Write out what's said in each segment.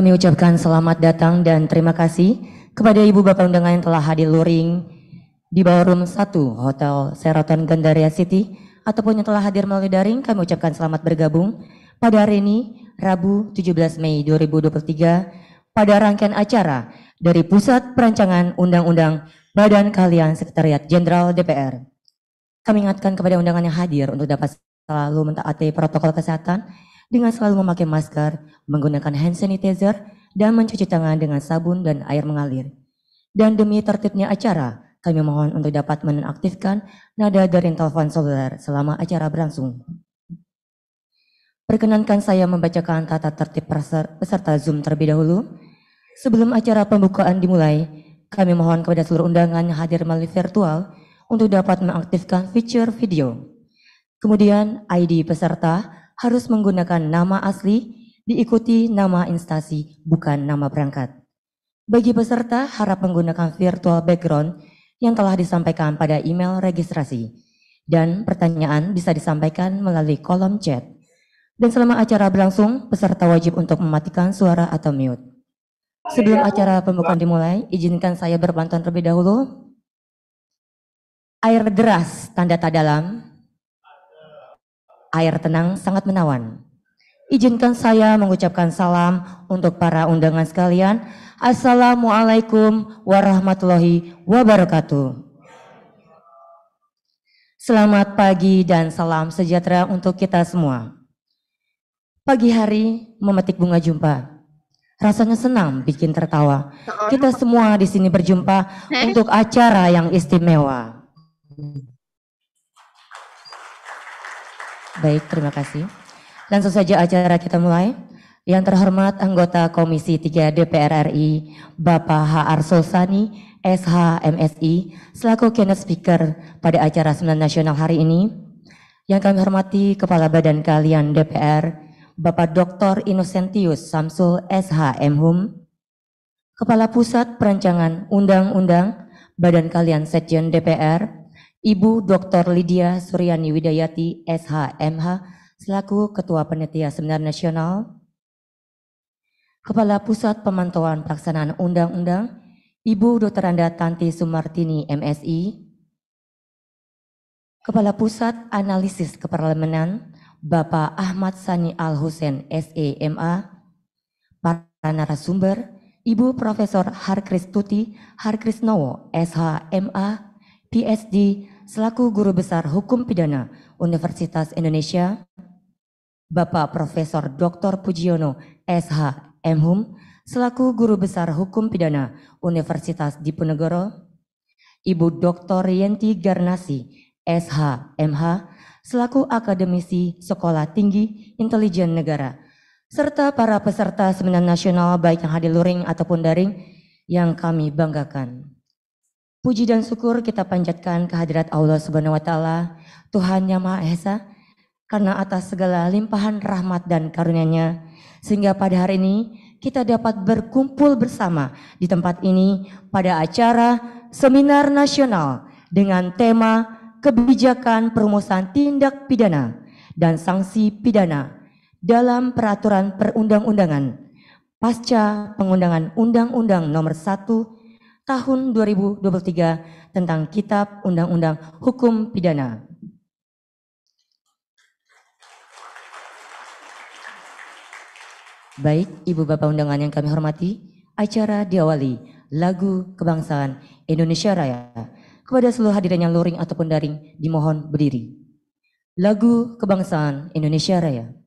kami ucapkan selamat datang dan terima kasih kepada Ibu Bapak Undangan yang telah hadir luring di bawah room 1 Hotel Seraton Gandaria City ataupun yang telah hadir melalui daring kami ucapkan selamat bergabung pada hari ini Rabu 17 Mei 2023 pada rangkaian acara dari Pusat Perancangan Undang-Undang Badan Kalian Sekretariat Jenderal DPR. Kami ingatkan kepada undangan yang hadir untuk dapat selalu mentaati protokol kesehatan dengan selalu memakai masker, menggunakan hand sanitizer, dan mencuci tangan dengan sabun dan air mengalir. Dan demi tertibnya acara, kami mohon untuk dapat menonaktifkan nada dari telepon seluler selama acara berlangsung. Perkenankan saya membacakan tata tertib peserta Zoom terlebih dahulu. Sebelum acara pembukaan dimulai, kami mohon kepada seluruh undangan yang hadir melalui virtual untuk dapat mengaktifkan fitur video. Kemudian ID peserta harus menggunakan nama asli diikuti nama instansi, bukan nama perangkat. Bagi peserta, harap menggunakan virtual background yang telah disampaikan pada email registrasi, dan pertanyaan bisa disampaikan melalui kolom chat. Dan selama acara berlangsung, peserta wajib untuk mematikan suara atau mute. Sebelum acara pembukaan dimulai, izinkan saya berbantuan terlebih dahulu. Air deras, tanda tak dalam, air tenang sangat menawan. Izinkan saya mengucapkan salam untuk para undangan sekalian. Assalamualaikum warahmatullahi wabarakatuh. Selamat pagi dan salam sejahtera untuk kita semua. Pagi hari memetik bunga jumpa. Rasanya senang bikin tertawa. Kita semua di sini berjumpa untuk acara yang istimewa. Baik, terima kasih. Langsung saja acara kita mulai. Yang terhormat anggota Komisi 3 DPR RI, Bapak H. Arsosani, SH MSI, selaku keynote speaker pada acara Sembilan Nasional hari ini. Yang kami hormati Kepala Badan Kalian DPR, Bapak Dr. Innocentius Samsul SH MHUM, Kepala Pusat Perancangan Undang-Undang Badan Kalian Sekjen DPR, Ibu Dr. Lydia Suryani Widayati SHMH selaku Ketua Penitia Seminar Nasional, Kepala Pusat Pemantauan Pelaksanaan Undang-Undang, Ibu Dr. Anda Tanti Sumartini MSI, Kepala Pusat Analisis Keparlemenan, Bapak Ahmad Sani Al Husen SEMA, para narasumber, Ibu Profesor Harkristuti Harkrisnowo SHMA, PSD selaku Guru Besar Hukum Pidana Universitas Indonesia, Bapak Profesor Dr. Pujiono SH MHUM, selaku Guru Besar Hukum Pidana Universitas Diponegoro, Ibu Dr. Yenti Garnasi SH MH, selaku akademisi Sekolah Tinggi Intelijen Negara, serta para peserta seminar nasional baik yang hadir luring ataupun daring yang kami banggakan. Puji dan syukur kita panjatkan kehadirat Allah Subhanahu wa taala, Tuhan Yang Maha Esa, karena atas segala limpahan rahmat dan karunia-Nya sehingga pada hari ini kita dapat berkumpul bersama di tempat ini pada acara seminar nasional dengan tema kebijakan perumusan tindak pidana dan sanksi pidana dalam peraturan perundang-undangan pasca pengundangan Undang-Undang Nomor 1 tahun 2023 tentang Kitab Undang-Undang Hukum Pidana. Baik, Ibu Bapak undangan yang kami hormati, acara diawali lagu kebangsaan Indonesia Raya. Kepada seluruh hadirin yang luring ataupun daring, dimohon berdiri. Lagu kebangsaan Indonesia Raya.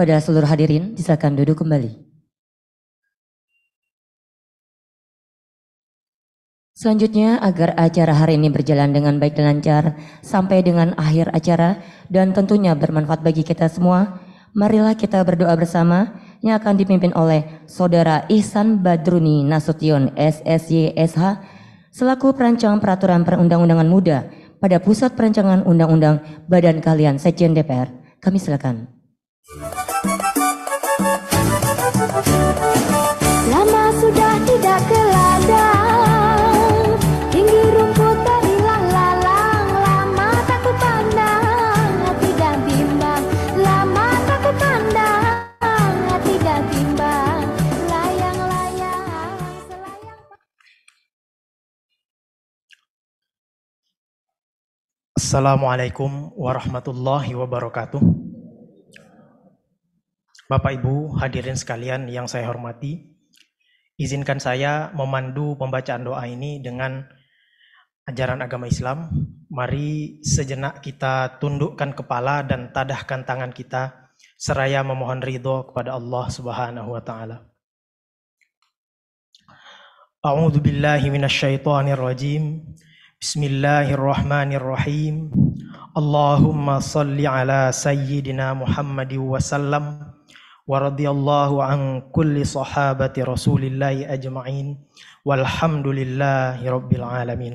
kepada seluruh hadirin, silakan duduk kembali. Selanjutnya, agar acara hari ini berjalan dengan baik dan lancar sampai dengan akhir acara dan tentunya bermanfaat bagi kita semua, marilah kita berdoa bersama yang akan dipimpin oleh Saudara Ihsan Badruni Nasution SSY SH selaku perancang peraturan perundang-undangan muda pada Pusat Perancangan Undang-Undang Badan Kalian Sekjen DPR. Kami silakan. Assalamualaikum warahmatullahi wabarakatuh. Bapak Ibu hadirin sekalian yang saya hormati, izinkan saya memandu pembacaan doa ini dengan ajaran agama Islam. Mari sejenak kita tundukkan kepala dan tadahkan tangan kita seraya memohon ridho kepada Allah Subhanahu wa taala. A'udzu billahi minasyaitonir rajim. بسم الله الرحمن الرحيم اللهم صل على سيدنا محمد وسلم ورضي الله عن كل صحابة رسول الله أجمعين والحمد لله رب العالمين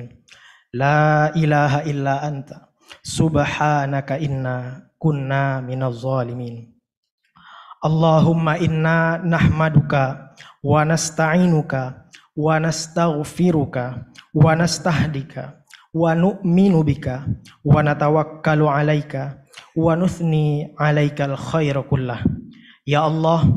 لا إله إلا أنت سبحانك إنا كنا من الظالمين اللهم إنا نحمدك ونستعينك ونستغفرك ونستهديك wa nu'minu bika wa natawakkalu 'alaika wa nusni 'alaikal khaira kullah. Ya Allah,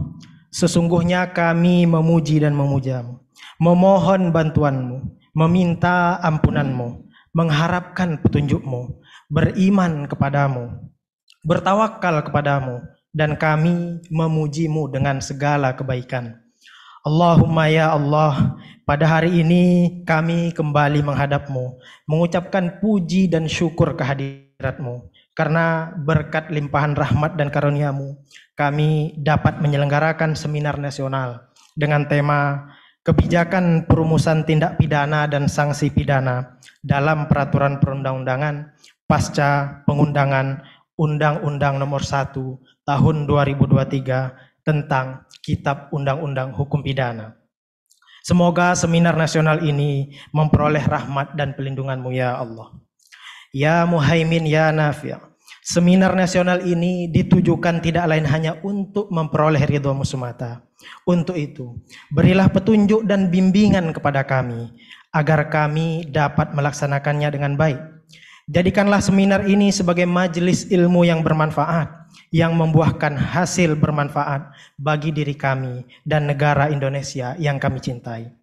sesungguhnya kami memuji dan memujamu, memohon bantuanmu, meminta ampunanmu, mengharapkan petunjukmu, beriman kepadamu, bertawakal kepadamu, dan kami memujimu dengan segala kebaikan. Allahumma ya Allah, pada hari ini kami kembali menghadapmu, mengucapkan puji dan syukur kehadiratmu. Karena berkat limpahan rahmat dan karuniamu, kami dapat menyelenggarakan seminar nasional dengan tema kebijakan perumusan tindak pidana dan sanksi pidana dalam peraturan perundang-undangan pasca pengundangan Undang-Undang Nomor 1 Tahun 2023 tentang Kitab Undang-Undang Hukum Pidana. Semoga seminar nasional ini memperoleh rahmat dan pelindunganmu ya Allah. Ya Muhaimin ya Nafia. Seminar nasional ini ditujukan tidak lain hanya untuk memperoleh ridhomu semata. Untuk itu, berilah petunjuk dan bimbingan kepada kami, agar kami dapat melaksanakannya dengan baik. Jadikanlah seminar ini sebagai majelis ilmu yang bermanfaat, yang membuahkan hasil bermanfaat bagi diri kami dan negara Indonesia yang kami cintai.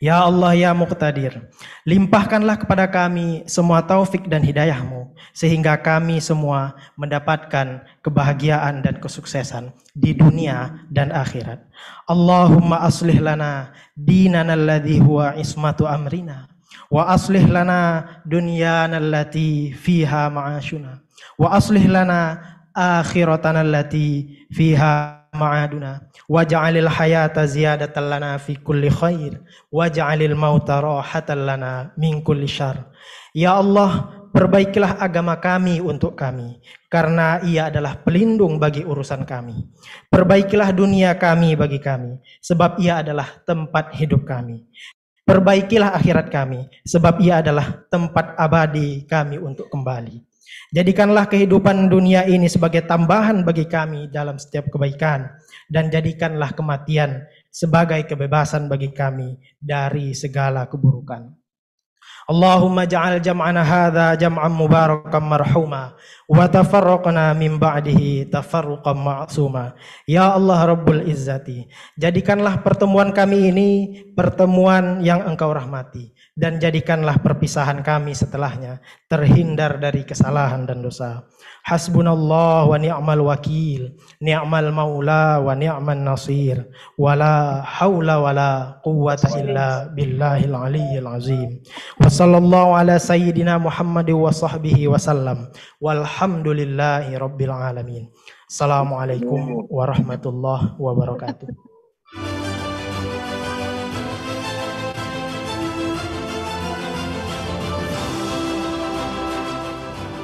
Ya Allah ya Muqtadir, limpahkanlah kepada kami semua taufik dan hidayahmu, sehingga kami semua mendapatkan kebahagiaan dan kesuksesan di dunia dan akhirat. Allahumma aslih lana dinana alladhi huwa ismatu amrina, wa aslih lana dunyana allati fiha ma'asyuna, wa aslih lana akhiratana allati fiha ma'aduna waj'alil hayata ziyadatan lana fi kulli khair waj'alil mauta rahatan lana min kulli syar ya Allah perbaikilah agama kami untuk kami, karena ia adalah pelindung bagi urusan kami. Perbaikilah dunia kami bagi kami, sebab ia adalah tempat hidup kami. Perbaikilah akhirat kami, sebab ia adalah tempat abadi kami untuk kembali. Jadikanlah kehidupan dunia ini sebagai tambahan bagi kami dalam setiap kebaikan dan jadikanlah kematian sebagai kebebasan bagi kami dari segala keburukan. Allahumma ja'al jam'ana hadha jam'an mubarakan marhumah wa tafarraqna min ba'dihi tafarruqan ma'suma. Ya Allah Rabbul Izzati, jadikanlah pertemuan kami ini pertemuan yang Engkau rahmati dan jadikanlah perpisahan kami setelahnya terhindar dari kesalahan dan dosa. Hasbunallah wa ni'mal wakil, ni'mal maula wa ni'man nasir. Wala haula wala quwwata illa billahil aliyyil azim. Wa sallallahu ala sayyidina Muhammad wa sahbihi wa sallam. Walhamdulillah walhamdulillahi Assalamualaikum warahmatullahi wabarakatuh.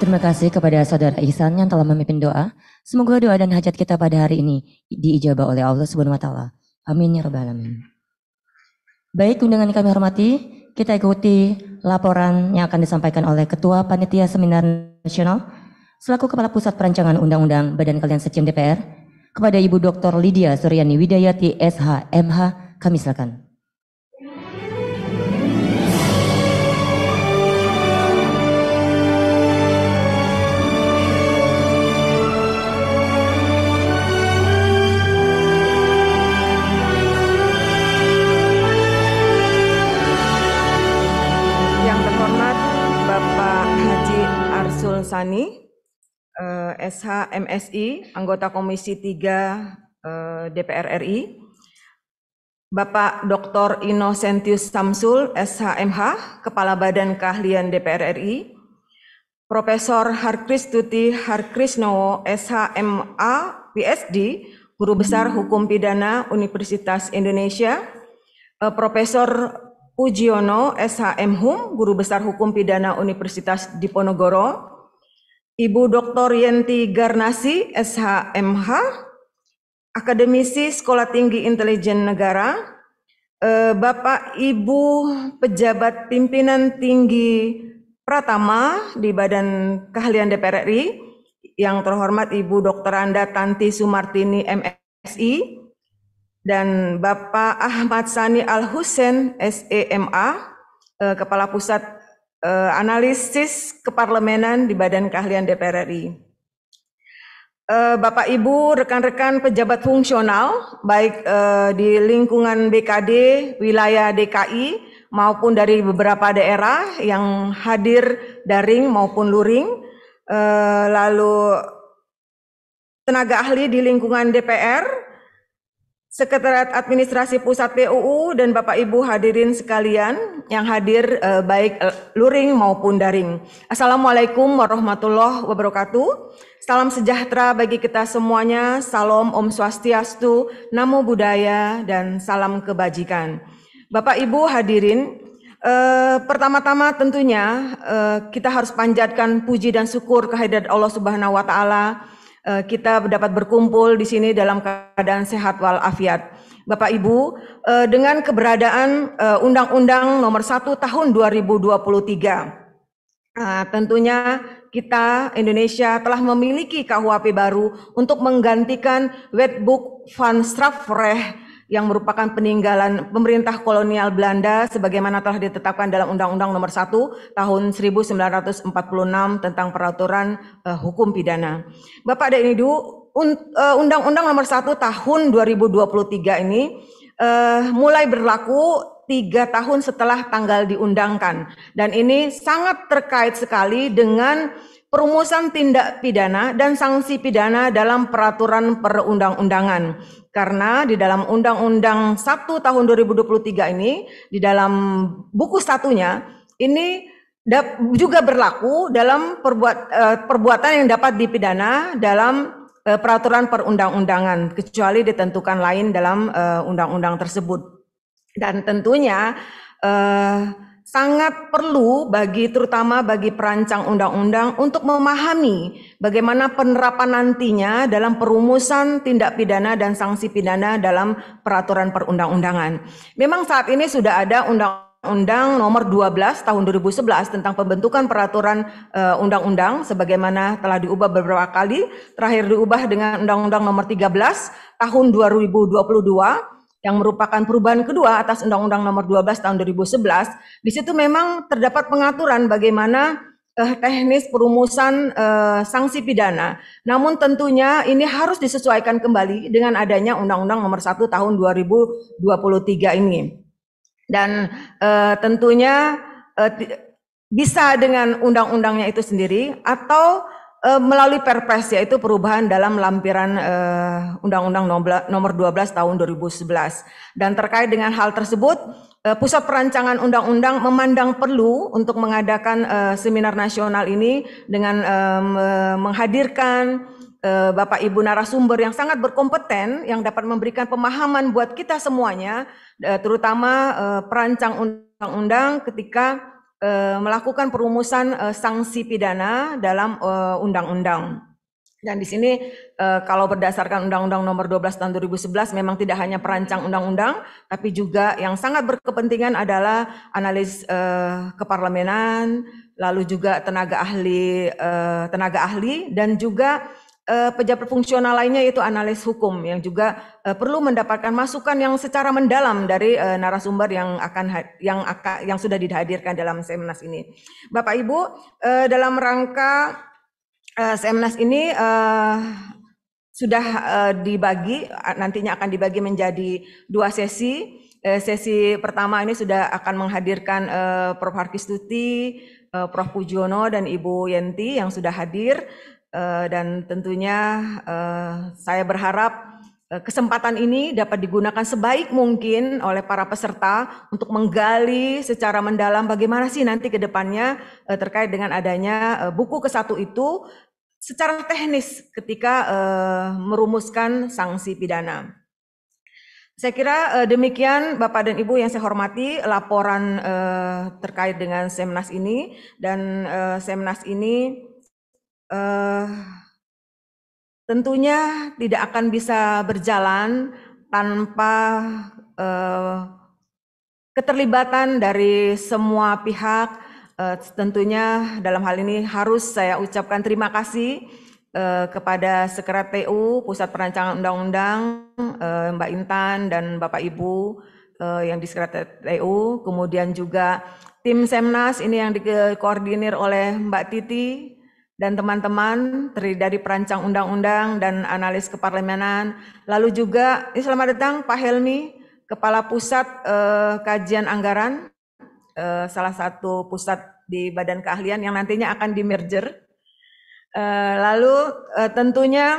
Terima kasih kepada saudara Ihsan yang telah memimpin doa. Semoga doa dan hajat kita pada hari ini diijabah oleh Allah Subhanahu wa taala. Amin ya rabbal alamin. Baik, undangan kami hormati, kita ikuti laporan yang akan disampaikan oleh Ketua Panitia Seminar Nasional Selaku Kepala Pusat Perancangan Undang-Undang Badan Kalian Sekjen DPR, kepada Ibu Dr. Lydia Suryani Widayati SH MH kami silakan. Sani, eh, SH MSI, anggota Komisi 3 eh, DPR RI, Bapak Dr. Inosentius Samsul, SHMH, Kepala Badan Keahlian DPR RI, Profesor Harkris Tuti Harkrisnowo, SHMA, PSD, Guru Besar Hukum Pidana Universitas Indonesia, eh, Profesor Ujiono, SHMH, Guru Besar Hukum Pidana Universitas Diponegoro, Ibu Dr. Yenti Garnasi, SHMH, Akademisi Sekolah Tinggi Intelijen Negara, eh, Bapak Ibu Pejabat Pimpinan Tinggi Pratama di Badan Keahlian DPR RI, yang terhormat Ibu Dr. Anda Tanti Sumartini MSI, dan Bapak Ahmad Sani Al-Husen, SEMA, eh, Kepala Pusat uh, analisis keparlemenan di Badan Keahlian DPR RI. Uh, eh, Bapak Ibu, rekan-rekan pejabat fungsional, baik uh, di lingkungan BKD, wilayah DKI, maupun dari beberapa daerah yang hadir daring maupun luring, uh, lalu tenaga ahli di lingkungan DPR, Sekretariat Administrasi Pusat PUU dan Bapak Ibu hadirin sekalian yang hadir eh, baik eh, luring maupun daring. Assalamualaikum warahmatullahi wabarakatuh. Salam sejahtera bagi kita semuanya. Salam Om Swastiastu, Namo Buddhaya, dan salam kebajikan. Bapak Ibu hadirin, eh, pertama-tama tentunya eh, kita harus panjatkan puji dan syukur kehadirat Allah Subhanahu wa taala Eh, kita dapat berkumpul di sini dalam keadaan sehat walafiat. Bapak Ibu, eh, dengan keberadaan eh, Undang-Undang Nomor 1 Tahun 2023, tentunya kita Indonesia telah memiliki KUHP baru untuk menggantikan Wetbook Van Strafrecht yang merupakan peninggalan pemerintah kolonial Belanda sebagaimana telah ditetapkan dalam Undang-Undang Nomor 1 Tahun 1946 tentang Peraturan uh, Hukum Pidana. Bapak dan Ibu, eh, Undang-Undang Nomor 1 Tahun 2023 ini uh, mulai berlaku tiga tahun setelah tanggal diundangkan dan ini sangat terkait sekali dengan perumusan tindak pidana dan sanksi pidana dalam peraturan perundang-undangan. Karena di dalam Undang-Undang 1 tahun 2023 ini, di dalam buku satunya, ini juga berlaku dalam perbuat, eh, perbuatan yang dapat dipidana dalam eh, peraturan perundang-undangan, kecuali ditentukan lain dalam eh, undang-undang tersebut. Dan tentunya sangat perlu bagi terutama bagi perancang undang-undang untuk memahami bagaimana penerapan nantinya dalam perumusan tindak pidana dan sanksi pidana dalam peraturan perundang-undangan. Memang saat ini sudah ada undang Undang Nomor 12 Tahun 2011 tentang pembentukan peraturan eh, undang-undang sebagaimana telah diubah beberapa kali, terakhir diubah dengan Undang-Undang Nomor 13 Tahun 2022 yang merupakan perubahan kedua atas Undang-Undang Nomor 12 Tahun 2011, di situ memang terdapat pengaturan bagaimana eh, teknis perumusan eh, sanksi pidana. Namun tentunya ini harus disesuaikan kembali dengan adanya Undang-Undang Nomor 1 Tahun 2023 ini. Dan eh, tentunya eh, bisa dengan undang-undangnya itu sendiri atau Eh, melalui Perpres yaitu perubahan dalam lampiran eh, Undang-Undang uh, Nomor 12 Tahun 2011 dan terkait dengan hal tersebut uh, pusat perancangan undang-undang memandang perlu untuk mengadakan uh, seminar nasional ini dengan uh, menghadirkan Bapak Ibu narasumber yang sangat berkompeten yang dapat memberikan pemahaman buat kita semuanya terutama perancang undang-undang ketika Eh, melakukan perumusan eh, sanksi pidana dalam eh, undang-undang. Dan di sini kalau berdasarkan Undang-Undang Nomor 12 Tahun 2011 memang tidak hanya perancang undang-undang, tapi juga yang sangat berkepentingan adalah analis keparlemenan, lalu juga tenaga ahli tenaga ahli dan juga uh, pejabat fungsional lainnya yaitu analis hukum yang juga uh, perlu mendapatkan masukan yang secara mendalam dari uh, narasumber yang akan yang akan yang sudah dihadirkan dalam Semnas ini. Bapak Ibu, uh, dalam rangka uh, Semnas ini uh, sudah uh, dibagi nantinya akan dibagi menjadi dua sesi. Uh, sesi pertama ini sudah akan menghadirkan uh, Prof Harkistuti, Prof Pujono dan Ibu Yenti yang sudah hadir. Eh, dan tentunya eh, saya berharap eh, kesempatan ini dapat digunakan sebaik mungkin oleh para peserta untuk menggali secara mendalam bagaimana sih nanti ke depannya terkait dengan adanya buku ke satu itu secara teknis ketika merumuskan sanksi pidana. Saya kira demikian Bapak dan Ibu yang saya hormati laporan terkait dengan Semnas ini dan Semnas ini eh, tentunya tidak akan bisa berjalan tanpa eh, keterlibatan dari semua pihak. Eh, tentunya dalam hal ini harus saya ucapkan terima kasih eh, kepada Sekretariat PU Pusat Perancangan Undang-Undang eh, Mbak Intan dan Bapak Ibu eh, yang di Sekretariat PU, kemudian juga tim Semnas ini yang dikoordinir oleh Mbak Titi dan teman-teman terdiri dari perancang undang-undang dan analis keparlemenan. Lalu juga ini selamat datang Pak Helmi, Kepala Pusat eh, Kajian Anggaran, eh, salah satu pusat di Badan Keahlian yang nantinya akan di merger. Eh, lalu eh, tentunya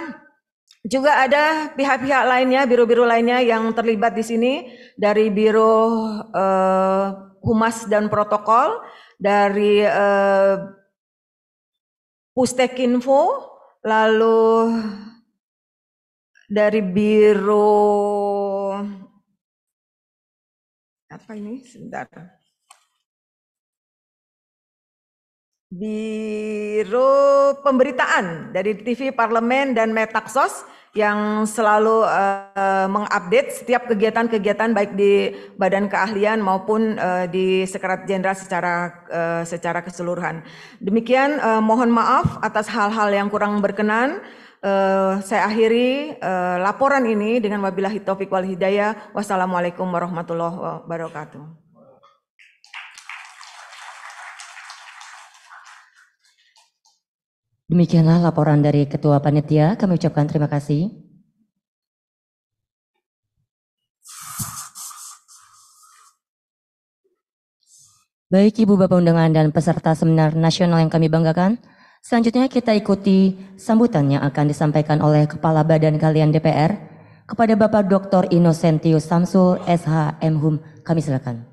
juga ada pihak-pihak lainnya, biro-biro lainnya yang terlibat di sini dari Biro eh, Humas dan Protokol, dari eh, info lalu dari Biro apa ini sebentar Biro Pemberitaan dari TV Parlemen dan Metaksos yang selalu uh, mengupdate setiap kegiatan-kegiatan baik di Badan Keahlian maupun uh, di Sekretariat Jenderal secara uh, secara keseluruhan. Demikian uh, mohon maaf atas hal-hal yang kurang berkenan. Uh, saya akhiri uh, laporan ini dengan wabillahi taufik wal hidayah. Wassalamualaikum warahmatullahi wabarakatuh. Demikianlah laporan dari Ketua Panitia. Kami ucapkan terima kasih. Baik Ibu Bapak Undangan dan peserta seminar nasional yang kami banggakan, selanjutnya kita ikuti sambutan yang akan disampaikan oleh Kepala Badan Kalian DPR kepada Bapak Dr. Inosentius Samsul SH M. Hum. Kami silakan.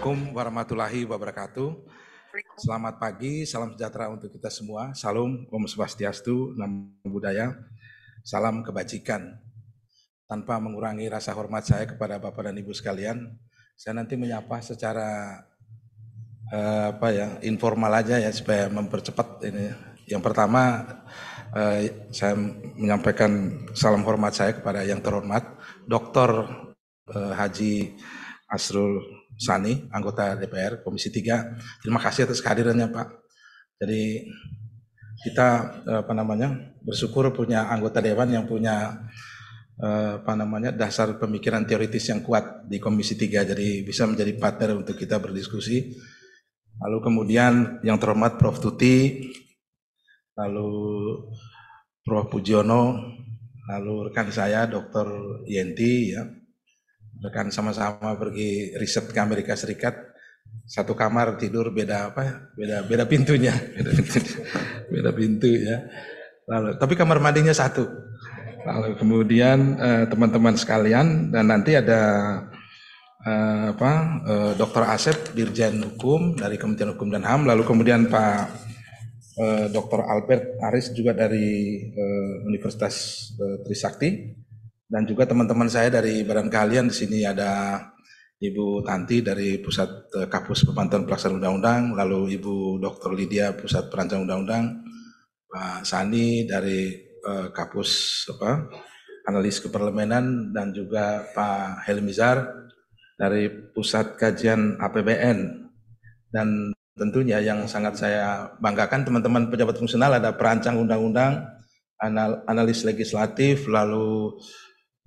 Assalamualaikum warahmatullahi wabarakatuh. Selamat pagi, salam sejahtera untuk kita semua. Salam Om Swastiastu, Namo Buddhaya. Salam kebajikan. Tanpa mengurangi rasa hormat saya kepada Bapak dan Ibu sekalian, saya nanti menyapa secara uh, apa ya, informal aja ya supaya mempercepat ini. Yang pertama uh, saya menyampaikan salam hormat saya kepada yang terhormat Dr. Eh, Haji Asrul Sani, anggota DPR Komisi 3. Terima kasih atas kehadirannya Pak. Jadi kita apa namanya bersyukur punya anggota dewan yang punya eh, apa namanya dasar pemikiran teoritis yang kuat di Komisi 3 jadi bisa menjadi partner untuk kita berdiskusi. Lalu kemudian yang terhormat Prof Tuti, lalu Prof Pujono, lalu rekan saya Dr. Yenti ya rekan sama-sama pergi riset ke Amerika Serikat satu kamar tidur beda apa beda beda pintunya beda pintu beda pintu ya lalu tapi kamar mandinya satu lalu kemudian eh, teman-teman eh, sekalian dan nanti ada eh, apa eh, Dokter Asep Dirjen Hukum dari Kementerian Hukum dan HAM lalu kemudian Pak eh, Dokter Albert Aris juga dari eh, Universitas Trisakti dan juga teman-teman saya dari badan kalian di sini ada Ibu Tanti dari Pusat eh, Kapus Pemantauan Pelaksanaan Undang-Undang, lalu Ibu Dr. Lydia Pusat Perancang Undang-Undang, Pak Sani dari eh, Kapus apa Analis Keperlemenan, dan juga Pak Helmizar dari Pusat Kajian APBN dan tentunya yang sangat saya banggakan teman-teman pejabat fungsional ada perancang undang-undang, analis legislatif, lalu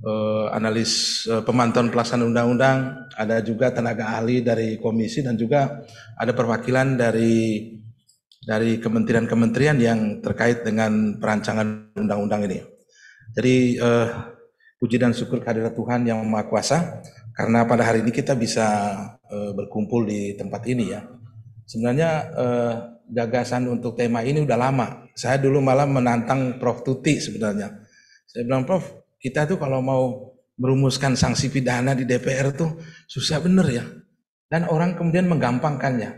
eh, analis eh, pemantauan pelaksanaan undang-undang, ada juga tenaga ahli dari komisi dan juga ada perwakilan dari dari kementerian-kementerian yang terkait dengan perancangan undang-undang ini. Jadi eh, puji dan syukur kehadirat Tuhan yang Maha Kuasa karena pada hari ini kita bisa eh, berkumpul di tempat ini ya. Sebenarnya eh, gagasan untuk tema ini udah lama. Saya dulu malam menantang Prof Tuti sebenarnya. Saya bilang Prof, kita tuh kalau mau merumuskan sanksi pidana di DPR tuh susah bener ya. Dan orang kemudian menggampangkannya.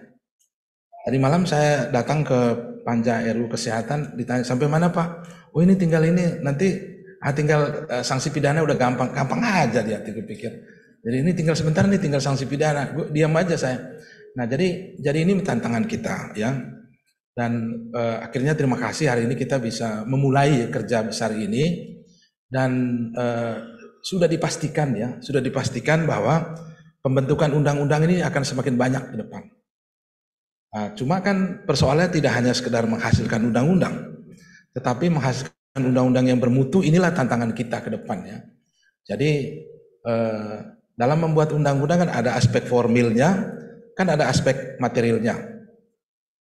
Tadi malam saya datang ke Panja RU Kesehatan, ditanya sampai mana Pak? Oh ini tinggal ini, nanti ah, tinggal eh, sanksi pidana udah gampang, gampang aja dia pikir-pikir. Jadi ini tinggal sebentar nih tinggal sanksi pidana, Gua, diam aja saya. Nah jadi jadi ini tantangan kita ya. Dan eh, akhirnya terima kasih hari ini kita bisa memulai kerja besar ini dan e, sudah dipastikan ya, sudah dipastikan bahwa pembentukan undang-undang ini akan semakin banyak ke depan. Nah, cuma kan persoalannya tidak hanya sekedar menghasilkan undang-undang, tetapi menghasilkan undang-undang yang bermutu inilah tantangan kita ke depan ya. Jadi e, dalam membuat undang-undang kan ada aspek formilnya, kan ada aspek materialnya.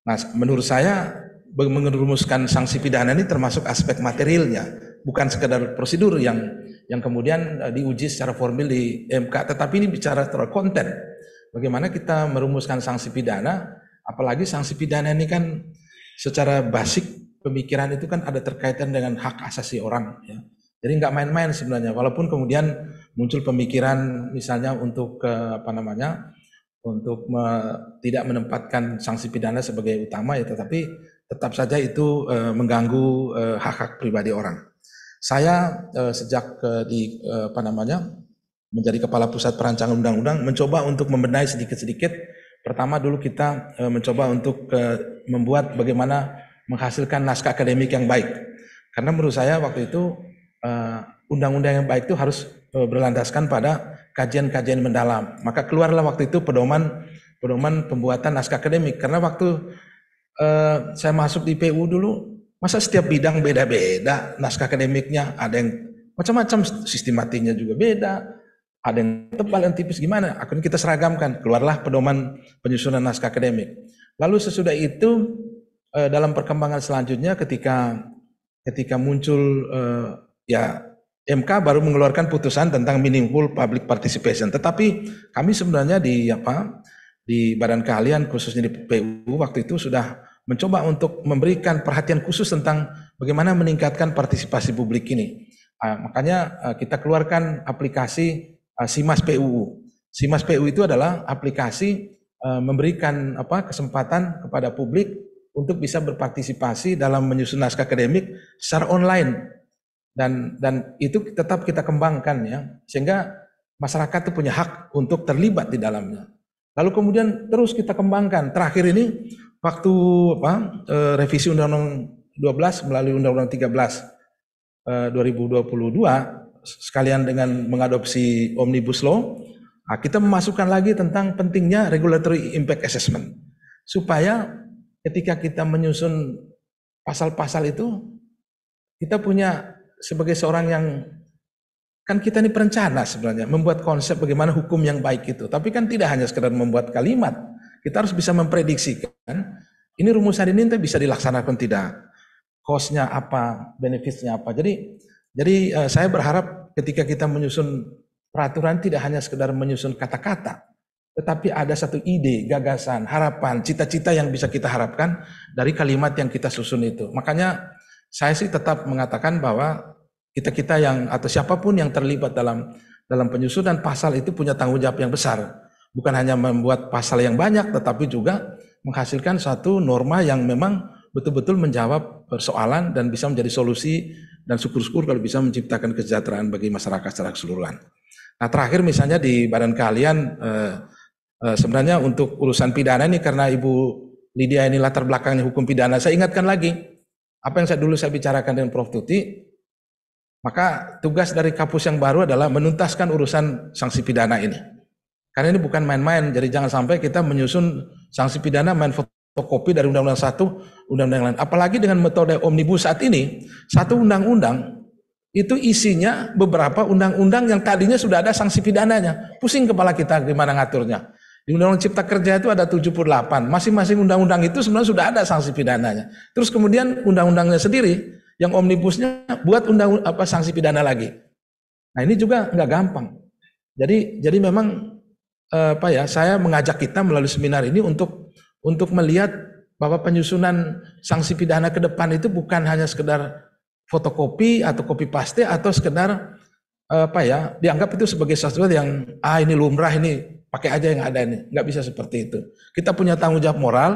Nah, menurut saya mengerumuskan sanksi pidana ini termasuk aspek materialnya bukan sekedar prosedur yang yang kemudian eh, diuji secara formil di MK, tetapi ini bicara secara konten. Bagaimana kita merumuskan sanksi pidana, apalagi sanksi pidana ini kan secara basic pemikiran itu kan ada terkaitan dengan hak asasi orang. Ya. Jadi nggak main-main sebenarnya, walaupun kemudian muncul pemikiran misalnya untuk eh, apa namanya untuk me, tidak menempatkan sanksi pidana sebagai utama ya, tetapi tetap saja itu e, mengganggu hak hak-hak pribadi orang. Saya eh, sejak eh, di eh, apa namanya menjadi kepala pusat perancangan undang-undang mencoba untuk membenahi sedikit-sedikit. Pertama dulu kita eh, mencoba untuk eh, membuat bagaimana menghasilkan naskah akademik yang baik. Karena menurut saya waktu itu eh, undang-undang yang baik itu harus eh, berlandaskan pada kajian-kajian mendalam. Maka keluarlah waktu itu pedoman pedoman pembuatan naskah akademik. Karena waktu eh, saya masuk di PU dulu Masa setiap bidang beda-beda naskah akademiknya, ada yang macam-macam sistematinya juga beda, ada yang tebal dan tipis gimana? Akhirnya kita seragamkan, keluarlah pedoman penyusunan naskah akademik. Lalu sesudah itu eh, dalam perkembangan selanjutnya ketika ketika muncul eh, ya MK baru mengeluarkan putusan tentang meaningful public participation. Tetapi kami sebenarnya di apa di badan kalian khususnya di PU waktu itu sudah mencoba untuk memberikan perhatian khusus tentang bagaimana meningkatkan partisipasi publik ini. Uh, makanya uh, kita keluarkan aplikasi uh, Simas PUU. Simas PUU itu adalah aplikasi uh, memberikan apa kesempatan kepada publik untuk bisa berpartisipasi dalam menyusun naskah akademik secara online dan dan itu tetap kita kembangkan ya sehingga masyarakat itu punya hak untuk terlibat di dalamnya. Lalu kemudian terus kita kembangkan. Terakhir ini waktu apa eh, revisi Undang-Undang 12 melalui Undang-Undang 13 2022 eh, sekalian dengan mengadopsi Omnibus Law, nah, kita memasukkan lagi tentang pentingnya regulatory impact assessment supaya ketika kita menyusun pasal-pasal itu kita punya sebagai seorang yang kan kita ini perencana sebenarnya membuat konsep bagaimana hukum yang baik itu tapi kan tidak hanya sekedar membuat kalimat kita harus bisa memprediksikan ini rumusan ini bisa dilaksanakan tidak. Costnya apa, benefitnya apa. Jadi jadi eh, saya berharap ketika kita menyusun peraturan tidak hanya sekedar menyusun kata-kata, tetapi ada satu ide, gagasan, harapan, cita-cita yang bisa kita harapkan dari kalimat yang kita susun itu. Makanya saya sih tetap mengatakan bahwa kita-kita yang atau siapapun yang terlibat dalam dalam penyusunan pasal itu punya tanggung jawab yang besar bukan hanya membuat pasal yang banyak, tetapi juga menghasilkan satu norma yang memang betul-betul menjawab persoalan dan bisa menjadi solusi dan syukur-syukur kalau bisa menciptakan kesejahteraan bagi masyarakat secara keseluruhan. Nah terakhir misalnya di badan kalian eh, eh, sebenarnya untuk urusan pidana ini karena Ibu Lydia ini latar belakangnya hukum pidana, saya ingatkan lagi apa yang saya dulu saya bicarakan dengan Prof. Tuti, maka tugas dari kapus yang baru adalah menuntaskan urusan sanksi pidana ini. Karena ini bukan main-main, jadi jangan sampai kita menyusun sanksi pidana main fotokopi dari undang-undang satu, undang-undang lain. Apalagi dengan metode omnibus saat ini, satu undang-undang itu isinya beberapa undang-undang yang tadinya sudah ada sanksi pidananya. Pusing kepala kita gimana ngaturnya. Di Undang-Undang Cipta Kerja itu ada 78. Masing-masing undang-undang itu sebenarnya sudah ada sanksi pidananya. Terus kemudian undang-undangnya sendiri yang omnibusnya buat undang apa sanksi pidana lagi. Nah ini juga nggak gampang. Jadi jadi memang Eh, apa ya saya mengajak kita melalui seminar ini untuk untuk melihat bahwa penyusunan sanksi pidana ke depan itu bukan hanya sekedar fotokopi atau kopi paste atau sekedar eh, apa ya dianggap itu sebagai sesuatu yang ah ini lumrah ini pakai aja yang ada ini nggak bisa seperti itu kita punya tanggung jawab moral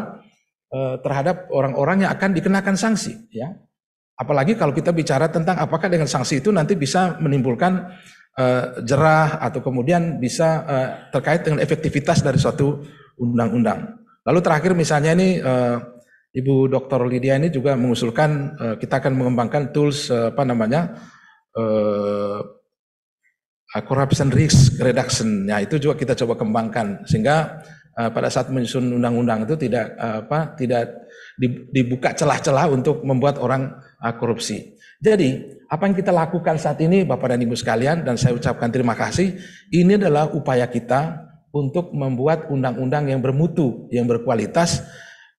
eh, terhadap orang-orang yang akan dikenakan sanksi ya apalagi kalau kita bicara tentang apakah dengan sanksi itu nanti bisa menimbulkan uh, jerah atau kemudian bisa uh, terkait dengan efektivitas dari suatu undang-undang. Lalu terakhir misalnya ini uh, Ibu Dr. Lydia ini juga mengusulkan uh, kita akan mengembangkan tools uh, apa namanya uh, corruption risk reduction. Ya itu juga kita coba kembangkan sehingga uh, pada saat menyusun undang-undang itu tidak uh, apa tidak dibuka celah-celah untuk membuat orang korupsi. Jadi, apa yang kita lakukan saat ini Bapak dan Ibu sekalian dan saya ucapkan terima kasih, ini adalah upaya kita untuk membuat undang-undang yang bermutu, yang berkualitas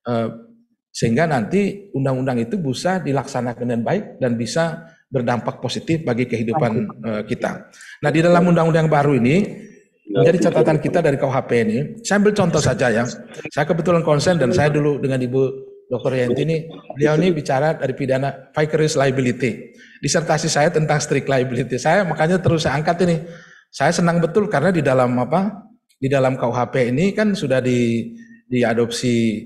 eh, sehingga nanti undang-undang itu bisa dilaksanakan dengan baik dan bisa berdampak positif bagi kehidupan eh, kita. Nah, di dalam undang-undang baru ini menjadi catatan kita dari KUHP ini, saya ambil contoh saja ya. Saya kebetulan konsen dan saya dulu dengan Ibu Dr. Yanti ini, beliau ini bicara dari pidana vicarious liability. Disertasi saya tentang strict liability. Saya makanya terus saya angkat ini. Saya senang betul karena di dalam apa? Di dalam KUHP ini kan sudah di diadopsi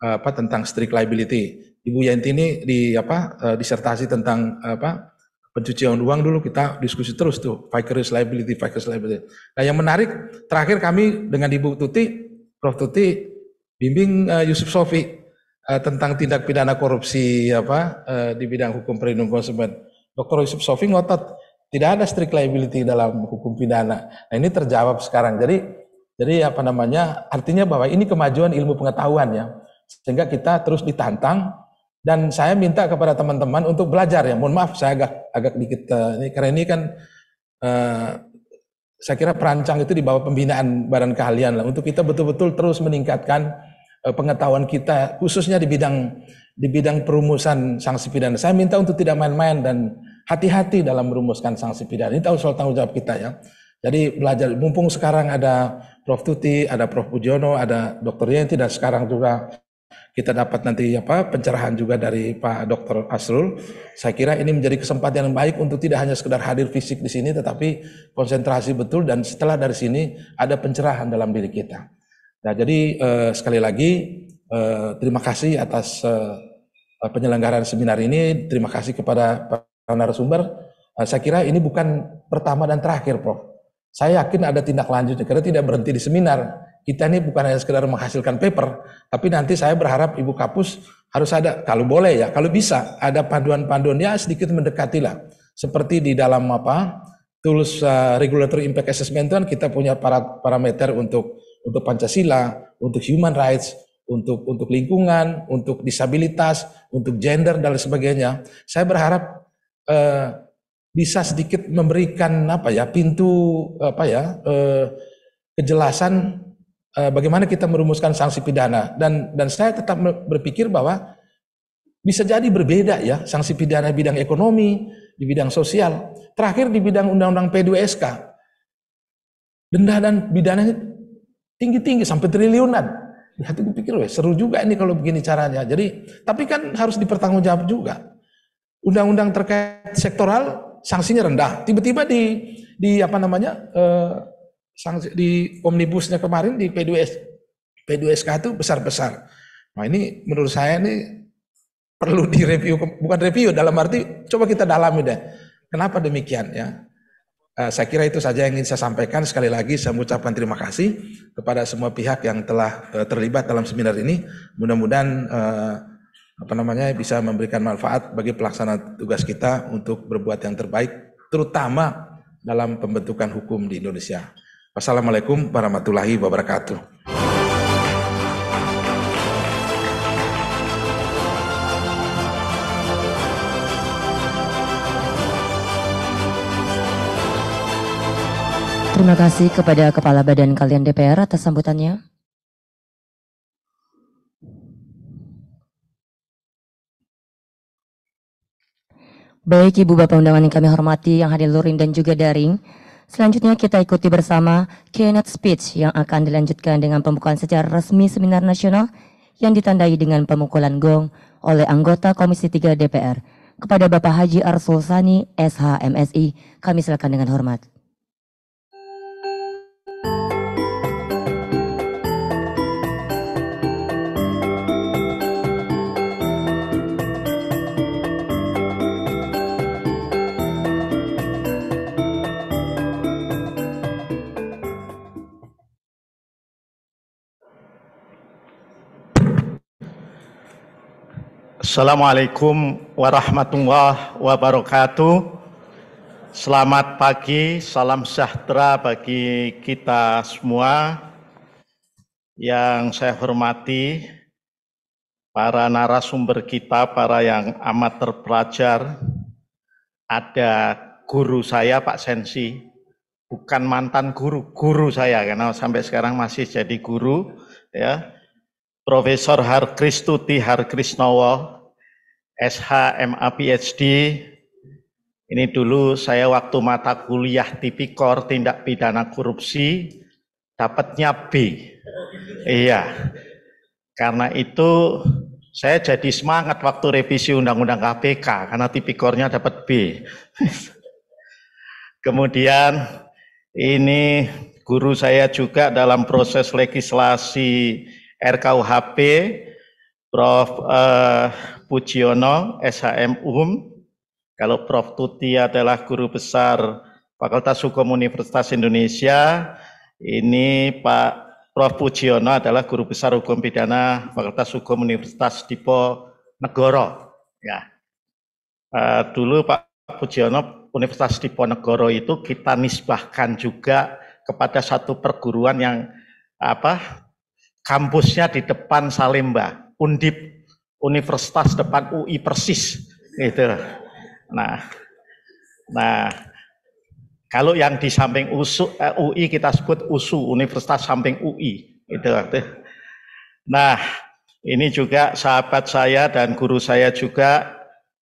apa tentang strict liability. Ibu Yanti ini di apa eh, disertasi tentang apa pencucian uang dulu kita diskusi terus tuh vicarious liability, vicarious liability. Nah yang menarik terakhir kami dengan Ibu Tuti, Prof Tuti bimbing eh, Yusuf Sofi Eh, tentang tindak pidana korupsi apa uh, di bidang hukum perlindungan konsumen. Dr. Yusuf Sofi ngotot tidak ada strict liability dalam hukum pidana. Nah, ini terjawab sekarang. Jadi jadi apa namanya? Artinya bahwa ini kemajuan ilmu pengetahuan ya. Sehingga kita terus ditantang dan saya minta kepada teman-teman untuk belajar ya. Mohon maaf saya agak agak dikit uh, ini karena ini kan uh, saya kira perancang itu di bawah pembinaan badan keahlian lah untuk kita betul-betul terus meningkatkan Eh, pengetahuan kita khususnya di bidang di bidang perumusan sanksi pidana. Saya minta untuk tidak main-main dan hati-hati dalam merumuskan sanksi pidana. Ini tahu soal tanggung jawab kita ya. Jadi belajar mumpung sekarang ada Prof Tuti, ada Prof Pujono, ada Dr. Yenti dan sekarang juga kita dapat nanti apa pencerahan juga dari Pak Dr. Asrul. Saya kira ini menjadi kesempatan yang baik untuk tidak hanya sekedar hadir fisik di sini tetapi konsentrasi betul dan setelah dari sini ada pencerahan dalam diri kita. Nah, jadi eh, sekali lagi eh, terima kasih atas eh, eh, penyelenggaraan seminar ini. Terima kasih kepada para narasumber. Eh, saya kira ini bukan pertama dan terakhir, Prof. Saya yakin ada tindak lanjutnya karena tidak berhenti di seminar. Kita ini bukan hanya sekedar menghasilkan paper, tapi nanti saya berharap Ibu Kapus harus ada kalau boleh ya, kalau bisa ada panduan-panduan ya sedikit mendekatilah. Seperti di dalam apa? tools uh, regulatory impact assessment kan kita punya para parameter untuk untuk Pancasila, untuk human rights, untuk untuk lingkungan, untuk disabilitas, untuk gender dan sebagainya. Saya berharap eh, bisa sedikit memberikan apa ya pintu apa ya eh, kejelasan eh, bagaimana kita merumuskan sanksi pidana dan dan saya tetap berpikir bahwa bisa jadi berbeda ya sanksi pidana bidang ekonomi, di bidang sosial, terakhir di bidang undang-undang P2SK. Denda dan pidana Tinggi-tinggi sampai triliunan. Di hati gue pikir, weh, seru juga ini kalau begini caranya. Jadi, tapi kan harus dipertanggungjawab juga. Undang-undang terkait sektoral sanksinya rendah. Tiba-tiba di di apa namanya? Eh, sanksi, di omnibusnya kemarin di P2S P2SK itu besar-besar. Nah, ini menurut saya ini perlu direview bukan review dalam arti coba kita dalami deh. Kenapa demikian ya? Eh, saya kira itu saja yang ingin saya sampaikan. Sekali lagi saya mengucapkan terima kasih kepada semua pihak yang telah eh, terlibat dalam seminar ini. Mudah-mudahan eh, apa namanya bisa memberikan manfaat bagi pelaksana tugas kita untuk berbuat yang terbaik, terutama dalam pembentukan hukum di Indonesia. Wassalamualaikum warahmatullahi wabarakatuh. Terima kasih kepada Kepala Badan Kalian DPR atas sambutannya. Baik Ibu Bapak Undangan yang kami hormati yang hadir luring dan juga daring, selanjutnya kita ikuti bersama keynote speech yang akan dilanjutkan dengan pembukaan secara resmi seminar nasional yang ditandai dengan pemukulan gong oleh anggota Komisi 3 DPR. Kepada Bapak Haji Arsul Sani, SHMSI, kami silakan dengan hormat. Assalamualaikum warahmatullahi wabarakatuh. Selamat pagi, salam sejahtera bagi kita semua. Yang saya hormati para narasumber kita, para yang amat terpelajar, ada guru saya Pak Sensi, bukan mantan guru, guru saya karena sampai sekarang masih jadi guru ya. Profesor Har Harkrisnowo SH, MA, PhD. Ini dulu saya waktu mata kuliah tipikor tindak pidana korupsi dapatnya B. Iya. Karena itu saya jadi semangat waktu revisi undang-undang KPK karena tipikornya dapat B. Kemudian ini guru saya juga dalam proses legislasi RKUHP Prof. Uh, Pujiono, SHM UHUM. Kalau Prof. Tuti adalah guru besar Fakultas Hukum Universitas Indonesia. Ini Pak Prof. Pujiono adalah guru besar Hukum Pidana Fakultas Hukum Universitas Dipo Negoro. Ya. Uh, dulu Pak Pujiono Universitas Diponegoro itu kita nisbahkan juga kepada satu perguruan yang apa kampusnya di depan Salemba Undip Universitas depan UI persis gitu. Nah, nah kalau yang di samping USU, eh, UI kita sebut USU Universitas samping UI gitu. Nah, ini juga sahabat saya dan guru saya juga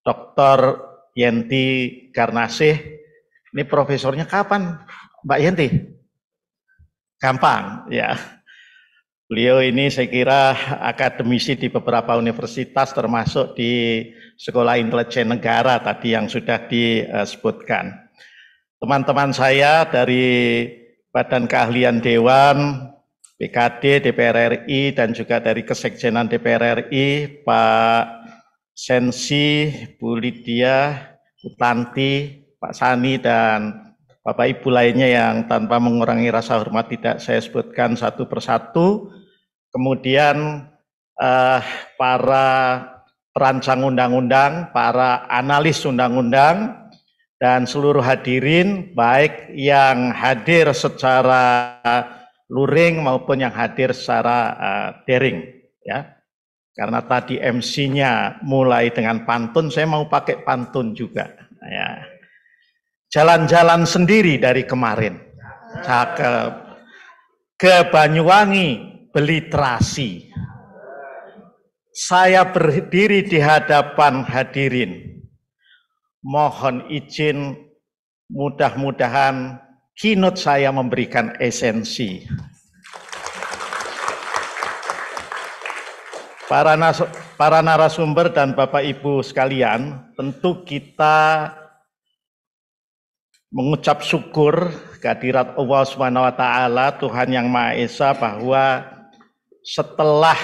Dr. Yenti Garnasih. Ini profesornya kapan, Mbak Yenti? Gampang, ya. Beliau ini saya kira akademisi di beberapa universitas termasuk di Sekolah Intelijen Negara tadi yang sudah disebutkan. Teman-teman saya dari Badan Keahlian Dewan, BKD, DPR RI, dan juga dari Kesekjenan DPR RI, Pak Sensi, Bu Lydia, Bu Tanti, Pak Sani, dan Bapak Ibu lainnya yang tanpa mengurangi rasa hormat tidak saya sebutkan satu persatu kemudian eh, para perancang undang-undang, para analis undang-undang, dan seluruh hadirin, baik yang hadir secara luring maupun yang hadir secara uh, daring. Ya. Karena tadi MC-nya mulai dengan pantun, saya mau pakai pantun juga. Ya. Jalan-jalan sendiri dari kemarin. Cakep. Ke Banyuwangi, beli Saya berdiri di hadapan hadirin. Mohon izin mudah-mudahan keynote saya memberikan esensi. Para, para narasumber dan Bapak Ibu sekalian, tentu kita mengucap syukur kehadirat Allah Subhanahu wa taala, Tuhan yang Maha Esa bahwa setelah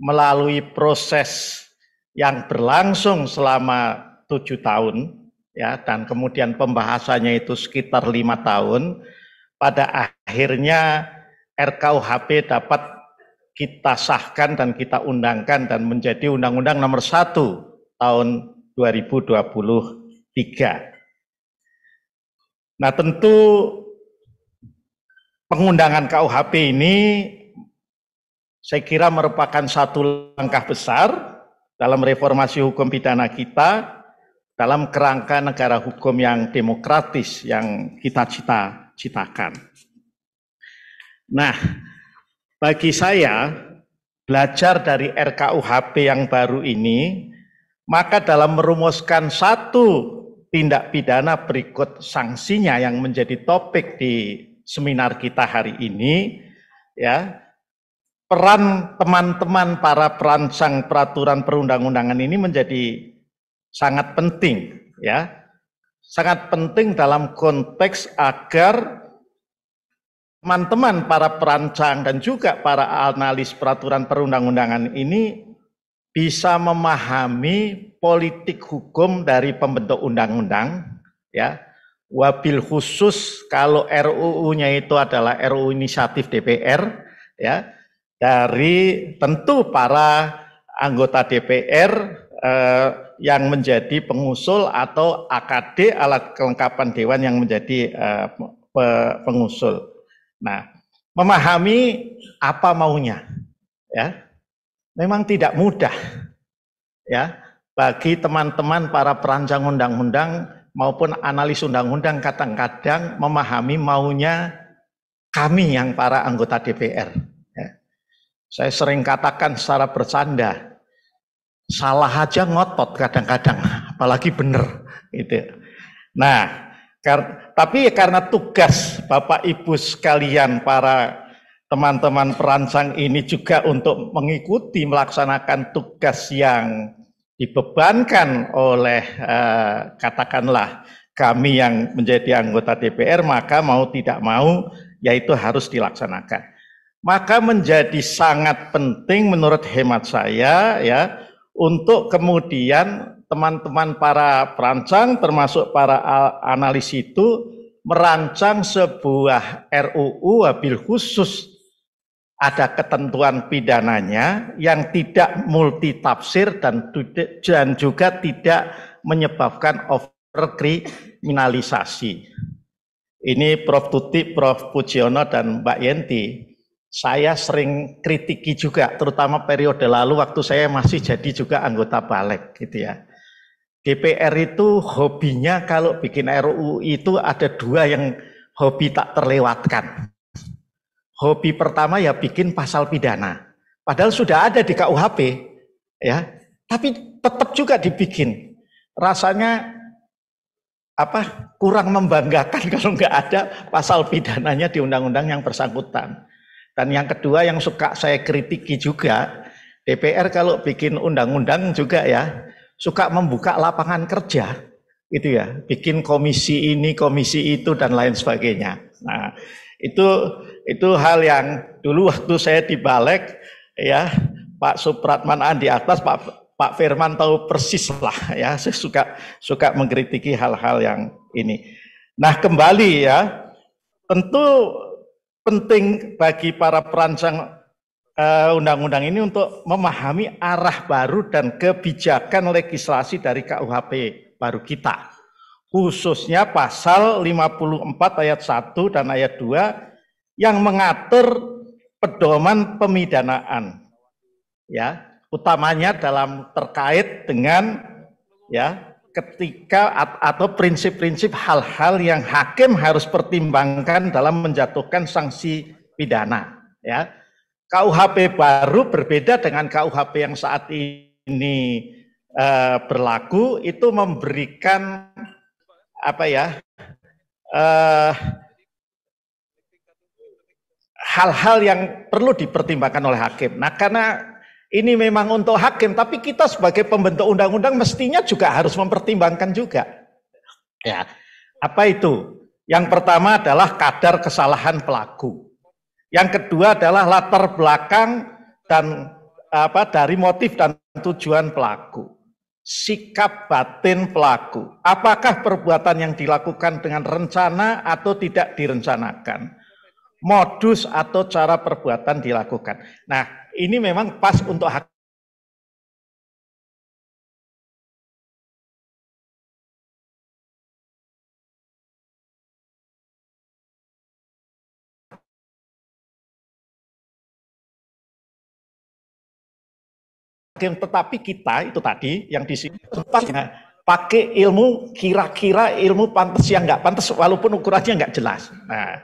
melalui proses yang berlangsung selama tujuh tahun, ya, dan kemudian pembahasannya itu sekitar lima tahun, pada akhirnya RKUHP dapat kita sahkan dan kita undangkan dan menjadi Undang-Undang Nomor Satu tahun 2023. Nah tentu pengundangan KUHP ini saya kira merupakan satu langkah besar dalam reformasi hukum pidana kita dalam kerangka negara hukum yang demokratis yang kita cita-citakan. Nah, bagi saya belajar dari RKUHP yang baru ini, maka dalam merumuskan satu tindak pidana berikut sanksinya yang menjadi topik di seminar kita hari ini, ya, peran teman-teman para perancang peraturan perundang-undangan ini menjadi sangat penting ya. Sangat penting dalam konteks agar teman-teman para perancang dan juga para analis peraturan perundang-undangan ini bisa memahami politik hukum dari pembentuk undang-undang ya wabil khusus kalau RUU-nya itu adalah RUU inisiatif DPR ya dari tentu para anggota DPR eh, yang menjadi pengusul atau AKD alat kelengkapan dewan yang menjadi eh, pengusul. Nah, memahami apa maunya ya. Memang tidak mudah. Ya, bagi teman-teman para perancang undang-undang maupun analis undang-undang kadang-kadang memahami maunya kami yang para anggota DPR saya sering katakan secara bercanda, salah aja ngotot kadang-kadang, apalagi benar. Itu. Ya. Nah, kar tapi karena tugas Bapak Ibu sekalian para teman-teman perancang ini juga untuk mengikuti melaksanakan tugas yang dibebankan oleh eh, katakanlah kami yang menjadi anggota DPR maka mau tidak mau yaitu harus dilaksanakan maka menjadi sangat penting menurut hemat saya ya untuk kemudian teman-teman para perancang termasuk para analis itu merancang sebuah RUU wabil khusus ada ketentuan pidananya yang tidak multi tafsir dan dan juga tidak menyebabkan overkriminalisasi. Ini Prof Tuti, Prof Pujiono dan Mbak Yenti saya sering kritiki juga, terutama periode lalu waktu saya masih jadi juga anggota balik gitu ya. DPR itu hobinya kalau bikin RUU itu ada dua yang hobi tak terlewatkan. Hobi pertama ya bikin pasal pidana. Padahal sudah ada di KUHP ya, tapi tetap juga dibikin. Rasanya apa kurang membanggakan kalau nggak ada pasal pidananya di undang-undang yang bersangkutan. Dan yang kedua yang suka saya kritiki juga, DPR kalau bikin undang-undang juga ya, suka membuka lapangan kerja, itu ya, bikin komisi ini, komisi itu dan lain sebagainya. Nah, itu itu hal yang dulu waktu saya di Balek ya, Pak Supratman Andi atas, Pak Pak Firman tahu persis lah ya, saya suka suka mengkritiki hal-hal yang ini. Nah, kembali ya, tentu penting bagi para perancang eh, undang-undang ini untuk memahami arah baru dan kebijakan legislasi dari KUHP baru kita. Khususnya pasal 54 ayat 1 dan ayat 2 yang mengatur pedoman pemidanaan. Ya, utamanya dalam terkait dengan ya ketika atau prinsip-prinsip hal-hal yang hakim harus pertimbangkan dalam menjatuhkan sanksi pidana ya. KUHP baru berbeda dengan KUHP yang saat ini eh, berlaku itu memberikan apa ya hal eh, hal-hal yang perlu dipertimbangkan oleh hakim. Nah, karena ini memang untuk hakim, tapi kita sebagai pembentuk undang-undang mestinya juga harus mempertimbangkan juga. Ya, apa itu? Yang pertama adalah kadar kesalahan pelaku. Yang kedua adalah latar belakang dan apa dari motif dan tujuan pelaku. Sikap batin pelaku. Apakah perbuatan yang dilakukan dengan rencana atau tidak direncanakan? Modus atau cara perbuatan dilakukan. Nah, ini memang pas untuk hak tetapi kita itu tadi yang di sini nah, pakai ilmu kira-kira ilmu pantas yang nggak pantas walaupun ukurannya nggak jelas. Nah,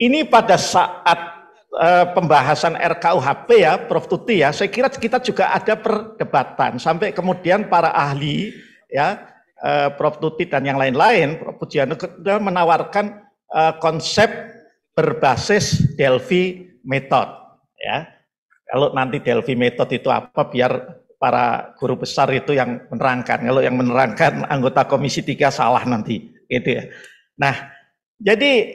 ini pada saat Eh, pembahasan RKUHP ya, Prof. Tuti ya, saya kira kita juga ada perdebatan sampai kemudian para ahli ya, eh, Prof. Tuti dan yang lain-lain, Prof. Pujiano menawarkan eh, konsep berbasis Delphi Method ya. Kalau nanti Delphi Method itu apa biar para guru besar itu yang menerangkan. Kalau yang menerangkan anggota komisi tiga salah nanti gitu ya. Nah, jadi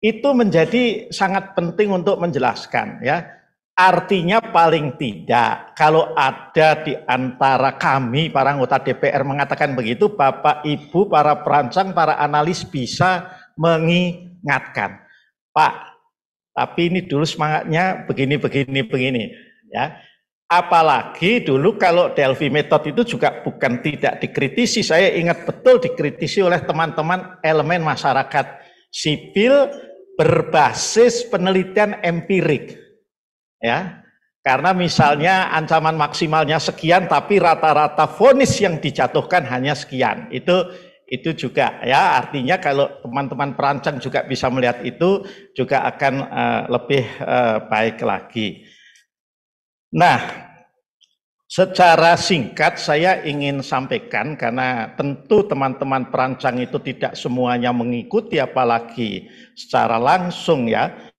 itu menjadi sangat penting untuk menjelaskan ya. Artinya paling tidak kalau ada di antara kami para anggota DPR mengatakan begitu, Bapak Ibu para perancang, para analis bisa mengingatkan. Pak, tapi ini dulu semangatnya begini begini begini ya. Apalagi dulu kalau Delphi Method itu juga bukan tidak dikritisi, saya ingat betul dikritisi oleh teman-teman elemen masyarakat sipil berbasis penelitian empirik. Ya. Karena misalnya ancaman maksimalnya sekian tapi rata-rata vonis yang dijatuhkan hanya sekian. Itu itu juga ya artinya kalau teman-teman perancang juga bisa melihat itu juga akan uh, lebih uh, baik lagi. Nah, Secara singkat saya ingin sampaikan karena tentu teman-teman perancang itu tidak semuanya mengikuti apalagi secara langsung ya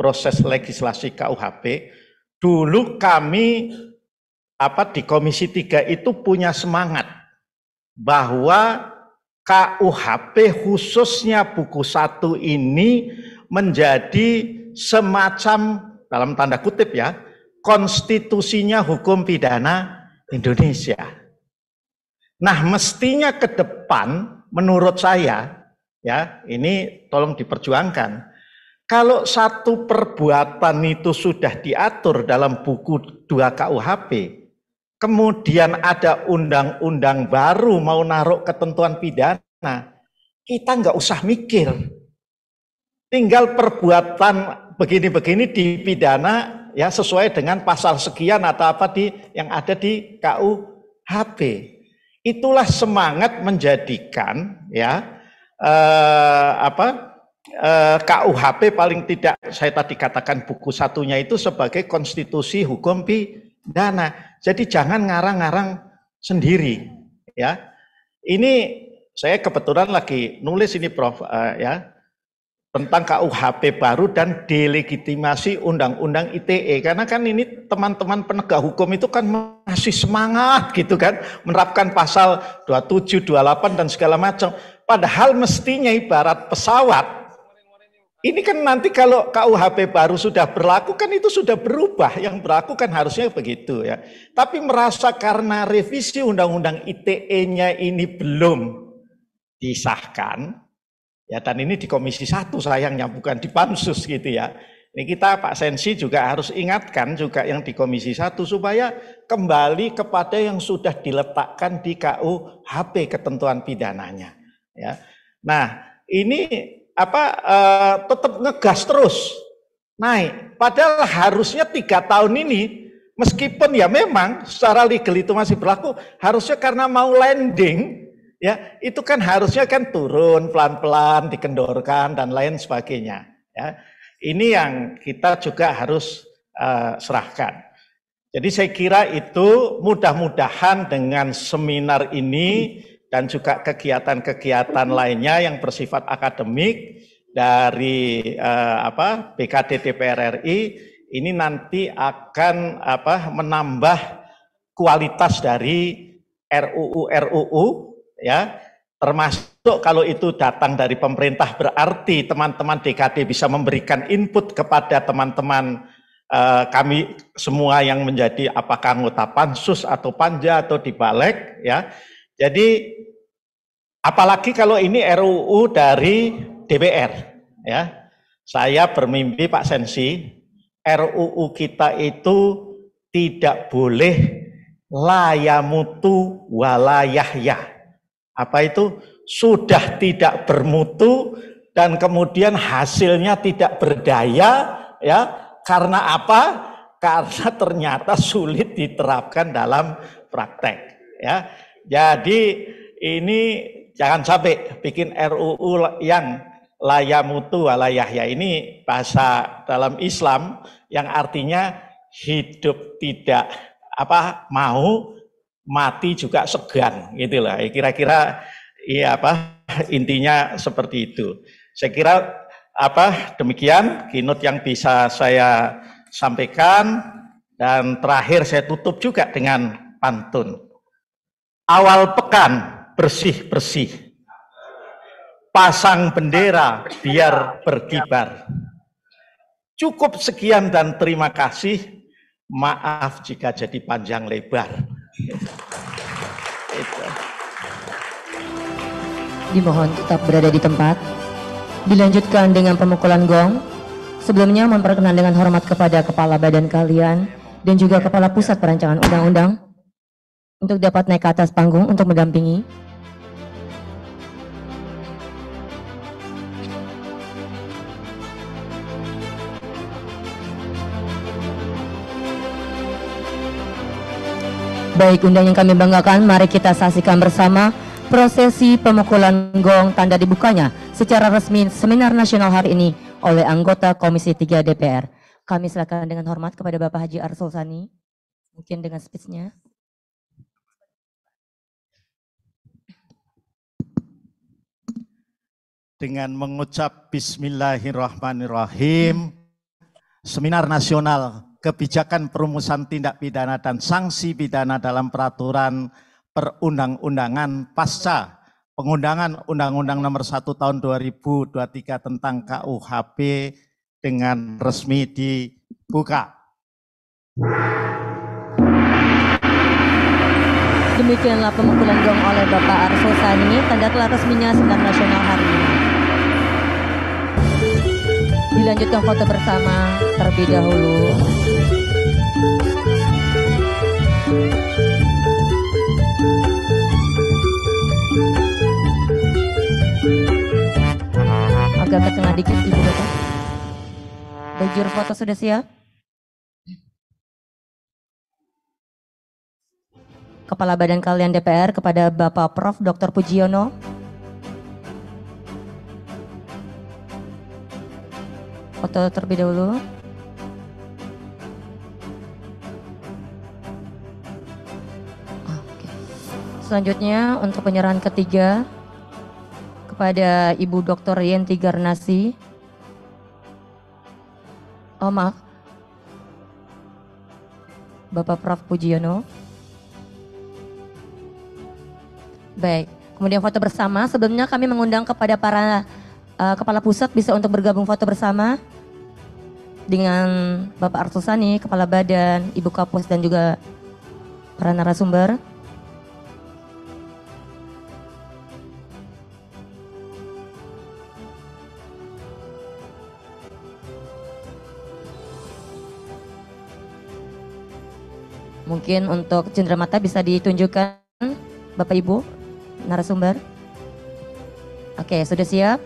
proses legislasi KUHP. Dulu kami apa di Komisi 3 itu punya semangat bahwa KUHP khususnya buku satu ini menjadi semacam dalam tanda kutip ya konstitusinya hukum pidana Indonesia. Nah, mestinya ke depan menurut saya ya, ini tolong diperjuangkan. Kalau satu perbuatan itu sudah diatur dalam buku 2 KUHP, kemudian ada undang-undang baru mau naruh ketentuan pidana, kita nggak usah mikir. Tinggal perbuatan begini-begini dipidana ya sesuai dengan pasal sekian atau apa di yang ada di KUHP. Itulah semangat menjadikan ya eh, apa eh, KUHP paling tidak saya tadi katakan buku satunya itu sebagai konstitusi hukum pidana. Jadi jangan ngarang-ngarang sendiri ya. Ini saya kebetulan lagi nulis ini Prof eh, ya tentang KUHP baru dan delegitimasi undang-undang ITE karena kan ini teman-teman penegak hukum itu kan masih semangat gitu kan menerapkan pasal 27, 28 dan segala macam padahal mestinya ibarat pesawat ini kan nanti kalau KUHP baru sudah berlaku kan itu sudah berubah yang berlaku kan harusnya begitu ya tapi merasa karena revisi undang-undang ITE-nya ini belum disahkan Ya dan ini di Komisi Satu sayangnya bukan di Pansus gitu ya. Ini kita Pak Sensi juga harus ingatkan juga yang di Komisi Satu supaya kembali kepada yang sudah diletakkan di KUHP ketentuan pidananya. Ya. Nah ini apa eh, tetap ngegas terus naik. Padahal harusnya tiga tahun ini meskipun ya memang secara legal itu masih berlaku harusnya karena mau landing ya itu kan harusnya kan turun pelan-pelan dikendorkan dan lain sebagainya ya ini yang kita juga harus uh, serahkan jadi saya kira itu mudah-mudahan dengan seminar ini dan juga kegiatan-kegiatan lainnya yang bersifat akademik dari uh, apa BKD DPR RI ini nanti akan apa menambah kualitas dari RUU RUU ya termasuk kalau itu datang dari pemerintah berarti teman-teman DKD bisa memberikan input kepada teman-teman eh, kami semua yang menjadi apakah anggota pansus atau panja atau di ya jadi apalagi kalau ini RUU dari DPR ya saya bermimpi Pak Sensi RUU kita itu tidak boleh layamutu walayahya apa itu? Sudah tidak bermutu dan kemudian hasilnya tidak berdaya ya. Karena apa? Karena ternyata sulit diterapkan dalam praktek ya. Jadi ini jangan sampai bikin RUU yang layak mutu layamutu ya ini bahasa dalam Islam yang artinya hidup tidak apa mau mati juga segan gitu lah. Ya, kira-kira ya apa intinya seperti itu. Saya kira apa demikian keynote yang bisa saya sampaikan dan terakhir saya tutup juga dengan pantun. Awal pekan bersih-bersih. Pasang bendera biar berkibar. Cukup sekian dan terima kasih. Maaf jika jadi panjang lebar. Itu. Dimohon tetap berada di tempat. Dilanjutkan dengan pemukulan gong. Sebelumnya memperkenan dengan hormat kepada kepala badan kalian dan juga kepala pusat perancangan undang-undang untuk dapat naik ke atas panggung untuk mendampingi Baik undang yang kami banggakan, mari kita saksikan bersama prosesi pemukulan gong tanda dibukanya secara resmi seminar nasional hari ini oleh anggota Komisi 3 DPR. Kami silakan dengan hormat kepada Bapak Haji Arsul Sani, mungkin dengan speech-nya. Dengan mengucap Bismillahirrahmanirrahim, Seminar Nasional kebijakan perumusan tindak pidana dan sanksi pidana dalam peraturan perundang-undangan pasca pengundangan Undang-Undang Nomor 1 Tahun 2023 tentang KUHP dengan resmi dibuka. Demikianlah pemukulan gong oleh Bapak Arso Sani, tanda telah resminya Senat Nasional hari ini dilanjutkan foto bersama terlebih dahulu agak terkena dikit ibu bapak bajur foto sudah siap Kepala Badan Kalian DPR kepada Bapak Prof. Dr. Pujiono foto terlebih dahulu. Oke. Selanjutnya untuk penyerahan ketiga kepada Ibu Dr. Yenti Garnasi. Oh maaf, Bapak Prof. Pujiono. Baik, kemudian foto bersama. Sebelumnya kami mengundang kepada para eh, kepala pusat bisa untuk bergabung foto bersama dengan Bapak Artusani, Kepala Badan, Ibu Kapus dan juga para narasumber. Mungkin untuk cendera mata bisa ditunjukkan Bapak Ibu narasumber. Oke, sudah siap?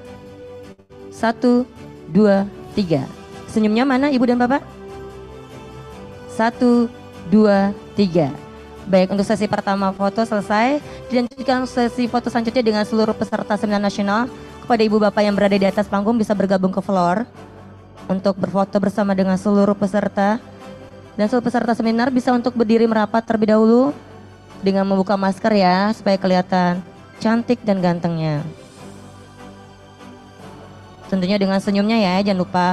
Satu, dua, tiga. Senyumnya mana ibu dan bapak? Satu, dua, tiga. Baik, untuk sesi pertama foto selesai. Dilanjutkan sesi foto selanjutnya dengan seluruh peserta seminar nasional. Kepada ibu bapak yang berada di atas panggung bisa bergabung ke floor untuk berfoto bersama dengan seluruh peserta. Dan seluruh peserta seminar bisa untuk berdiri merapat terlebih dahulu dengan membuka masker ya supaya kelihatan cantik dan gantengnya. Tentunya dengan senyumnya ya, jangan lupa.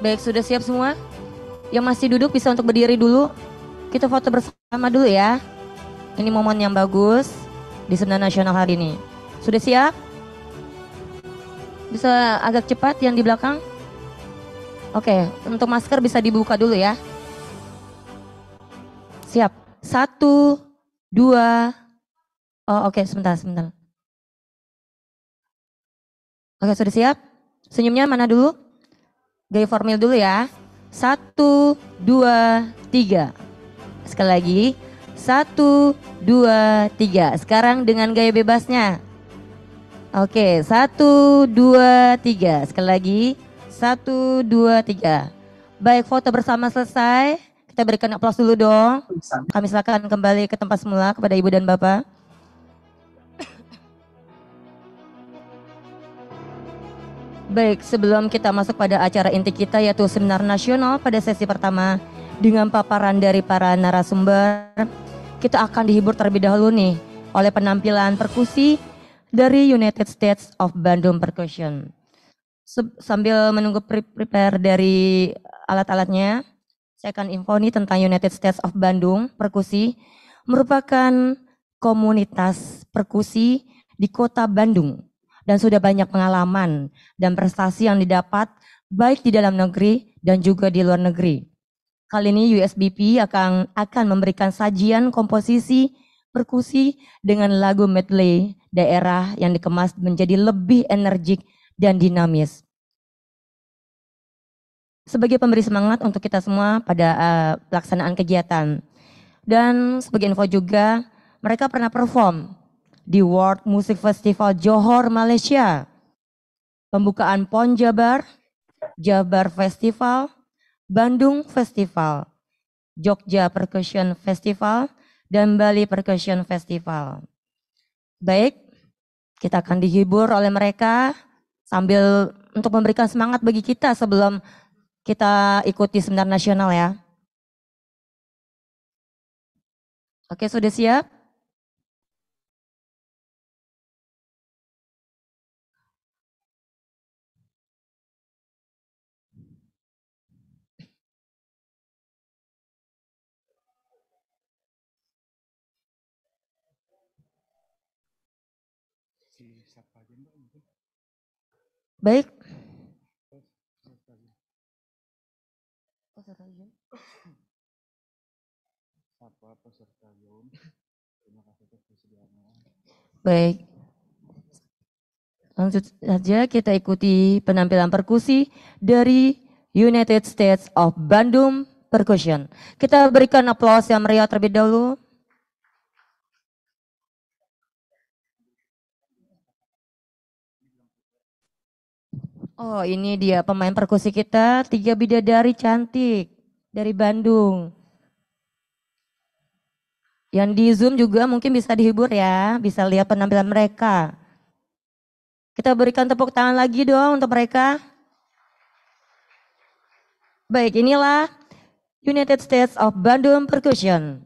Baik, sudah siap semua? Yang masih duduk bisa untuk berdiri dulu. Kita foto bersama dulu ya. Ini momen yang bagus di Seminar Nasional hari ini. Sudah siap? Bisa agak cepat yang di belakang? Oke, untuk masker bisa dibuka dulu ya. Siap. Satu, dua. Oh, oke, sebentar, sebentar. Oke, sudah siap? Senyumnya mana dulu? Gaya formal dulu ya. Satu, dua, tiga. Sekali lagi. Satu, dua, tiga. Sekarang dengan gaya bebasnya. Oke, satu, dua, tiga. Sekali lagi. Satu, dua, tiga. Baik, foto bersama selesai. Kita berikan aplaus dulu dong. Kami silakan kembali ke tempat semula kepada ibu dan bapak. Baik, sebelum kita masuk pada acara inti kita yaitu seminar nasional pada sesi pertama dengan paparan dari para narasumber, kita akan dihibur terlebih dahulu nih oleh penampilan perkusi dari United States of Bandung Percussion. Sambil menunggu prepare dari alat-alatnya, saya akan info nih tentang United States of Bandung Perkusi merupakan komunitas perkusi di kota Bandung dan sudah banyak pengalaman dan prestasi yang didapat baik di dalam negeri dan juga di luar negeri. Kali ini USBP akan akan memberikan sajian komposisi perkusi dengan lagu medley daerah yang dikemas menjadi lebih energik dan dinamis. Sebagai pemberi semangat untuk kita semua pada uh, pelaksanaan kegiatan. Dan sebagai info juga, mereka pernah perform di World Music Festival Johor, Malaysia. Pembukaan PON Jabar, Jabar Festival, Bandung Festival, Jogja Percussion Festival, dan Bali Percussion Festival. Baik, kita akan dihibur oleh mereka sambil untuk memberikan semangat bagi kita sebelum kita ikuti seminar nasional ya. Oke, sudah siap? baik baik lanjut saja kita ikuti penampilan perkusi dari United States of Bandung Percussion. Kita berikan aplaus yang meriah terlebih dahulu. Oh ini dia pemain perkusi kita, tiga bidadari cantik dari Bandung. Yang di Zoom juga mungkin bisa dihibur ya, bisa lihat penampilan mereka. Kita berikan tepuk tangan lagi dong untuk mereka. Baik, inilah United States of Bandung Percussion.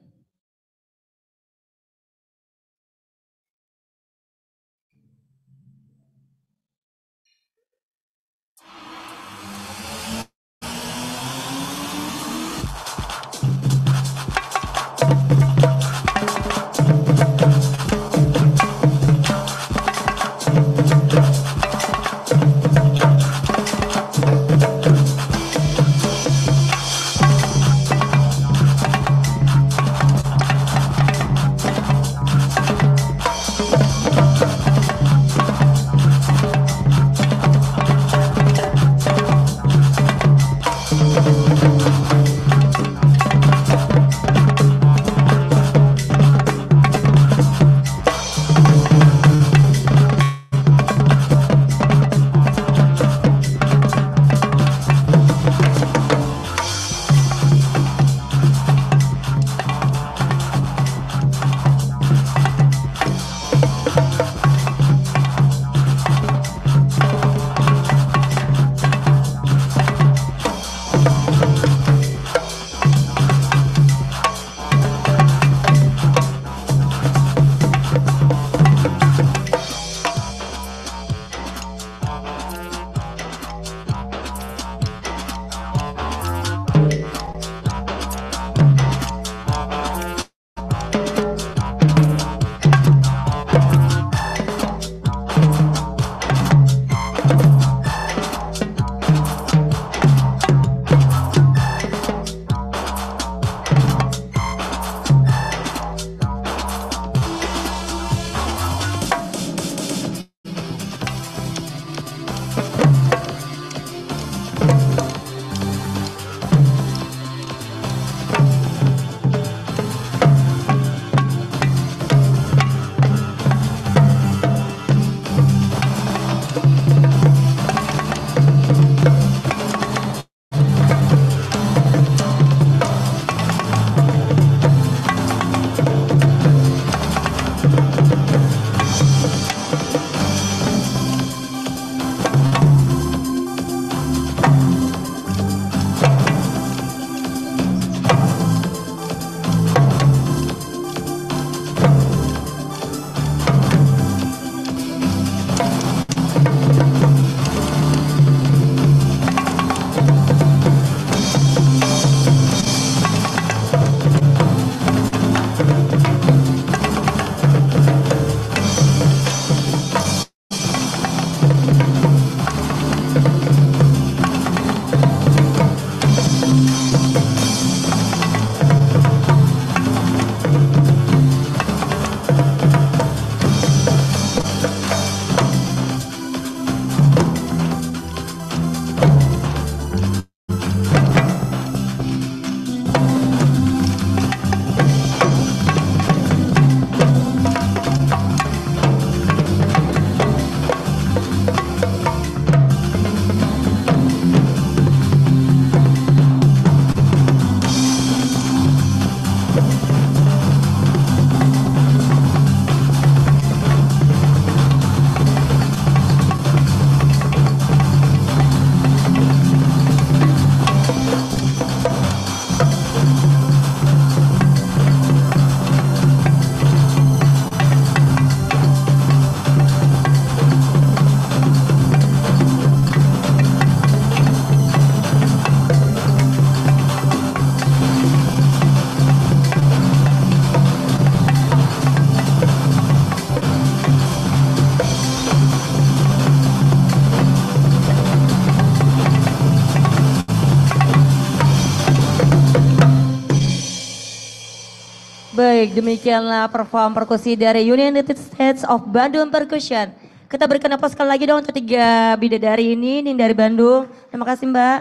Baik, demikianlah perform perkusi dari United States of Bandung Percussion. Kita berikan apa sekali lagi dong untuk tiga bidadari ini, ini dari Bandung. Terima kasih Mbak.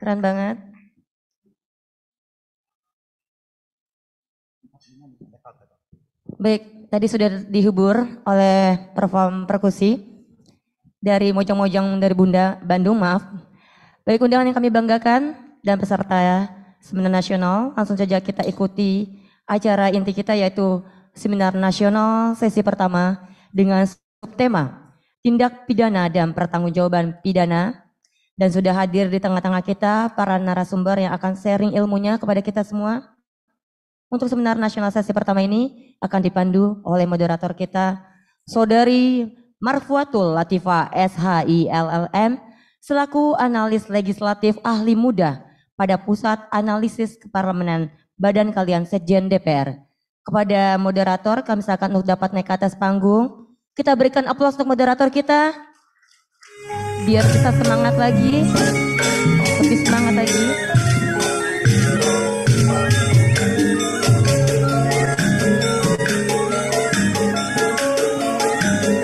Keren banget. Baik, tadi sudah dihibur oleh perform perkusi dari mojang-mojang dari Bunda Bandung, maaf. Baik undangan yang kami banggakan dan peserta ya, seminar nasional, langsung saja kita ikuti acara inti kita yaitu seminar nasional sesi pertama dengan subtema tindak pidana dan pertanggungjawaban pidana dan sudah hadir di tengah-tengah kita para narasumber yang akan sharing ilmunya kepada kita semua. Untuk seminar nasional sesi pertama ini akan dipandu oleh moderator kita, Saudari Marfuatul Latifa SHILLM, selaku analis legislatif ahli muda pada Pusat Analisis Keparlemenan badan kalian, Sekjen DPR. Kepada moderator, kami silakan untuk dapat naik ke atas panggung. Kita berikan aplaus untuk moderator kita. Biar kita semangat lagi. Lebih semangat lagi.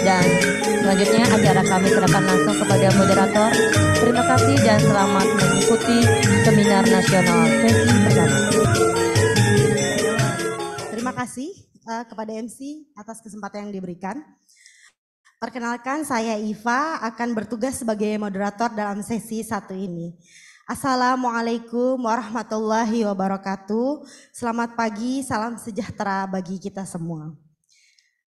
Dan selanjutnya acara kami serahkan langsung kepada moderator. Terima kasih dan selamat mengikuti seminar nasional sesi pertama kasih uh, kepada MC atas kesempatan yang diberikan. Perkenalkan saya Iva akan bertugas sebagai moderator dalam sesi satu ini. Assalamualaikum warahmatullahi wabarakatuh. Selamat pagi, salam sejahtera bagi kita semua.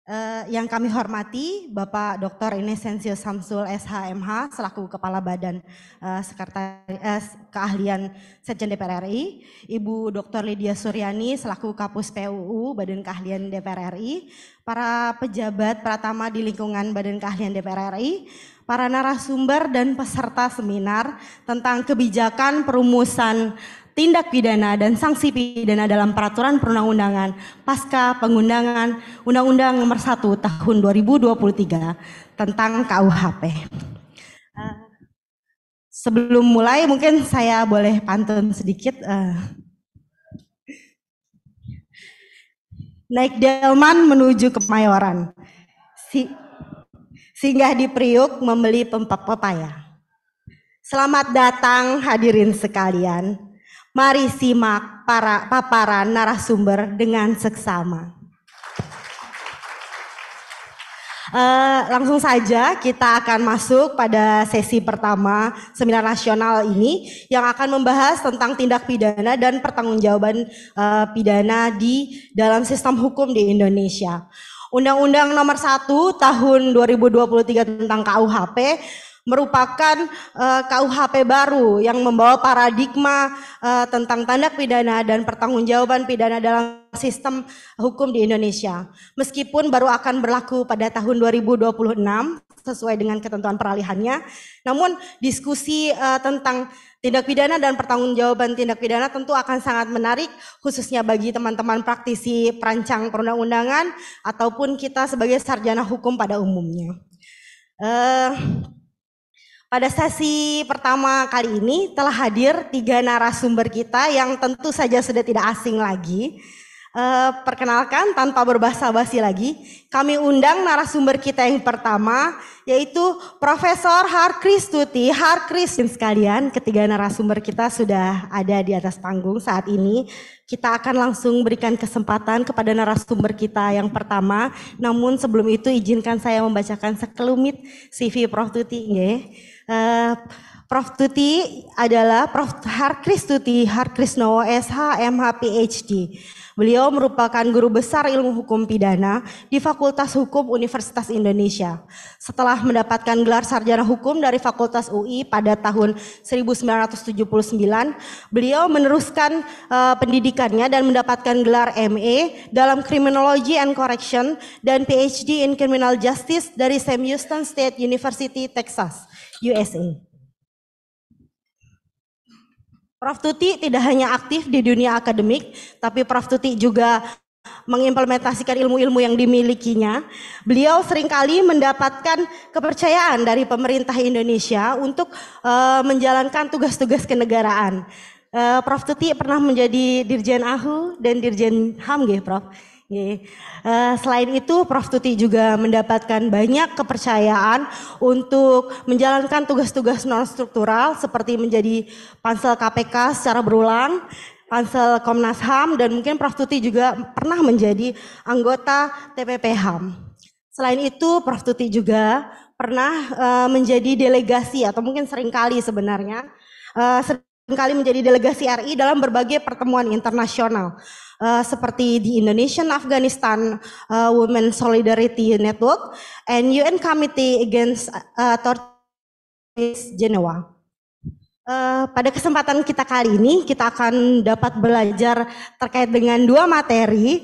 Uh, yang kami hormati Bapak Dr. Inesensio Samsul SHMH selaku Kepala Badan uh, eh, Sekretaris eh, uh, Keahlian Sekjen DPR RI, Ibu Dr. Lydia Suryani selaku Kapus PUU Badan Keahlian DPR RI, para pejabat pertama di lingkungan Badan Keahlian DPR RI, para narasumber dan peserta seminar tentang kebijakan perumusan tindak pidana dan sanksi pidana dalam peraturan perundang-undangan pasca pengundangan Undang-Undang Nomor 1 Tahun 2023 tentang KUHP. Eh, sebelum mulai mungkin saya boleh pantun sedikit. Eh. naik delman menuju Kemayoran. Si, singgah di Priuk membeli pepaya. Selamat datang hadirin sekalian Mari simak para paparan narasumber dengan seksama. Uh, langsung saja kita akan masuk pada sesi pertama seminar nasional ini yang akan membahas tentang tindak pidana dan pertanggungjawaban uh, pidana di dalam sistem hukum di Indonesia. Undang-Undang Nomor 1 Tahun 2023 tentang KUHP merupakan uh, eh, KUHP baru yang membawa paradigma uh, tentang tanda pidana dan pertanggungjawaban pidana dalam sistem hukum di Indonesia. Meskipun baru akan berlaku pada tahun 2026 sesuai dengan ketentuan peralihannya, namun diskusi uh, tentang tindak pidana dan pertanggungjawaban tindak pidana tentu akan sangat menarik khususnya bagi teman-teman praktisi perancang perundang-undangan ataupun kita sebagai sarjana hukum pada umumnya. Uh, pada sesi pertama kali ini telah hadir tiga narasumber kita yang tentu saja sudah tidak asing lagi. E, perkenalkan tanpa berbahasa basi lagi, kami undang narasumber kita yang pertama yaitu Profesor Tuti Harkris sekalian, ketiga narasumber kita sudah ada di atas panggung saat ini. Kita akan langsung berikan kesempatan kepada narasumber kita yang pertama. Namun sebelum itu izinkan saya membacakan sekelumit CV Prof Tuti. Yeah. Uh, Prof. Tuti adalah Prof. Harkris Tuti Harkrisnowo SH MH PhD. Beliau merupakan guru besar ilmu hukum pidana di Fakultas Hukum Universitas Indonesia. Setelah mendapatkan gelar sarjana hukum dari Fakultas UI pada tahun 1979, beliau meneruskan uh, pendidikannya dan mendapatkan gelar MA dalam Criminology and Correction dan PhD in Criminal Justice dari Sam Houston State University, Texas. USA. Prof. Tuti tidak hanya aktif di dunia akademik, tapi Prof. Tuti juga mengimplementasikan ilmu-ilmu yang dimilikinya. Beliau seringkali mendapatkan kepercayaan dari pemerintah Indonesia untuk uh, menjalankan tugas-tugas kenegaraan. Uh, Prof. Tuti pernah menjadi Dirjen AHU dan Dirjen HAM, Prof. Eh, selain itu, Prof. Tuti juga mendapatkan banyak kepercayaan untuk menjalankan tugas-tugas non-struktural seperti menjadi pansel KPK secara berulang, pansel Komnas HAM, dan mungkin Prof. Tuti juga pernah menjadi anggota TPP HAM. Selain itu, Prof. Tuti juga pernah eh, menjadi delegasi atau mungkin seringkali sebenarnya, sering eh, seringkali menjadi delegasi RI dalam berbagai pertemuan internasional uh, seperti di Indonesian Afghanistan uh, Women Solidarity Network and UN Committee Against uh, Torture Genoa. Uh, pada kesempatan kita kali ini kita akan dapat belajar terkait dengan dua materi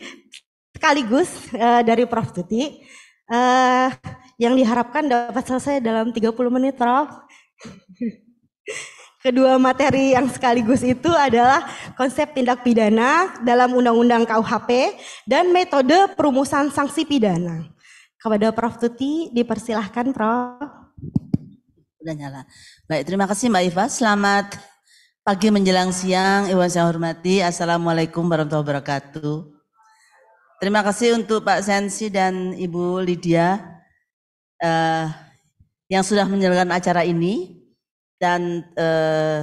sekaligus uh, dari Prof Tuti uh, yang diharapkan dapat selesai dalam 30 menit Prof. Kedua materi yang sekaligus itu adalah konsep tindak pidana dalam Undang-Undang KUHP dan metode perumusan sanksi pidana. Kepada Prof. Tuti, dipersilahkan Prof. Sudah nyala. Baik, terima kasih Mbak Iva. Selamat pagi menjelang siang, Iwan saya hormati. Assalamualaikum warahmatullahi wabarakatuh. Terima kasih untuk Pak Sensi dan Ibu Lydia uh, yang sudah menyelenggarakan acara ini dan eh,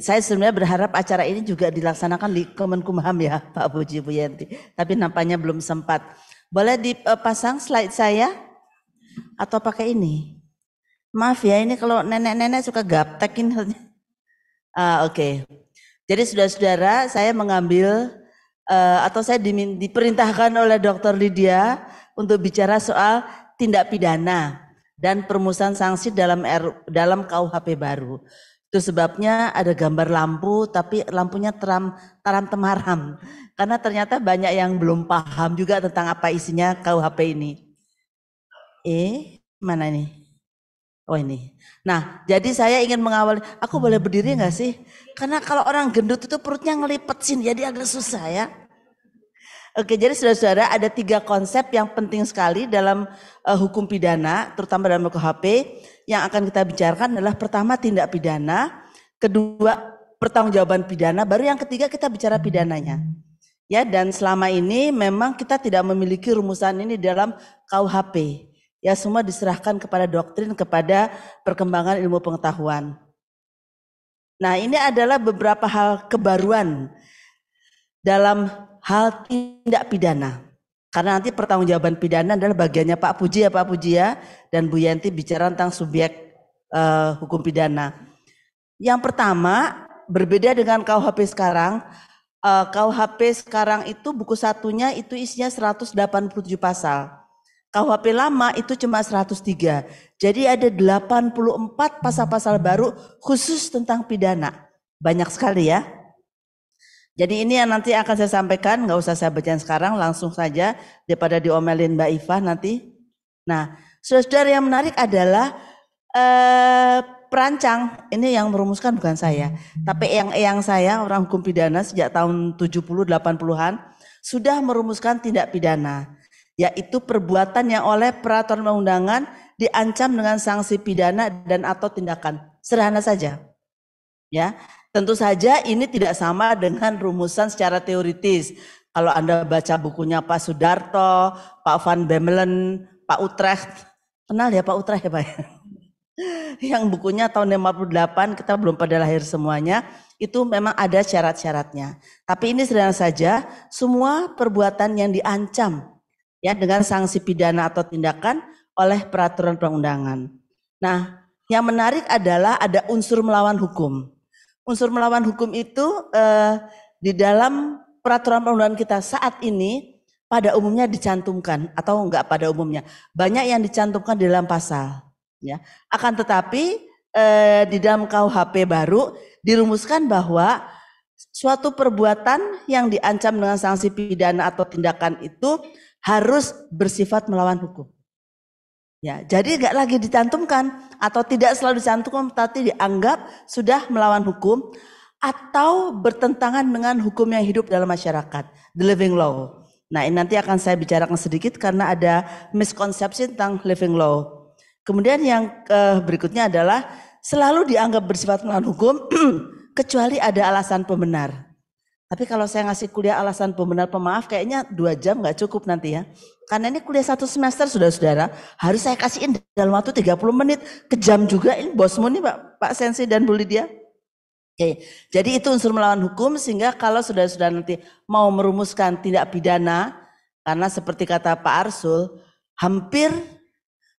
saya sebenarnya berharap acara ini juga dilaksanakan di Kemenkumham ya Pak Puji Bu Yanti. Tapi nampaknya belum sempat. Boleh dipasang slide saya? Atau pakai ini? Maaf ya ini kalau nenek-nenek suka gaptekin. Ah, Oke. Okay. Jadi saudara-saudara saya mengambil uh, atau saya diperintahkan oleh Dr. Lydia untuk bicara soal tindak pidana dan perumusan sanksi dalam R, dalam KUHP baru. Itu sebabnya ada gambar lampu, tapi lampunya teram, teram temaram. Karena ternyata banyak yang belum paham juga tentang apa isinya KUHP ini. Eh, mana nih Oh ini. Nah, jadi saya ingin mengawali. Aku boleh berdiri nggak sih? Karena kalau orang gendut itu perutnya ngelipet sini, jadi agak susah ya. Oke, jadi saudara-saudara ada tiga konsep yang penting sekali dalam uh, hukum pidana, terutama dalam KUHP, yang akan kita bicarakan adalah pertama tindak pidana, kedua pertanggungjawaban pidana, baru yang ketiga kita bicara pidananya. Ya, dan selama ini memang kita tidak memiliki rumusan ini dalam KUHP. Ya, semua diserahkan kepada doktrin, kepada perkembangan ilmu pengetahuan. Nah, ini adalah beberapa hal kebaruan dalam hal tindak pidana. Karena nanti pertanggungjawaban pidana adalah bagiannya Pak Puji ya Pak Puji ya dan Bu Yanti bicara tentang subjek uh, hukum pidana. Yang pertama berbeda dengan KUHP sekarang. Uh, eh, KUHP sekarang itu buku satunya itu isinya 187 pasal. KUHP lama itu cuma 103. Jadi ada 84 pasal-pasal baru khusus tentang pidana. Banyak sekali ya. Jadi ini yang nanti akan saya sampaikan, nggak usah saya bacaan sekarang, langsung saja daripada diomelin Mbak Iva nanti. Nah, saudara yang menarik adalah eh, perancang, ini yang merumuskan bukan saya, tapi yang yang saya orang hukum pidana sejak tahun 70-80-an sudah merumuskan tindak pidana, yaitu perbuatan yang oleh peraturan undangan diancam dengan sanksi pidana dan atau tindakan. Sederhana saja. Ya, Tentu saja ini tidak sama dengan rumusan secara teoritis. Kalau Anda baca bukunya Pak Sudarto, Pak Van Bemelen, Pak Utrecht. Kenal ya Pak Utrecht ya Pak? Yang bukunya tahun 58, kita belum pada lahir semuanya. Itu memang ada syarat-syaratnya. Tapi ini sederhana saja, semua perbuatan yang diancam ya dengan sanksi pidana atau tindakan oleh peraturan perundangan. Nah, yang menarik adalah ada unsur melawan hukum. Unsur melawan hukum itu eh, di dalam peraturan perundang kita saat ini pada umumnya dicantumkan atau enggak pada umumnya. Banyak yang dicantumkan di dalam pasal. Ya. Akan tetapi eh, di dalam KUHP baru dirumuskan bahwa suatu perbuatan yang diancam dengan sanksi pidana atau tindakan itu harus bersifat melawan hukum. Ya, jadi nggak lagi dicantumkan atau tidak selalu dicantumkan tapi dianggap sudah melawan hukum atau bertentangan dengan hukum yang hidup dalam masyarakat, the living law. Nah, ini nanti akan saya bicarakan sedikit karena ada miskonsepsi tentang living law. Kemudian yang eh, berikutnya adalah selalu dianggap bersifat melawan hukum kecuali ada alasan pembenar. Tapi kalau saya ngasih kuliah alasan pembenar pemaaf kayaknya dua jam nggak cukup nanti ya. Karena ini kuliah satu semester sudah saudara harus saya kasihin dalam waktu 30 menit. Kejam juga ini bosmu nih Pak, Pak Sensi dan Bu Lydia. Oke, jadi itu unsur melawan hukum sehingga kalau saudara-saudara nanti mau merumuskan tidak pidana karena seperti kata Pak Arsul hampir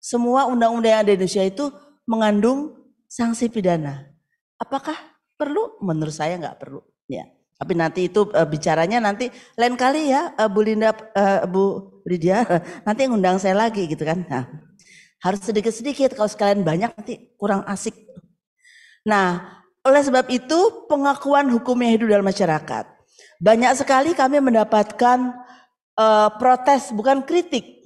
semua undang-undang yang ada di Indonesia itu mengandung sanksi pidana. Apakah perlu? Menurut saya nggak perlu. Ya. Tapi nanti itu uh, bicaranya nanti lain kali ya uh, Bu Linda uh, Bu Lydia nanti ngundang saya lagi gitu kan. Nah, harus sedikit-sedikit kalau sekalian banyak nanti kurang asik. Nah, oleh sebab itu pengakuan hukumnya hidup dalam masyarakat. Banyak sekali kami mendapatkan uh, protes bukan kritik.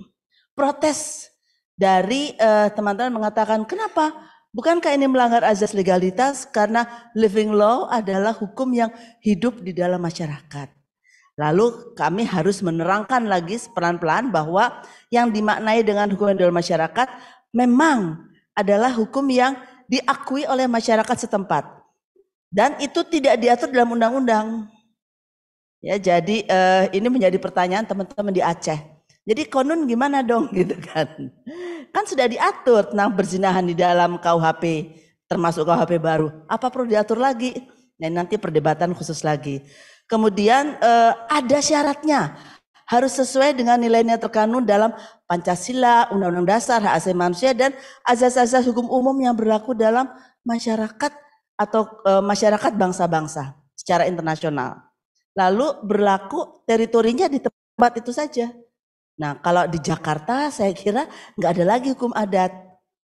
Protes dari teman-teman uh, teman -teman mengatakan kenapa Bukankah ini melanggar azas legalitas karena living law adalah hukum yang hidup di dalam masyarakat. Lalu kami harus menerangkan lagi pelan-pelan bahwa yang dimaknai dengan hukum di dalam masyarakat memang adalah hukum yang diakui oleh masyarakat setempat. Dan itu tidak diatur dalam undang-undang. Ya, jadi eh, ini menjadi pertanyaan teman-teman di Aceh. Jadi konun gimana dong gitu kan. Kan sudah diatur tentang berzinahan di dalam KUHP, termasuk KUHP baru. Apa perlu diatur lagi? Nah, nanti perdebatan khusus lagi. Kemudian eh, ada syaratnya. Harus sesuai dengan nilai-nilai terkandung dalam Pancasila, Undang-Undang Dasar, Hak Asasi Manusia, dan azas-azas hukum umum yang berlaku dalam masyarakat atau e, masyarakat bangsa-bangsa secara internasional. Lalu berlaku teritorinya di tempat itu saja. Nah kalau di Jakarta saya kira nggak ada lagi hukum adat.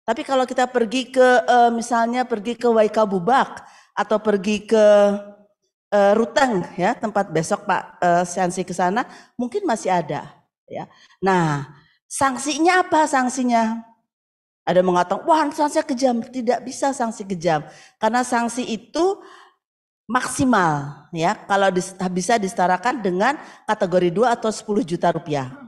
Tapi kalau kita pergi ke eh, misalnya pergi ke Waikabubak atau pergi ke eh, Ruteng ya tempat besok Pak eh, ke sana mungkin masih ada ya. Nah sanksinya apa sanksinya? Ada mengatakan, wah sanksinya kejam. Tidak bisa sanksi kejam. Karena sanksi itu maksimal ya kalau bisa disetarakan dengan kategori 2 atau 10 juta rupiah.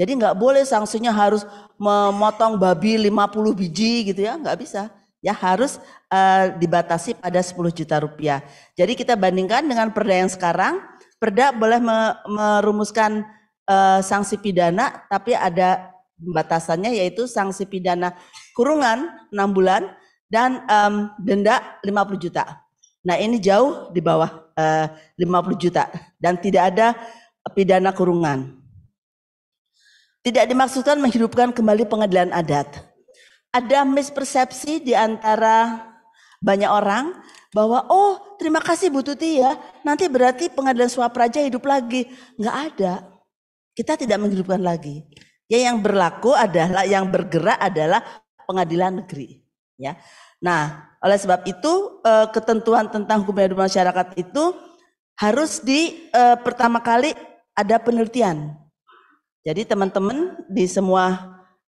Jadi nggak boleh sanksinya harus memotong babi 50 biji gitu ya, nggak bisa. Ya harus uh, dibatasi pada 10 juta rupiah. Jadi kita bandingkan dengan perda yang sekarang, perda boleh me merumuskan uh, sanksi pidana, tapi ada batasannya yaitu sanksi pidana kurungan 6 bulan dan um, denda 50 juta. Nah ini jauh di bawah eh, uh, 50 juta dan tidak ada pidana kurungan. Tidak dimaksudkan menghidupkan kembali pengadilan adat. Ada mispersepsi di antara banyak orang bahwa oh terima kasih Bu Tuti ya, nanti berarti pengadilan suap raja hidup lagi. Enggak ada. Kita tidak menghidupkan lagi. Ya yang berlaku adalah yang bergerak adalah pengadilan negeri, ya. Nah, oleh sebab itu eh, ketentuan tentang hukum hidup masyarakat itu harus di eh, pertama kali ada penelitian jadi teman-teman di semua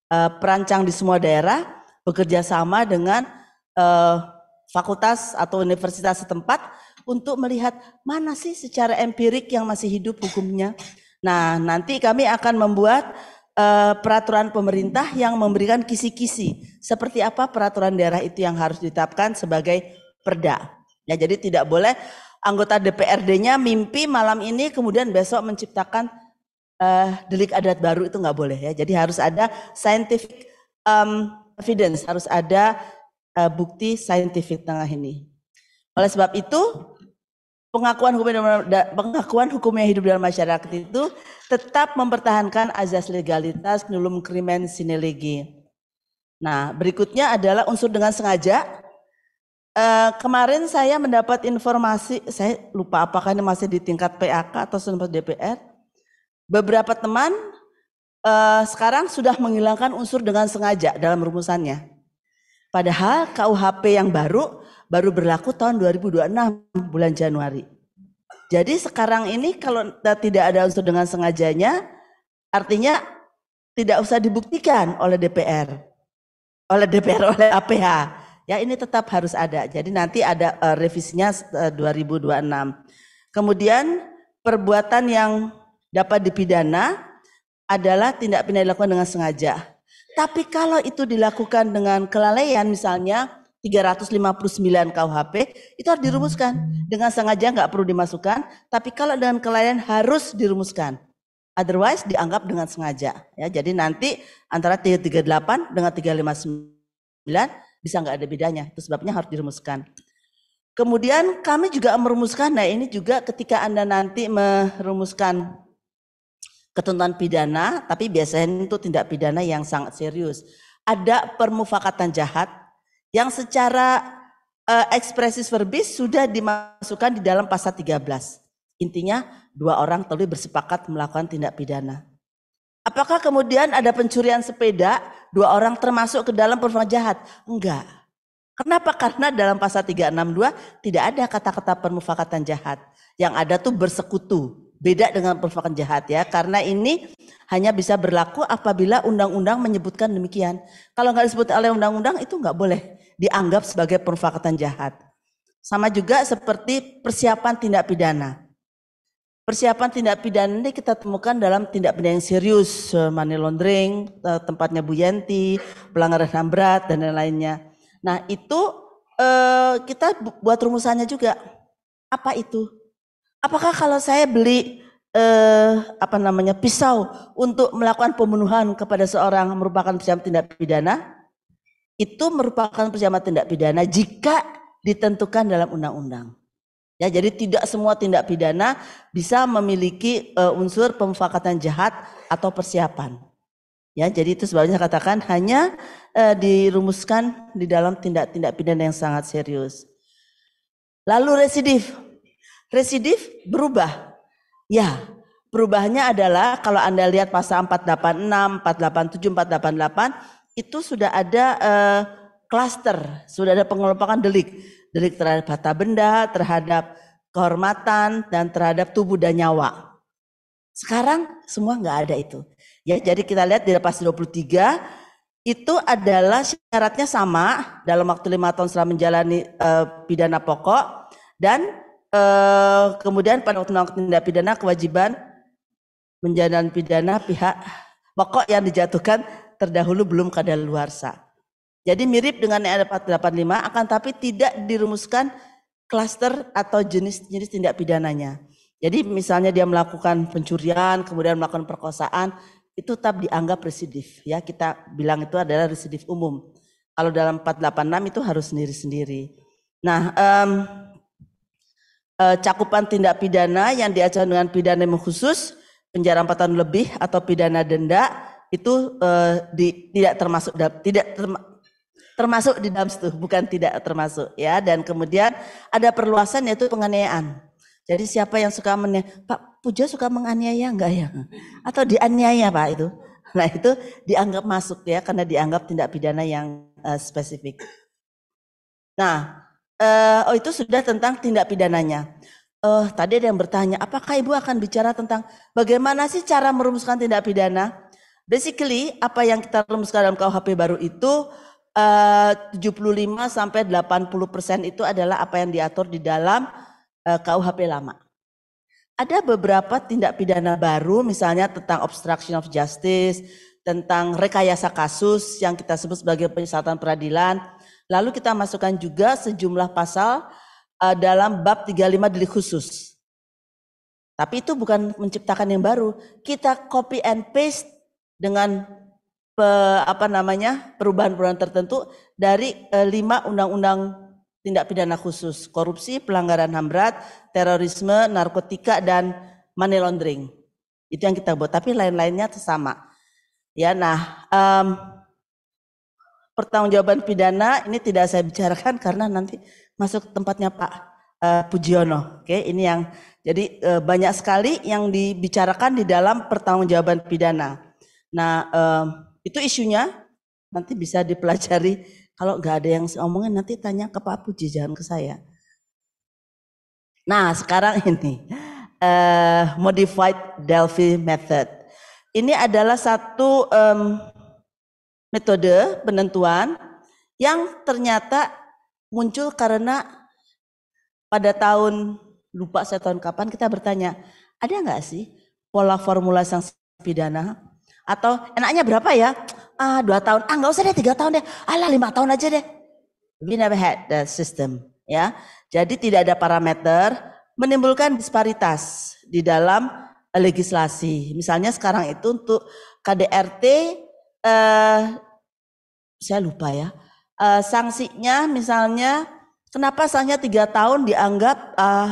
uh, perancang di semua daerah bekerja sama dengan uh, fakultas atau universitas setempat untuk melihat mana sih secara empirik yang masih hidup hukumnya. Nah, nanti kami akan membuat uh, peraturan pemerintah yang memberikan kisi-kisi seperti apa peraturan daerah itu yang harus ditetapkan sebagai perda. Ya, jadi tidak boleh anggota DPRD-nya mimpi malam ini kemudian besok menciptakan uh, delik adat baru itu nggak boleh ya. Jadi harus ada scientific um, evidence, harus ada uh, bukti scientific tengah ini. Oleh sebab itu pengakuan hukum pengakuan hukumnya hidup dalam masyarakat itu tetap mempertahankan azas legalitas nulum krimen sine lege. Nah, berikutnya adalah unsur dengan sengaja. Uh, kemarin saya mendapat informasi, saya lupa apakah ini masih di tingkat PAK atau sempat DPR Beberapa teman uh, sekarang sudah menghilangkan unsur dengan sengaja dalam rumusannya. Padahal KUHP yang baru baru berlaku tahun 2026 bulan Januari. Jadi sekarang ini kalau tidak ada unsur dengan sengajanya artinya tidak usah dibuktikan oleh DPR. Oleh DPR oleh APH. Ya ini tetap harus ada. Jadi nanti ada uh, revisinya eh, uh, 2026. Kemudian perbuatan yang dapat dipidana adalah tindak pidana dilakukan dengan sengaja. Tapi kalau itu dilakukan dengan kelalaian misalnya 359 KUHP itu harus dirumuskan. Dengan sengaja nggak perlu dimasukkan, tapi kalau dengan kelalaian harus dirumuskan. Otherwise dianggap dengan sengaja. Ya, jadi nanti antara 338 dengan 359 bisa nggak ada bedanya. Itu sebabnya harus dirumuskan. Kemudian kami juga merumuskan, nah ini juga ketika Anda nanti merumuskan ketentuan pidana, tapi biasanya itu tindak pidana yang sangat serius. Ada permufakatan jahat yang secara uh, eh, ekspresis verbis sudah dimasukkan di dalam pasal 13. Intinya dua orang terlebih bersepakat melakukan tindak pidana. Apakah kemudian ada pencurian sepeda, dua orang termasuk ke dalam permufakatan jahat? Enggak. Kenapa? Karena dalam pasal 362 tidak ada kata-kata permufakatan jahat. Yang ada tuh bersekutu Beda dengan perbuatan jahat ya, karena ini hanya bisa berlaku apabila undang-undang menyebutkan demikian. Kalau nggak disebut oleh undang-undang itu nggak boleh dianggap sebagai perbuatan jahat. Sama juga seperti persiapan tindak pidana. Persiapan tindak pidana ini kita temukan dalam tindak pidana yang serius, eh, money laundering, eh, tempatnya Bu Yanti, pelanggaran HAM berat dan lain-lainnya. Nah, itu eh, kita buat rumusannya juga. Apa itu? Apakah kalau saya beli eh, apa namanya pisau untuk melakukan pembunuhan kepada seorang merupakan pejabat tindak pidana itu merupakan pejabat tindak pidana jika ditentukan dalam undang-undang. Ya, jadi tidak semua tindak pidana bisa memiliki eh, unsur pemufakatan jahat atau persiapan. Ya, jadi itu sebabnya saya katakan hanya eh, dirumuskan di dalam tindak-tindak pidana yang sangat serius. Lalu residif, Residif berubah. Ya, perubahannya adalah kalau Anda lihat pasal 486, 487, 488 itu sudah ada eh, sudah ada pengelompokan delik. Delik terhadap harta benda, terhadap kehormatan, dan terhadap tubuh dan nyawa. Sekarang semua nggak ada itu. Ya, jadi kita lihat di pasal 23 itu adalah syaratnya sama dalam waktu lima tahun setelah menjalani e, pidana pokok dan Eh, kemudian pada waktu tindak pidana kewajiban menjalankan pidana pihak pokok yang dijatuhkan terdahulu belum luar sah. Jadi mirip dengan yang ada 485 akan tapi tidak dirumuskan klaster atau jenis-jenis tindak pidananya. Jadi misalnya dia melakukan pencurian, kemudian melakukan perkosaan, itu tetap dianggap residif ya kita bilang itu adalah residif umum kalau dalam 486 itu harus sendiri-sendiri nah um, eh, cakupan tindak pidana yang diancam dengan pidana yang khusus penjara empat tahun lebih atau pidana denda itu eh, di, tidak termasuk tidak terma, termasuk di dalam situ bukan tidak termasuk ya dan kemudian ada perluasan yaitu penganiayaan. Jadi siapa yang suka meniaya, Pak Puja suka menganiaya enggak ya? Atau dianiaya Pak itu? Nah itu dianggap masuk ya karena dianggap tindak pidana yang uh, spesifik. Nah Uh, oh itu sudah tentang tindak pidananya. Uh, tadi ada yang bertanya, apakah ibu akan bicara tentang bagaimana sih cara merumuskan tindak pidana? Basically, apa yang kita rumuskan dalam KUHP baru itu eh, uh, 75 sampai 80 persen itu adalah apa yang diatur di dalam uh, KUHP lama. Ada beberapa tindak pidana baru, misalnya tentang obstruction of justice, tentang rekayasa kasus yang kita sebut sebagai penyesatan peradilan, Lalu kita masukkan juga sejumlah pasal uh, dalam bab 35 delik khusus. Tapi itu bukan menciptakan yang baru. Kita copy and paste dengan pe, apa namanya perubahan-perubahan tertentu dari uh, lima undang-undang tindak pidana khusus korupsi, pelanggaran ham berat, terorisme, narkotika dan money laundering. Itu yang kita buat. Tapi lain-lainnya sama. Ya, nah. Um, pertanggungjawaban pidana ini tidak saya bicarakan karena nanti masuk tempatnya Pak uh, eh, Pujiono. Oke, ini yang jadi uh, banyak sekali yang dibicarakan di dalam pertanggungjawaban pidana. Nah, uh, itu isunya nanti bisa dipelajari. Kalau nggak ada yang ngomongin nanti tanya ke Pak Puji jangan ke saya. Nah, sekarang ini uh, modified Delphi method. Ini adalah satu um, metode penentuan yang ternyata muncul karena pada tahun lupa saya tahun kapan kita bertanya ada nggak sih pola formula sanksi pidana atau enaknya berapa ya ah dua tahun ah nggak usah deh tiga tahun deh alah lima tahun aja deh we never had the system ya jadi tidak ada parameter menimbulkan disparitas di dalam legislasi misalnya sekarang itu untuk KDRT eh, saya lupa ya. Uh, eh, sanksinya misalnya kenapa sanksinya tiga tahun dianggap uh,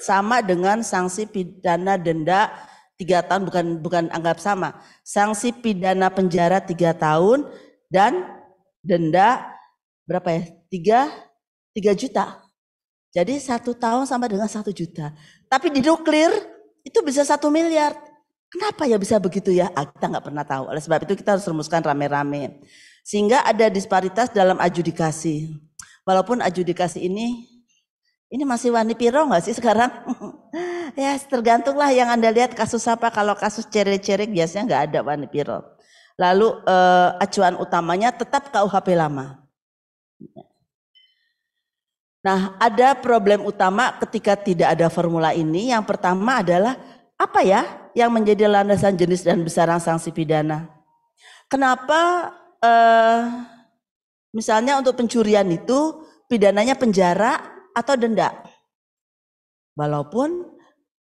sama dengan sanksi pidana denda tiga tahun bukan bukan anggap sama sanksi pidana penjara tiga tahun dan denda berapa ya tiga tiga juta jadi satu tahun sama dengan satu juta tapi di nuklir itu bisa satu miliar kenapa ya bisa begitu ya ah, kita nggak pernah tahu oleh sebab itu kita harus rumuskan rame-rame sehingga ada disparitas dalam adjudikasi. Walaupun adjudikasi ini ini masih wani piro nggak sih sekarang? ya tergantunglah yang anda lihat kasus apa. Kalau kasus cerik-cerik biasanya nggak ada wani piro. Lalu eh, acuan utamanya tetap KUHP lama. Nah ada problem utama ketika tidak ada formula ini. Yang pertama adalah apa ya yang menjadi landasan jenis dan besaran sanksi pidana? Kenapa eh, misalnya untuk pencurian itu pidananya penjara atau denda. Walaupun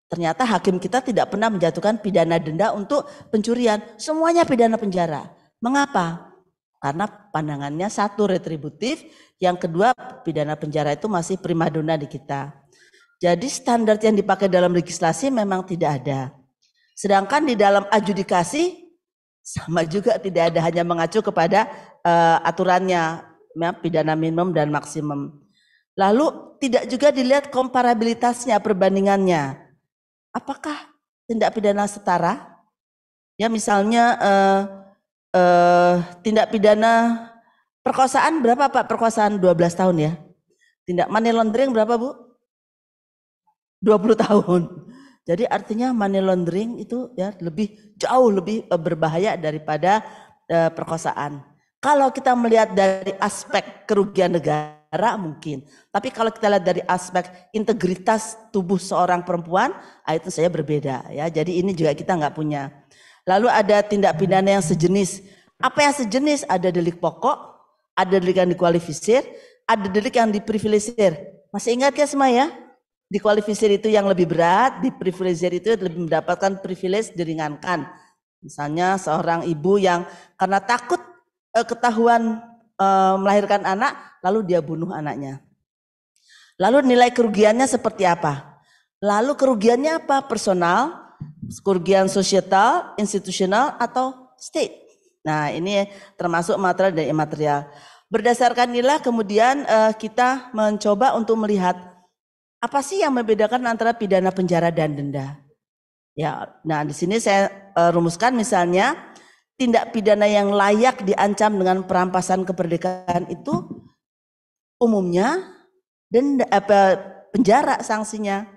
ternyata hakim kita tidak pernah menjatuhkan pidana denda untuk pencurian, semuanya pidana penjara. Mengapa? Karena pandangannya satu retributif, yang kedua pidana penjara itu masih primadona di kita. Jadi standar yang dipakai dalam legislasi memang tidak ada. Sedangkan di dalam adjudikasi sama juga tidak ada hanya mengacu kepada uh, aturannya ya, pidana minimum dan maksimum. Lalu tidak juga dilihat komparabilitasnya perbandingannya. Apakah tindak pidana setara? Ya misalnya uh, uh, tindak pidana perkosaan berapa Pak? Perkosaan 12 tahun ya. Tindak money laundering berapa Bu? 20 tahun. Jadi artinya money laundering itu ya lebih jauh lebih eh, berbahaya daripada uh, perkosaan. Kalau kita melihat dari aspek kerugian negara mungkin, tapi kalau kita lihat dari aspek integritas tubuh seorang perempuan, ah, itu saya berbeda ya. Jadi ini juga kita nggak punya. Lalu ada tindak pidana yang sejenis. Apa yang sejenis? Ada delik pokok, ada delik yang dikualifisir, ada delik yang diprivilisir. Masih ingat ya semua ya? di qualifier itu yang lebih berat, di privilege itu lebih mendapatkan privilege diringankan. Misalnya seorang ibu yang karena takut eh, ketahuan eh, melahirkan anak, lalu dia bunuh anaknya. Lalu nilai kerugiannya seperti apa? Lalu kerugiannya apa? Personal, kerugian sosial, institusional, atau state. Nah ini termasuk material dan imaterial. Berdasarkan nilai kemudian eh, kita mencoba untuk melihat apa sih yang membedakan antara pidana penjara dan denda? Ya, nah di sini saya uh, rumuskan misalnya tindak pidana yang layak diancam dengan perampasan kemerdekaan itu umumnya denda apa eh, penjara sanksinya.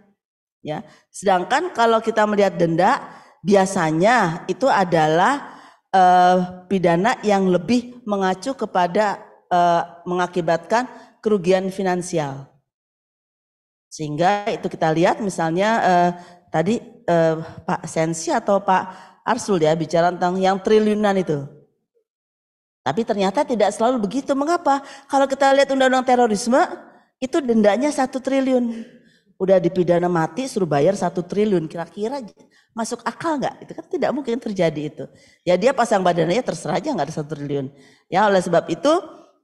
Ya. Sedangkan kalau kita melihat denda biasanya itu adalah uh, pidana yang lebih mengacu kepada uh, mengakibatkan kerugian finansial. Sehingga itu kita lihat misalnya eh, tadi eh, Pak Sensi atau Pak Arsul ya bicara tentang yang triliunan itu. Tapi ternyata tidak selalu begitu. Mengapa? Kalau kita lihat undang-undang terorisme itu dendanya satu triliun. Udah dipidana mati suruh bayar satu triliun. Kira-kira masuk akal nggak? Itu kan tidak mungkin terjadi itu. Ya dia pasang badannya terserah aja nggak ada satu triliun. Ya oleh sebab itu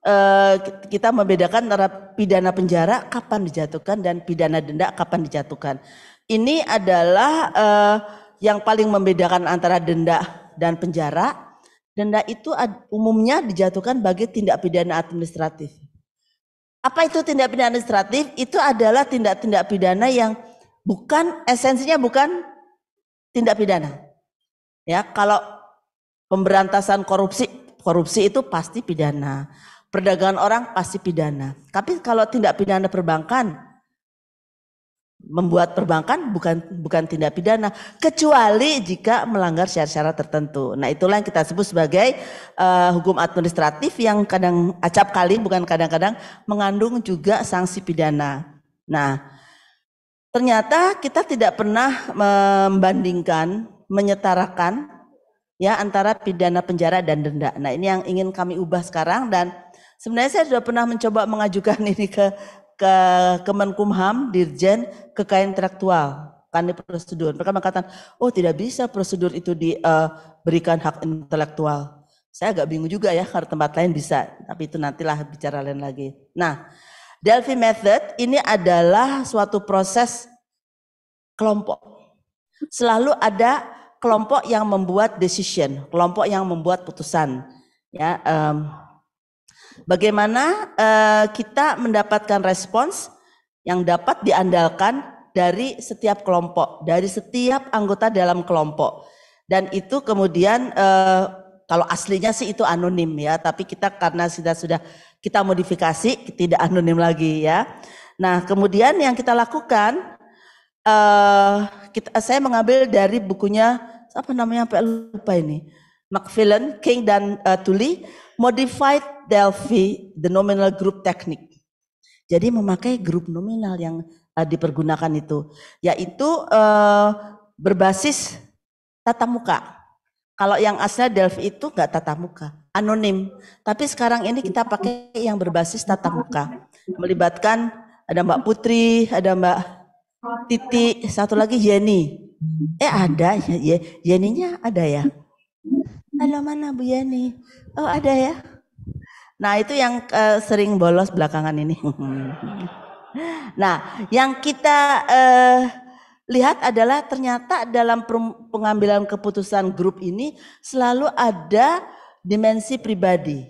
Eh, kita membedakan antara pidana penjara kapan dijatuhkan dan pidana denda kapan dijatuhkan. Ini adalah uh, yang paling membedakan antara denda dan penjara. Denda itu umumnya dijatuhkan bagi tindak pidana administratif. Apa itu tindak pidana administratif? Itu adalah tindak-tindak pidana yang bukan esensinya bukan tindak pidana. Ya, kalau pemberantasan korupsi, korupsi itu pasti pidana perdagangan orang pasti pidana. Tapi kalau tindak pidana perbankan, membuat perbankan bukan bukan tindak pidana kecuali jika melanggar syarat-syarat tertentu. Nah, itulah yang kita sebut sebagai uh, hukum administratif yang kadang acap kali bukan kadang-kadang mengandung juga sanksi pidana. Nah, ternyata kita tidak pernah membandingkan, menyetarakan ya antara pidana penjara dan denda. Nah, ini yang ingin kami ubah sekarang dan Sebenarnya saya sudah pernah mencoba mengajukan ini ke ke Kemenkumham, Dirjen Kekayaan Intelektual, karena prosedur. Mereka mengatakan, oh tidak bisa prosedur itu diberikan eh, uh, hak intelektual. Saya agak bingung juga ya, karena tempat lain bisa, tapi itu nantilah bicara lain lagi. Nah, Delphi Method ini adalah suatu proses kelompok. Selalu ada kelompok yang membuat decision, kelompok yang membuat putusan. Ya, um, Bagaimana uh, kita mendapatkan respons yang dapat diandalkan dari setiap kelompok, dari setiap anggota dalam kelompok. Dan itu kemudian uh, kalau aslinya sih itu anonim ya, tapi kita karena sudah sudah kita modifikasi tidak anonim lagi ya. Nah, kemudian yang kita lakukan uh, kita, saya mengambil dari bukunya apa namanya sampai lupa ini. McFillan, King dan uh, Tully Modified Delphi, the nominal group technique. Jadi memakai grup nominal yang uh, dipergunakan itu, yaitu uh, berbasis tatap muka. Kalau yang aslinya Delphi itu nggak tatap muka, anonim. Tapi sekarang ini kita pakai yang berbasis tatap muka, melibatkan ada Mbak Putri, ada Mbak Titi, satu lagi Yeni. Eh ada ya, Yeninya ada ya. Halo mana Bu Yeni? Oh ada ya. Nah itu yang uh, sering bolos belakangan ini. nah yang kita uh, lihat adalah ternyata dalam pengambilan keputusan grup ini selalu ada dimensi pribadi,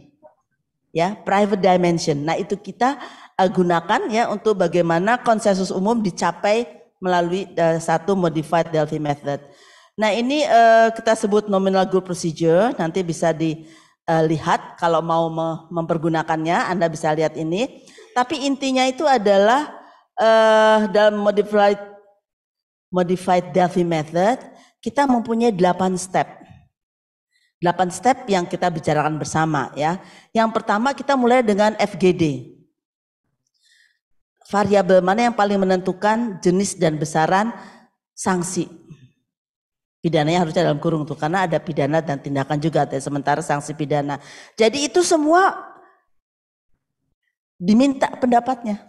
ya private dimension. Nah itu kita eh, gunakan ya untuk bagaimana konsensus umum dicapai melalui satu modified Delphi method. Nah ini kita sebut nominal group procedure. Nanti bisa di uh, lihat kalau mau me mempergunakannya Anda bisa lihat ini. Tapi intinya itu adalah uh, dalam modified modified Delphi method kita mempunyai delapan step. delapan step yang kita bicarakan bersama ya. Yang pertama kita mulai dengan FGD. Variabel mana yang paling menentukan jenis dan besaran sanksi. Pidananya harusnya dalam kurung tuh karena ada pidana dan tindakan juga sementara sanksi pidana. Jadi itu semua diminta pendapatnya.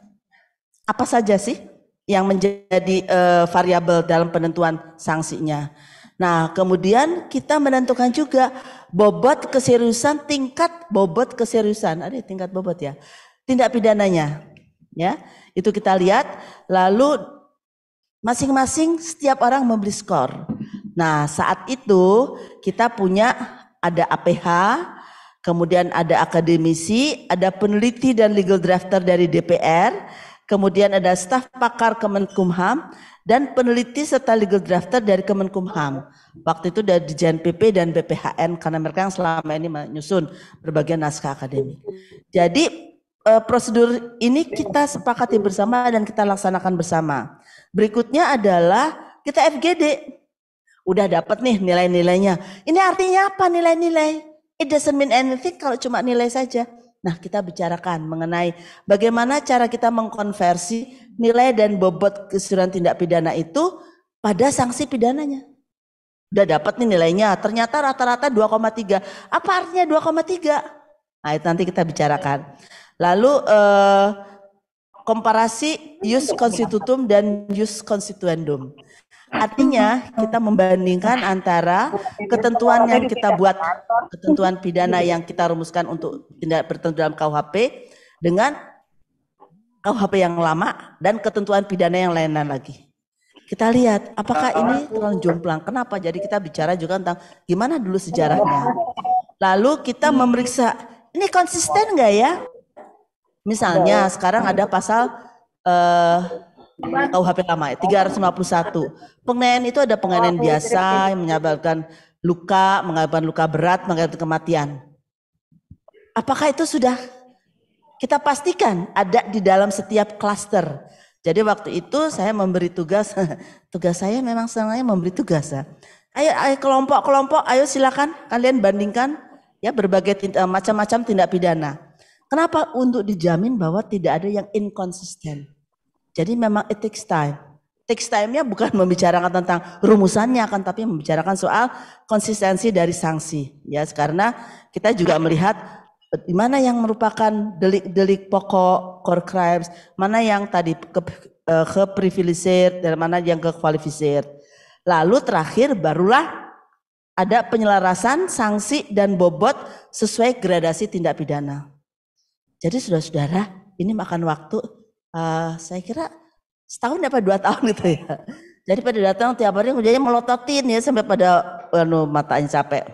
Apa saja sih yang menjadi uh, variabel dalam penentuan sanksinya? Nah, kemudian kita menentukan juga bobot keseriusan, tingkat bobot keseriusan. Ada tingkat bobot ya. Tindak pidananya. Ya, itu kita lihat lalu masing-masing setiap orang memberi skor. Nah, saat itu kita punya ada APH, kemudian ada akademisi, ada peneliti dan legal drafter dari DPR, kemudian ada staf pakar Kemenkumham dan peneliti serta legal drafter dari Kemenkumham. Waktu itu dari JNPP dan BPHN karena mereka yang selama ini menyusun berbagai naskah akademik. Jadi eh, prosedur ini kita sepakati bersama dan kita laksanakan bersama. Berikutnya adalah kita FGD Udah dapat nih nilai-nilainya. Ini artinya apa nilai-nilai? It doesn't mean anything kalau cuma nilai saja. Nah, kita bicarakan mengenai bagaimana cara kita mengkonversi nilai dan bobot keseluruhan tindak pidana itu pada sanksi pidananya. Udah dapat nih nilainya, ternyata rata-rata 2,3. Apa artinya 2,3? Nah, itu nanti kita bicarakan. Lalu eh, komparasi use constitutum dan use constituendum. Artinya kita membandingkan antara ketentuan yang kita buat, ketentuan pidana yang kita rumuskan untuk tindak bertentangan dalam KUHP dengan KUHP yang lama dan ketentuan pidana yang lain-lain lagi. Kita lihat apakah ini terlalu jomplang. Kenapa? Jadi kita bicara juga tentang gimana dulu sejarahnya. Lalu kita memeriksa ini konsisten nggak ya? Misalnya sekarang ada pasal eh, HP lama ya, 351. Penganiayaan itu ada penganiayaan biasa yang menyebabkan luka, mengalami luka berat, mengalami kematian. Apakah itu sudah kita pastikan ada di dalam setiap klaster? Jadi waktu itu saya memberi tugas, tugas saya memang sebenarnya memberi tugas ya. Ayo, ayo kelompok kelompok, ayo silakan kalian bandingkan ya berbagai macam-macam tindak pidana. Kenapa untuk dijamin bahwa tidak ada yang inkonsisten? Jadi memang it takes time. Takes time-nya bukan membicarakan tentang rumusannya akan tapi membicarakan soal konsistensi dari sanksi. Ya, karena kita juga melihat di eh, mana yang merupakan delik-delik pokok core crimes, mana yang tadi ke, eh, ke privileged dan mana yang ke qualified. Lalu terakhir barulah ada penyelarasan sanksi dan bobot sesuai gradasi tindak pidana. Jadi saudara-saudara, ini makan waktu uh, saya kira setahun apa dua tahun gitu ya. Jadi pada datang tiap hari hujannya melototin ya sampai pada anu matanya capek.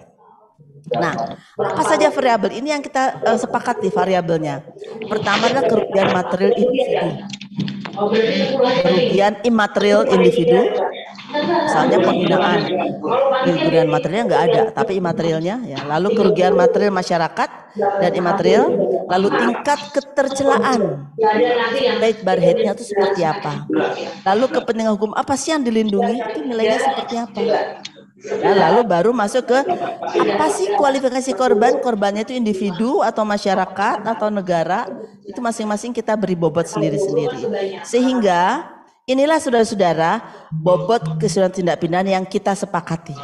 Nah, apa saja variabel ini yang kita uh, sepakati variabelnya? Pertama adalah kerugian material itu kerugian imaterial individu misalnya penggunaan kerugian materialnya nggak ada tapi imaterialnya ya lalu kerugian material masyarakat dan imaterial lalu tingkat ketercelaan baik barheadnya itu seperti apa lalu kepentingan hukum apa sih yang dilindungi itu nilainya seperti apa Ya, lalu baru masuk ke apa sih kualifikasi korban? Korbannya itu individu atau masyarakat atau negara? Itu masing-masing kita beri bobot sendiri-sendiri. Sehingga inilah saudara-saudara bobot kesulitan tindak pidana yang kita sepakati.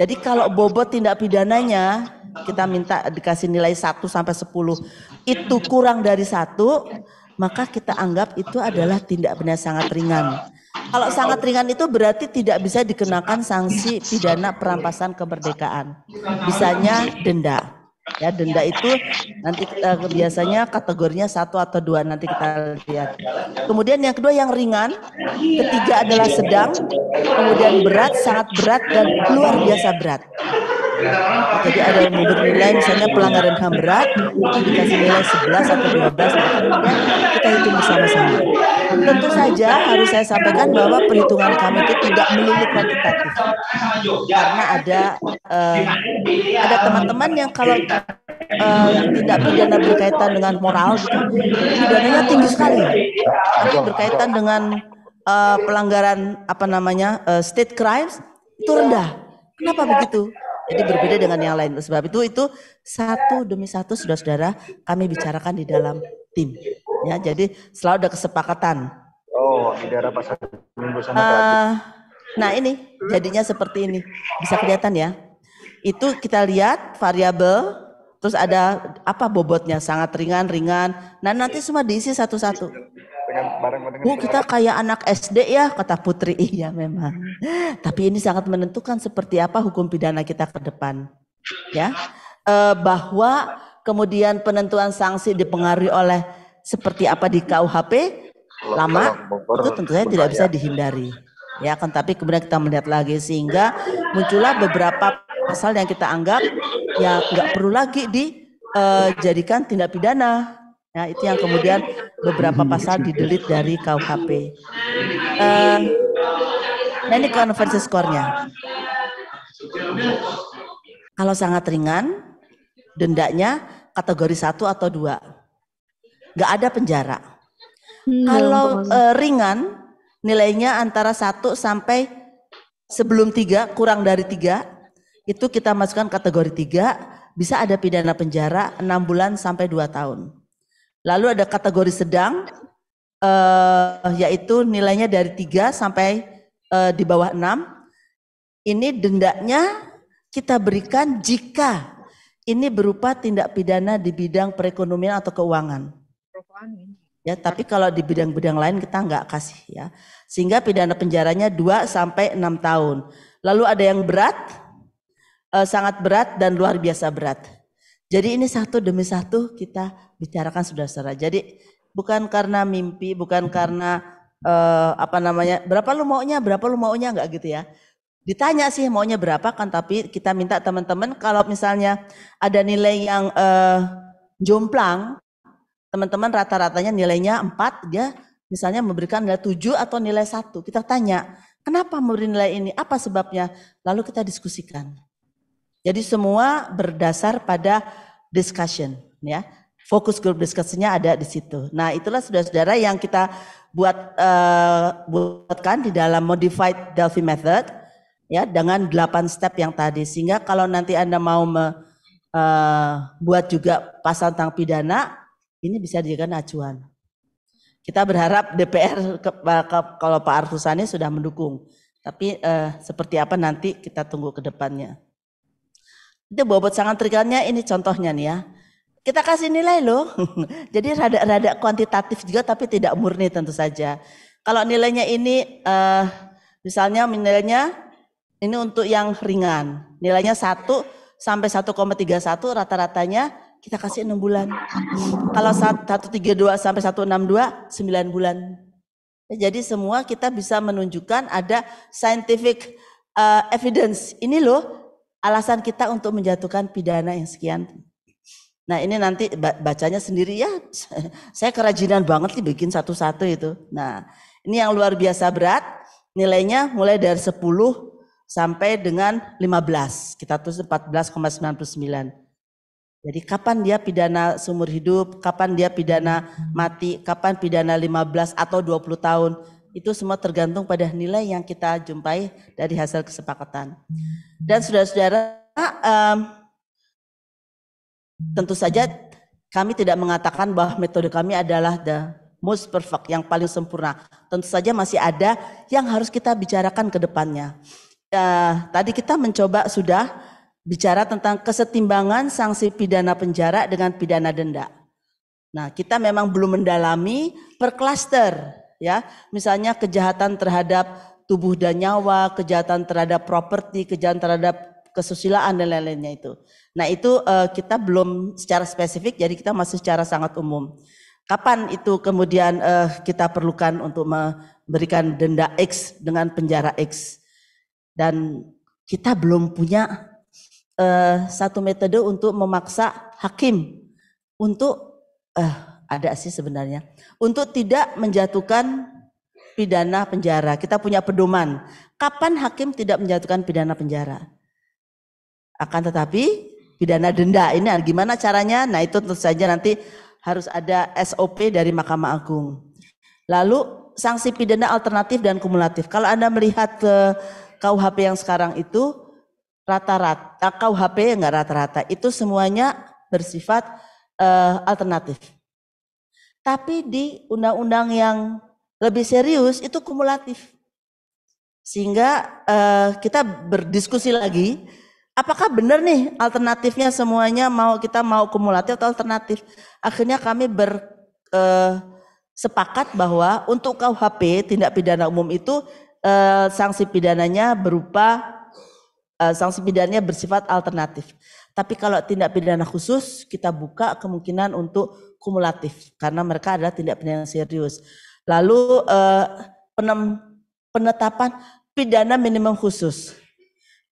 Jadi kalau bobot tindak pidananya kita minta dikasih nilai 1 sampai 10 itu kurang dari satu maka kita anggap itu adalah tindak pidana sangat ringan kalau sangat ringan itu berarti tidak bisa dikenakan sanksi pidana perampasan kemerdekaan. Bisanya denda. Ya, denda itu nanti kita biasanya kategorinya satu atau dua nanti kita lihat. Kemudian yang kedua yang ringan, ketiga adalah sedang, kemudian berat, sangat berat dan luar biasa berat. Jadi ada yang bernilai misalnya pelanggaran HAM berat dikasih nilai 11 atau 12 nah, kita hitung bersama-sama. Tentu saja harus saya sampaikan bahwa perhitungan kami itu tidak melulu kuantitatif. Karena ada eh, ada teman-teman yang kalau uh, eh, yang tidak pidana berkaitan dengan moral pidananya tinggi sekali tapi berkaitan dengan uh, pelanggaran apa namanya uh, state crimes itu rendah kenapa begitu jadi berbeda dengan yang lain sebab itu itu satu demi satu sudah saudara kami bicarakan di dalam tim ya jadi selalu ada kesepakatan oh di daerah pasar minggu sana nah ini jadinya seperti ini bisa kelihatan ya itu kita lihat variabel Terus ada apa bobotnya sangat ringan-ringan. Nah nanti semua diisi satu-satu. Bu ya, kita kayak anak SD ya kata Putri iya memang. Tapi ini sangat menentukan seperti apa hukum pidana kita ke depan, ya eh, bahwa kemudian penentuan sanksi dipengaruhi oleh seperti apa di KUHP lama itu tentu saja tidak bisa dihindari ya kan tapi kemudian kita melihat lagi sehingga muncullah beberapa Pasal yang kita anggap ya nggak perlu lagi dijadikan eh, tindak pidana. Ya, itu yang kemudian beberapa mhm. pasal didelit dari KUHP. Uh, eh, nah ini konversi skornya. Kalau sangat ringan, dendanya kategori satu atau dua, Nggak ada penjara. Hmm, ya, Kalau uh, ringan, nilainya antara satu sampai sebelum tiga kurang dari tiga itu kita masukkan kategori 3, bisa ada pidana penjara 6 bulan sampai 2 tahun. Lalu ada kategori sedang, eh, yaitu nilainya dari 3 sampai eh, di bawah 6. Ini dendanya kita berikan jika ini berupa tindak pidana di bidang perekonomian atau keuangan. Ya, tapi kalau di bidang-bidang lain kita nggak kasih ya. Sehingga pidana penjaranya 2 sampai 6 tahun. Lalu ada yang berat, uh, sangat berat dan luar biasa berat. Jadi ini satu demi satu kita bicarakan saudara-saudara. Jadi bukan karena mimpi, bukan karena uh, apa namanya, berapa lu maunya, berapa lu maunya nggak gitu ya. Ditanya sih maunya berapa kan, tapi kita minta teman-teman kalau misalnya ada nilai yang uh, jomplang, teman-teman rata-ratanya nilainya 4, dia misalnya memberikan nilai 7 atau nilai 1. Kita tanya, kenapa memberi nilai ini? Apa sebabnya? Lalu kita diskusikan. Jadi semua berdasar pada discussion ya. Fokus grup diskusinya ada di situ. Nah, itulah saudara-saudara yang kita buat uh, buatkan di dalam modified Delphi method ya dengan 8 step yang tadi sehingga kalau nanti Anda mau me, uh, buat juga pasal tentang pidana ini bisa dijadikan acuan. Kita berharap DPR ke, ke, kalau Pak Arfusani sudah mendukung. Tapi eh, seperti apa nanti kita tunggu ke depannya. Itu bobot sangat terikannya ini contohnya nih ya. Kita kasih nilai loh. Jadi rada-rada kuantitatif juga tapi tidak murni tentu saja. Kalau nilainya ini uh, misalnya nilainya ini untuk yang ringan. Nilainya 1 sampai 1,31 rata-ratanya kita kasih 6 bulan. Kalau 132 sampai 162 9 bulan. Jadi semua kita bisa menunjukkan ada scientific uh, evidence. Ini loh alasan kita untuk menjatuhkan pidana yang sekian. Nah ini nanti bacanya sendiri ya, saya kerajinan banget nih bikin satu-satu itu. Nah ini yang luar biasa berat, nilainya mulai dari 10 sampai dengan 15. Kita tulis 14,99. Jadi kapan dia pidana seumur hidup, kapan dia pidana mati, kapan pidana 15 atau 20 tahun. Itu semua tergantung pada nilai yang kita jumpai dari hasil kesepakatan. Dan saudara-saudara, um, tentu saja kami tidak mengatakan bahwa metode kami adalah the most perfect, yang paling sempurna. Tentu saja masih ada yang harus kita bicarakan ke depannya. Uh, tadi kita mencoba sudah bicara tentang kesetimbangan sanksi pidana penjara dengan pidana denda. Nah, kita memang belum mendalami per cluster ya. Misalnya kejahatan terhadap tubuh dan nyawa, kejahatan terhadap properti, kejahatan terhadap kesusilaan dan lain-lainnya itu. Nah, itu uh, kita belum secara spesifik jadi kita masih secara sangat umum. Kapan itu kemudian uh, kita perlukan untuk memberikan denda X dengan penjara X? Dan kita belum punya uh, satu metode untuk memaksa hakim untuk uh, ada sih sebenarnya untuk tidak menjatuhkan pidana penjara. Kita punya pedoman. Kapan hakim tidak menjatuhkan pidana penjara? Akan tetapi pidana denda ini gimana caranya? Nah itu tentu saja nanti harus ada SOP dari Mahkamah Agung. Lalu sanksi pidana alternatif dan kumulatif. Kalau Anda melihat ke eh, KUHP yang sekarang itu rata-rata KUHP yang enggak rata-rata itu semuanya bersifat uh, alternatif. Tapi di undang-undang yang lebih serius itu kumulatif. Sehingga uh, kita berdiskusi lagi, apakah benar nih alternatifnya semuanya mau kita mau kumulatif atau alternatif. Akhirnya kami ber uh, sepakat bahwa untuk KUHP tindak pidana umum itu uh, sanksi pidananya berupa eh, sanksi pidananya bersifat alternatif. Tapi kalau tindak pidana khusus kita buka kemungkinan untuk kumulatif karena mereka adalah tindak pidana yang serius. Lalu eh, penem, penetapan pidana minimum khusus.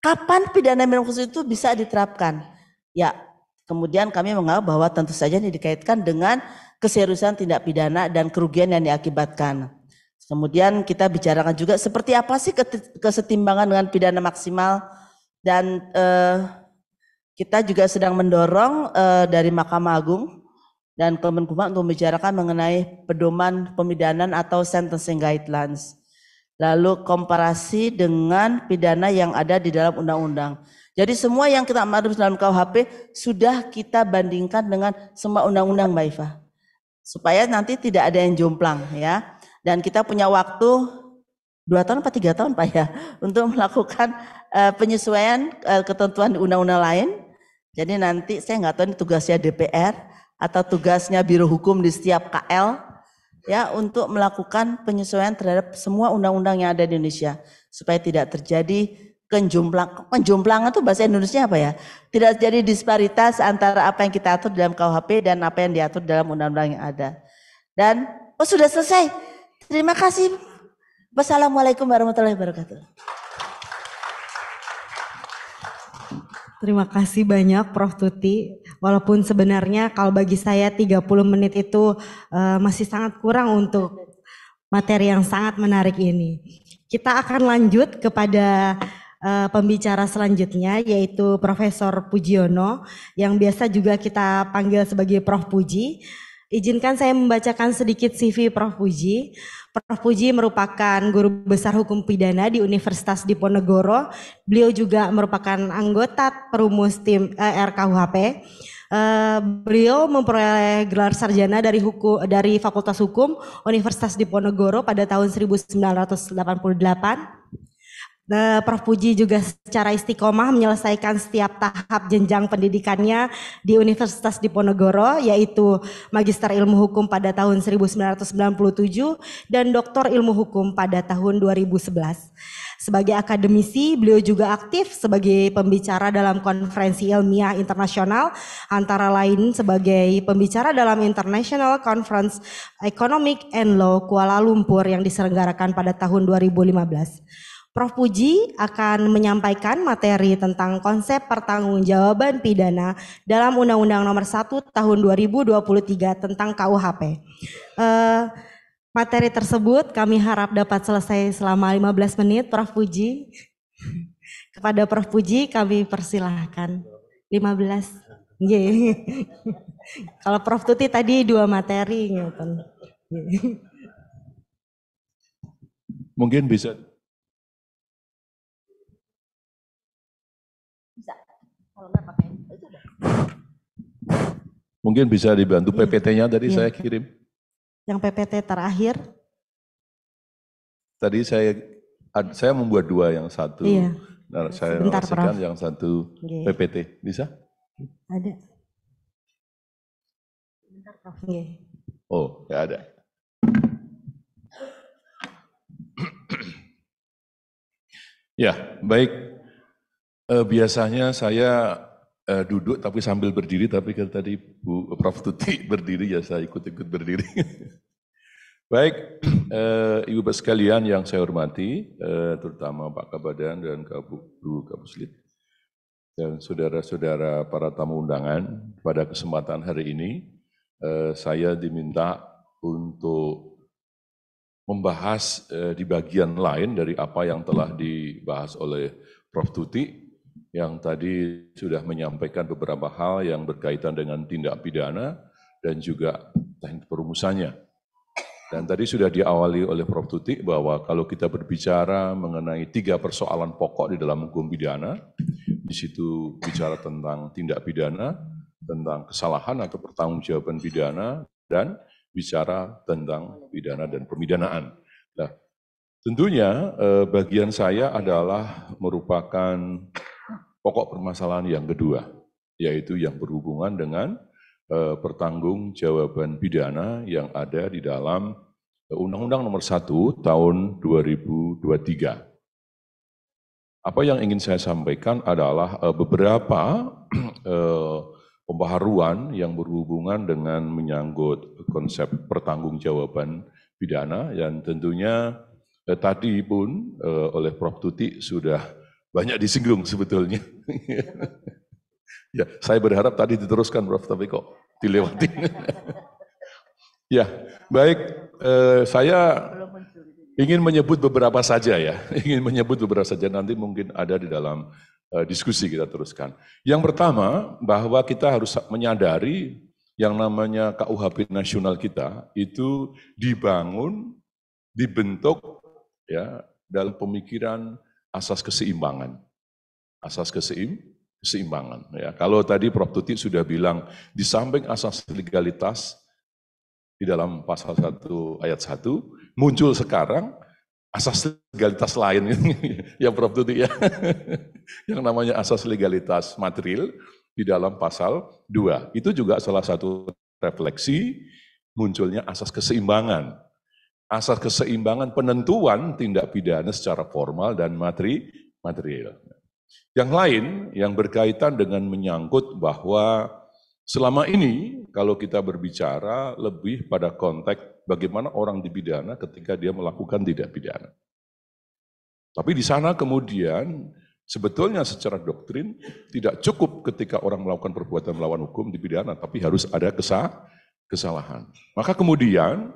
Kapan pidana minimum khusus itu bisa diterapkan? Ya, kemudian kami menganggap bahwa tentu saja ini dikaitkan dengan keseriusan tindak pidana dan kerugian yang diakibatkan. Kemudian kita bicarakan juga seperti apa sih kesetimbangan dengan pidana maksimal dan eh, kita juga sedang mendorong eh, dari Mahkamah Agung dan Kemenkumham untuk membicarakan mengenai pedoman pemidanan atau sentencing guidelines. Lalu komparasi dengan pidana yang ada di dalam undang-undang. Jadi semua yang kita amanat dalam KUHP sudah kita bandingkan dengan semua undang-undang Mbak Iva. Supaya nanti tidak ada yang jomplang ya. Dan kita punya waktu dua tahun atau tiga tahun Pak ya untuk melakukan uh, penyesuaian uh, ketentuan undang-undang lain. Jadi nanti saya nggak tahu ini tugasnya DPR atau tugasnya Biro Hukum di setiap KL ya untuk melakukan penyesuaian terhadap semua undang-undang yang ada di Indonesia supaya tidak terjadi kenjumplang kenjomplangan itu bahasa Indonesia apa ya? Tidak terjadi disparitas antara apa yang kita atur dalam KUHP dan apa yang diatur dalam undang-undang yang ada. Dan oh sudah selesai. Terima kasih. Wassalamualaikum warahmatullahi wabarakatuh. Terima kasih banyak Prof Tuti Walaupun sebenarnya kalau bagi saya 30 menit itu uh, masih sangat kurang untuk materi yang sangat menarik ini. Kita akan lanjut kepada uh, pembicara selanjutnya yaitu Profesor Pujiono yang biasa juga kita panggil sebagai Prof Puji. Izinkan saya membacakan sedikit CV Prof. Puji. Prof. Puji merupakan guru besar hukum pidana di Universitas Diponegoro. Beliau juga merupakan anggota perumus tim eh, RKUHP. Eh, beliau memperoleh gelar sarjana dari hukum dari Fakultas Hukum Universitas Diponegoro pada tahun 1988. Uh, eh, Prof Puji juga secara istiqomah menyelesaikan setiap tahap jenjang pendidikannya di Universitas Diponegoro yaitu Magister Ilmu Hukum pada tahun 1997 dan Doktor Ilmu Hukum pada tahun 2011. Sebagai akademisi, beliau juga aktif sebagai pembicara dalam konferensi ilmiah internasional, antara lain sebagai pembicara dalam International Conference Economic and Law Kuala Lumpur yang diselenggarakan pada tahun 2015. Prof. Puji akan menyampaikan materi tentang konsep pertanggungjawaban pidana dalam Undang-Undang Nomor 1 Tahun 2023 tentang KUHP. Uh, eh, Materi tersebut kami harap dapat selesai selama 15 menit, Prof. Puji. Kepada Prof. Puji kami persilahkan. 15. Yeah. Kalau Prof. Tuti tadi dua materi. Gitu. Mungkin bisa. Mungkin bisa dibantu iya. PPT-nya tadi yeah. saya kirim yang PPT terakhir. Tadi saya saya membuat dua, yang satu iya. nah, saya Sebentar, narasikan, yang satu Gih. PPT. Bisa? Ada. Sebentar, Prof. Gih. Oh, nggak ada. ya, baik. Eh, biasanya saya uh, duduk tapi sambil berdiri, tapi kalau tadi Bu Prof Tuti berdiri ya saya ikut-ikut berdiri. Baik, uh, Ibu Bapak sekalian yang saya hormati, uh, terutama Pak Kabadan dan Kabu, Bu Kapuslit, dan saudara-saudara para tamu undangan, pada kesempatan hari ini uh, saya diminta untuk membahas di bagian lain dari apa yang telah dibahas oleh Prof. Tuti, yang tadi sudah menyampaikan beberapa hal yang berkaitan dengan tindak pidana dan juga teknik perumusannya. Dan tadi sudah diawali oleh Prof. Tuti bahwa kalau kita berbicara mengenai tiga persoalan pokok di dalam hukum pidana, di situ bicara tentang tindak pidana, tentang kesalahan atau pertanggungjawaban pidana, dan bicara tentang pidana dan pemidanaan. Nah, tentunya eh, bagian saya adalah merupakan pokok permasalahan yang kedua, yaitu yang berhubungan dengan e, pertanggung jawaban pidana yang ada di dalam eh, Undang-Undang Nomor 1 Tahun 2023. Apa yang ingin saya sampaikan adalah eh, beberapa e, pembaharuan yang berhubungan dengan menyangkut konsep pertanggung jawaban pidana yang tentunya tadi pun oleh Prof Tuti sudah banyak disinggung sebetulnya. ya, saya berharap tadi diteruskan Prof. Tapi kok dilewati. ya, baik. Eh, saya ingin menyebut beberapa saja ya. Ingin menyebut beberapa saja nanti mungkin ada di dalam eh, diskusi kita teruskan. Yang pertama bahwa kita harus menyadari yang namanya KUHP nasional kita itu dibangun, dibentuk ya dalam pemikiran asas keseimbangan. Asas keseim, keseimbangan. Ya, kalau tadi Prof. Tuti sudah bilang, di samping asas legalitas, di dalam pasal 1 ayat 1, muncul sekarang asas legalitas lain. ya Prof. Tuti ya. Yang namanya asas legalitas material di dalam pasal 2. Itu juga salah satu refleksi munculnya asas keseimbangan asas keseimbangan penentuan tindak pidana secara formal dan materi material. Yang lain yang berkaitan dengan menyangkut bahwa selama ini kalau kita berbicara lebih pada konteks bagaimana orang dipidana ketika dia melakukan tindak pidana. Tapi di sana kemudian sebetulnya secara doktrin tidak cukup ketika orang melakukan perbuatan melawan hukum dipidana, tapi harus ada kesalahan. Maka kemudian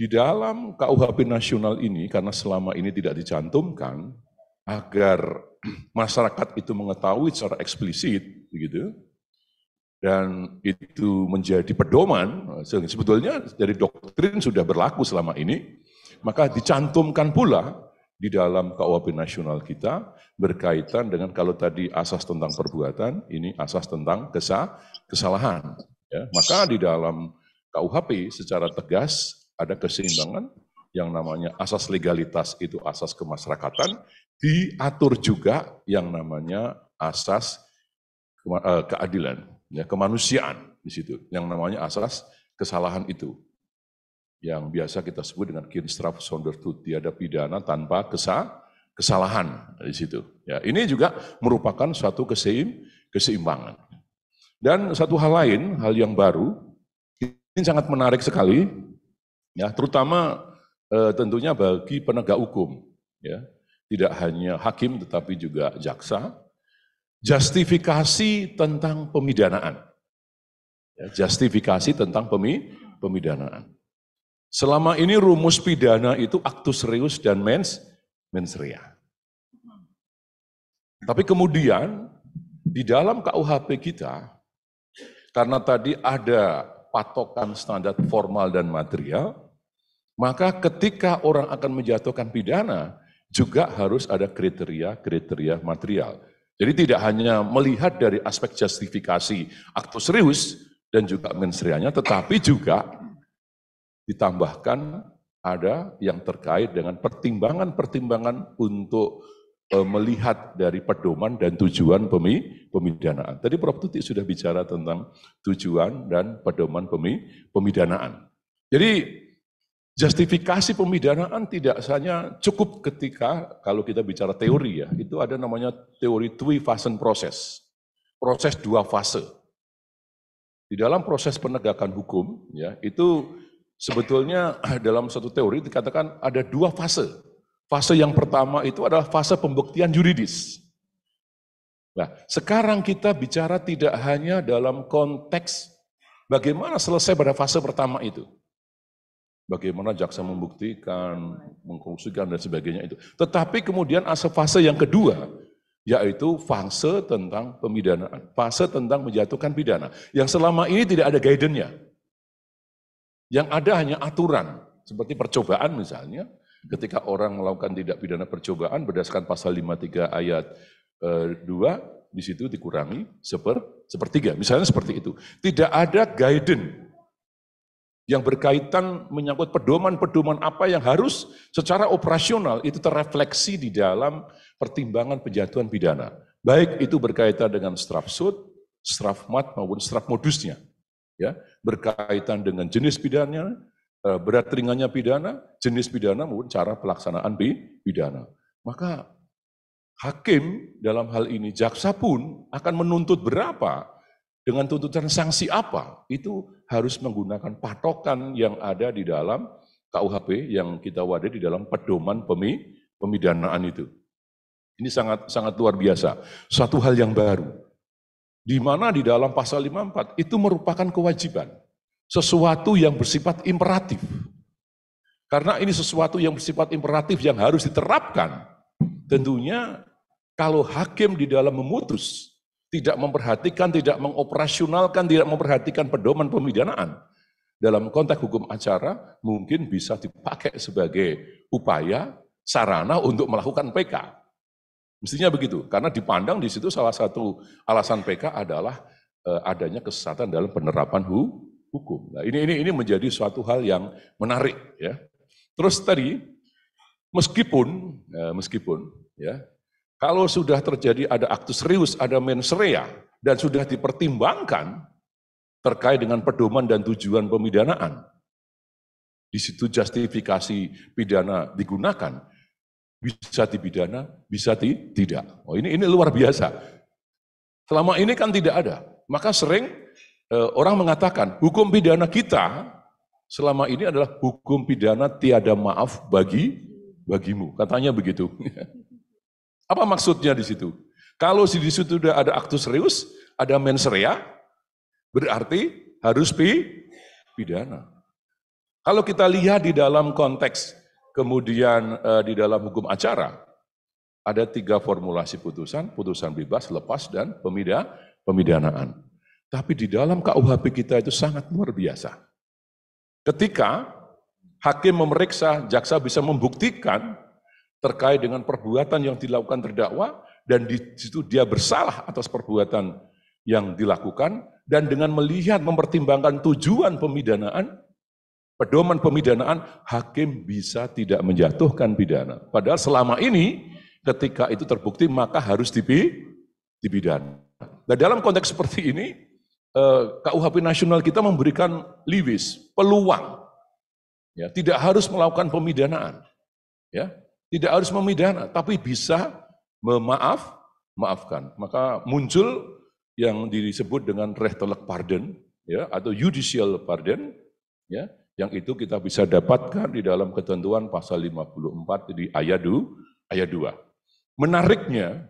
di dalam KUHP nasional ini, karena selama ini tidak dicantumkan, agar masyarakat itu mengetahui secara eksplisit, begitu, dan itu menjadi pedoman, sebetulnya dari doktrin sudah berlaku selama ini, maka dicantumkan pula di dalam KUHP nasional kita berkaitan dengan kalau tadi asas tentang perbuatan, ini asas tentang kesa kesalahan. Ya, maka di dalam KUHP secara tegas ada keseimbangan yang namanya asas legalitas itu asas kemasyarakatan, diatur juga yang namanya asas eh, keadilan, ya, kemanusiaan di situ, yang namanya asas kesalahan itu. Yang biasa kita sebut dengan kinstraf sondertut, tiada pidana tanpa kesa, kesalahan di situ. Ya, ini juga merupakan suatu keseim, keseimbangan. Dan satu hal lain, hal yang baru, ini sangat menarik sekali, Ya, terutama eh, tentunya bagi penegak hukum, ya. Tidak hanya hakim tetapi juga jaksa. Justifikasi tentang pemidanaan. Ya, justifikasi tentang pemi, pemidanaan. Selama ini rumus pidana itu actus reus dan mens mens rea. Tapi kemudian di dalam KUHP kita karena tadi ada patokan standar formal dan material, maka ketika orang akan menjatuhkan pidana, juga harus ada kriteria-kriteria material. Jadi tidak hanya melihat dari aspek justifikasi aktus serius dan juga mensrianya, tetapi juga ditambahkan ada yang terkait dengan pertimbangan-pertimbangan untuk E, melihat dari pedoman dan tujuan pemidanaan. Tadi Prof. Tuti sudah bicara tentang tujuan dan pedoman pemidanaan. Jadi justifikasi pemidanaan tidak hanya cukup ketika kalau kita bicara teori ya, itu ada namanya teori three-phase proses. Proses dua fase. Di dalam proses penegakan hukum ya, itu sebetulnya dalam satu teori dikatakan ada dua fase Fase yang pertama itu adalah fase pembuktian yuridis. Nah, sekarang kita bicara tidak hanya dalam konteks bagaimana selesai pada fase pertama itu. Bagaimana jaksa membuktikan, mengkonstruksikan dan sebagainya itu. Tetapi kemudian asal fase yang kedua, yaitu fase tentang pemidanaan, fase tentang menjatuhkan pidana. Yang selama ini tidak ada guidance-nya. Yang ada hanya aturan, seperti percobaan misalnya, Ketika orang melakukan tidak pidana percobaan berdasarkan pasal 53 ayat e, eh, 2, di situ dikurangi seper, sepertiga, misalnya seperti itu. Tidak ada guidance yang berkaitan menyangkut pedoman-pedoman apa yang harus secara operasional itu terrefleksi di dalam pertimbangan penjatuhan pidana. Baik itu berkaitan dengan straf sud, straf mat maupun straf modusnya. Ya, berkaitan dengan jenis pidananya, Eh, berat ringannya pidana, jenis pidana maupun cara pelaksanaan pidana. Maka hakim dalam hal ini jaksa pun akan menuntut berapa dengan tuntutan sanksi apa? Itu harus menggunakan patokan yang ada di dalam KUHP yang kita wadai di dalam pedoman pemi, pemidanaan itu. Ini sangat sangat luar biasa. Satu hal yang baru. Di mana di dalam pasal 54 itu merupakan kewajiban sesuatu yang bersifat imperatif. Karena ini sesuatu yang bersifat imperatif yang harus diterapkan. Tentunya kalau hakim di dalam memutus, tidak memperhatikan, tidak mengoperasionalkan, tidak memperhatikan pedoman pemidanaan, dalam konteks hukum acara mungkin bisa dipakai sebagai upaya sarana untuk melakukan PK. Mestinya begitu, karena dipandang di situ salah satu alasan PK adalah eh, adanya kesesatan dalam penerapan hu, hukum. Nah, ini ini ini menjadi suatu hal yang menarik ya. Terus tadi meskipun ya, meskipun ya kalau sudah terjadi ada aktus serius, ada mens rea dan sudah dipertimbangkan terkait dengan pedoman dan tujuan pemidanaan. Di situ justifikasi pidana digunakan. Bisa dipidana, bisa tidak. Oh, ini ini luar biasa. Selama ini kan tidak ada. Maka sering Eh, orang mengatakan hukum pidana kita selama ini adalah hukum pidana tiada maaf bagi bagimu. Katanya begitu. Apa maksudnya di situ? Kalau di situ sudah ada aktus reus ada mens rea, berarti harus pi, pidana. Kalau kita lihat di dalam konteks kemudian eh, di dalam hukum acara, ada tiga formulasi putusan, putusan bebas, lepas, dan pemida, pemidanaan. Tapi di dalam KUHP kita itu sangat luar biasa. Ketika hakim memeriksa, jaksa bisa membuktikan terkait dengan perbuatan yang dilakukan terdakwa dan di situ dia bersalah atas perbuatan yang dilakukan dan dengan melihat mempertimbangkan tujuan pemidanaan pedoman pemidanaan hakim bisa tidak menjatuhkan pidana. Padahal selama ini ketika itu terbukti maka harus dipidana. Nah, dalam konteks seperti ini Eh, KUHP nasional kita memberikan liwis, peluang. Ya, tidak harus melakukan pemidanaan. Ya, tidak harus memidana, tapi bisa memaaf, maafkan. Maka muncul yang disebut dengan rehtelek pardon ya atau judicial pardon ya yang itu kita bisa dapatkan di dalam ketentuan pasal 54 di ayat 2 ayat 2. Menariknya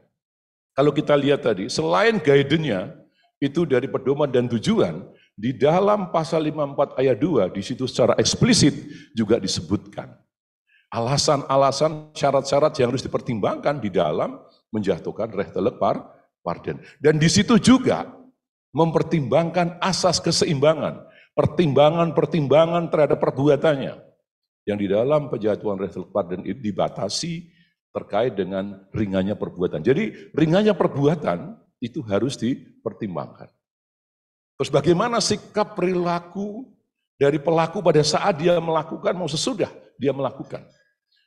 kalau kita lihat tadi selain guidance-nya itu dari pedoman dan tujuan, di dalam pasal 54 ayat 2, di situ secara eksplisit juga disebutkan. Alasan-alasan syarat-syarat yang harus dipertimbangkan di dalam menjatuhkan rehtelek par, pardon. Dan di situ juga mempertimbangkan asas keseimbangan, pertimbangan-pertimbangan terhadap perbuatannya. Yang di dalam penjatuhan rehtelek pardon dibatasi terkait dengan ringannya perbuatan. Jadi ringannya perbuatan itu harus dipertimbangkan. Terus bagaimana sikap perilaku dari pelaku pada saat dia melakukan, mau sesudah dia melakukan.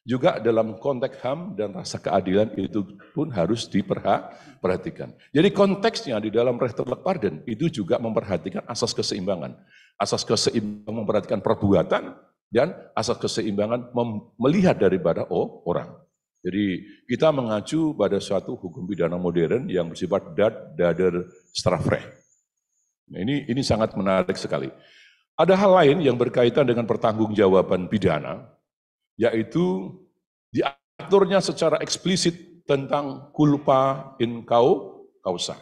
Juga dalam konteks HAM dan rasa keadilan itu pun harus diperhatikan. Jadi konteksnya di dalam rehterlek pardon itu juga memperhatikan asas keseimbangan. Asas keseimbangan memperhatikan perbuatan dan asas keseimbangan melihat daripada oh, orang. Jadi kita mengacu pada suatu hukum pidana modern yang bersifat dat dader strafre. Nah, ini ini sangat menarik sekali. Ada hal lain yang berkaitan dengan pertanggungjawaban pidana, yaitu diaturnya secara eksplisit tentang culpa in causa.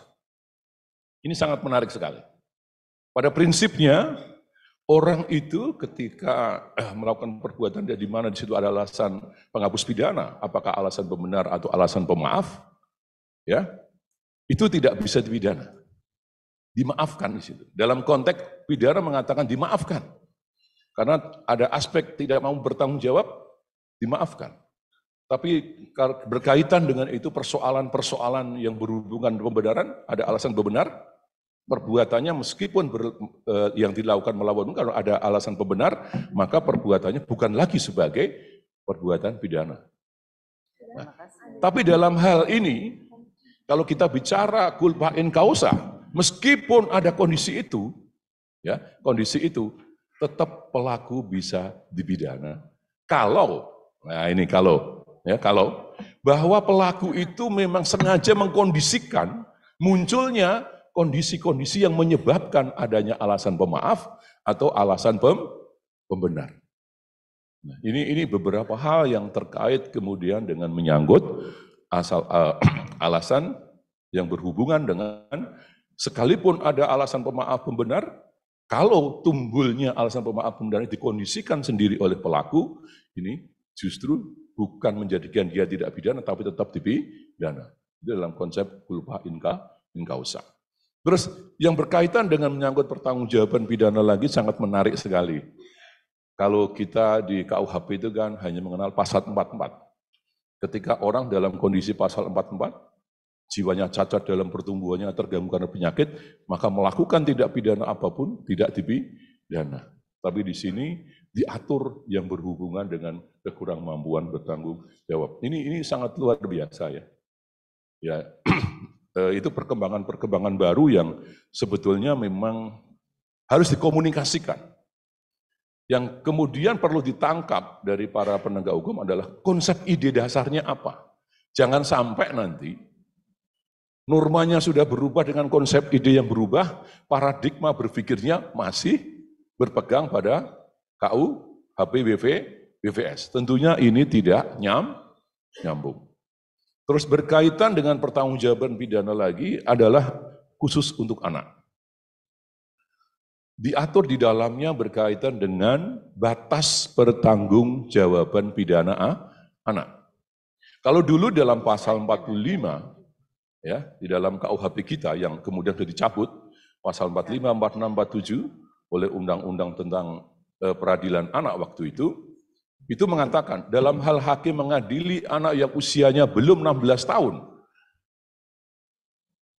Ini sangat menarik sekali. Pada prinsipnya, Orang itu ketika eh, melakukan perbuatan dia di mana di situ ada alasan penghapus pidana, apakah alasan pembenar atau alasan pemaaf, ya itu tidak bisa dipidana, dimaafkan di situ. Dalam konteks pidana mengatakan dimaafkan, karena ada aspek tidak mau bertanggung jawab, dimaafkan. Tapi berkaitan dengan itu persoalan-persoalan yang berhubungan dengan pembenaran, ada alasan benar, perbuatannya meskipun ber, eh, yang dilakukan melawan kalau ada alasan pembenar, maka perbuatannya bukan lagi sebagai perbuatan pidana. Nah, tapi dalam hal ini, kalau kita bicara kulpain kausa, meskipun ada kondisi itu, ya kondisi itu tetap pelaku bisa dipidana. Kalau, nah ini kalau, ya kalau bahwa pelaku itu memang sengaja mengkondisikan munculnya kondisi-kondisi yang menyebabkan adanya alasan pemaaf atau alasan pem, pembenar. Nah, ini ini beberapa hal yang terkait kemudian dengan menyangkut asal uh, alasan yang berhubungan dengan sekalipun ada alasan pemaaf pembenar, kalau tumbulnya alasan pemaaf pembenar dikondisikan sendiri oleh pelaku, ini justru bukan menjadikan dia tidak pidana tapi tetap dipidana. Itu dalam konsep kulpa inka usah. Terus yang berkaitan dengan menyangkut pertanggungjawaban pidana lagi sangat menarik sekali. Kalau kita di KUHP itu kan hanya mengenal pasal 44. Ketika orang dalam kondisi pasal 44, jiwanya cacat dalam pertumbuhannya terganggu karena penyakit, maka melakukan tidak pidana apapun tidak dipidana. Tapi di sini diatur yang berhubungan dengan kekurangmampuan bertanggung jawab. Ini ini sangat luar biasa ya. Ya, Eh, itu perkembangan-perkembangan baru yang sebetulnya memang harus dikomunikasikan. Yang kemudian perlu ditangkap dari para penegak hukum adalah konsep ide dasarnya apa. Jangan sampai nanti normanya sudah berubah dengan konsep ide yang berubah, paradigma berpikirnya masih berpegang pada KU, WV, BVS. Tentunya ini tidak nyam, nyambung. Terus berkaitan dengan pertanggungjawaban pidana lagi adalah khusus untuk anak. Diatur di dalamnya berkaitan dengan batas pertanggungjawaban pidana anak. Kalau dulu dalam pasal 45 ya, di dalam KUHP kita yang kemudian sudah dicabut pasal 45, 46, 47 oleh undang-undang tentang eh, peradilan anak waktu itu itu mengatakan dalam hal hakim mengadili anak yang usianya belum 16 tahun.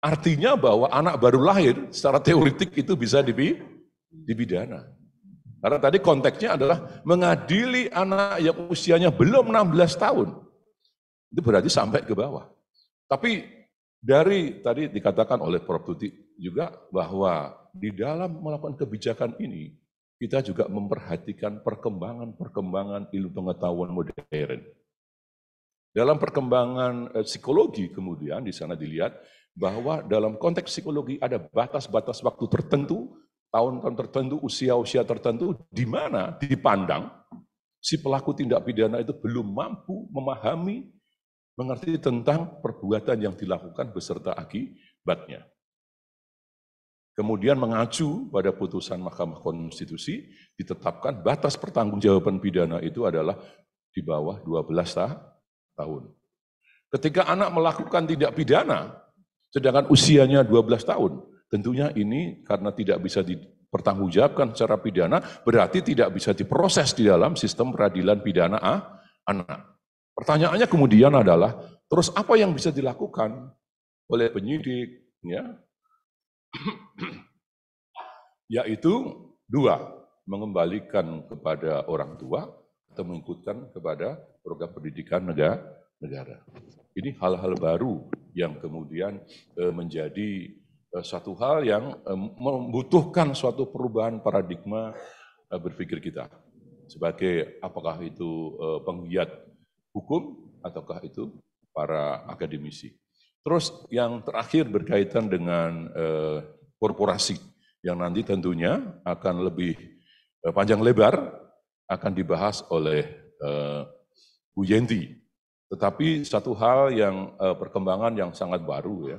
Artinya bahwa anak baru lahir secara teoritik itu bisa dibidana Karena tadi konteksnya adalah mengadili anak yang usianya belum 16 tahun. Itu berarti sampai ke bawah. Tapi dari tadi dikatakan oleh Prof. Tuti juga bahwa di dalam melakukan kebijakan ini, kita juga memperhatikan perkembangan-perkembangan ilmu pengetahuan modern. Dalam perkembangan eh, psikologi kemudian di sana dilihat bahwa dalam konteks psikologi ada batas-batas waktu tertentu, tahun-tahun tertentu, usia-usia tertentu di mana dipandang si pelaku tindak pidana itu belum mampu memahami mengerti tentang perbuatan yang dilakukan beserta akibatnya kemudian mengacu pada putusan Mahkamah Konstitusi, ditetapkan batas pertanggungjawaban pidana itu adalah di bawah 12 tahun. Ketika anak melakukan tindak pidana, sedangkan usianya 12 tahun, tentunya ini karena tidak bisa dipertanggungjawabkan secara pidana, berarti tidak bisa diproses di dalam sistem peradilan pidana A, ah, anak. Pertanyaannya kemudian adalah, terus apa yang bisa dilakukan oleh penyidik, ya, yaitu dua, mengembalikan kepada orang tua atau mengikutkan kepada program pendidikan negara. negara. Ini hal-hal baru yang kemudian eh, menjadi e, satu hal yang eh, membutuhkan suatu perubahan paradigma berpikir kita. Sebagai apakah itu penggiat hukum ataukah itu para akademisi. Terus yang terakhir berkaitan dengan eh, korporasi yang nanti tentunya akan lebih eh, panjang lebar akan dibahas oleh eh, Bu Yenti. Tetapi satu hal yang eh, perkembangan yang sangat baru ya.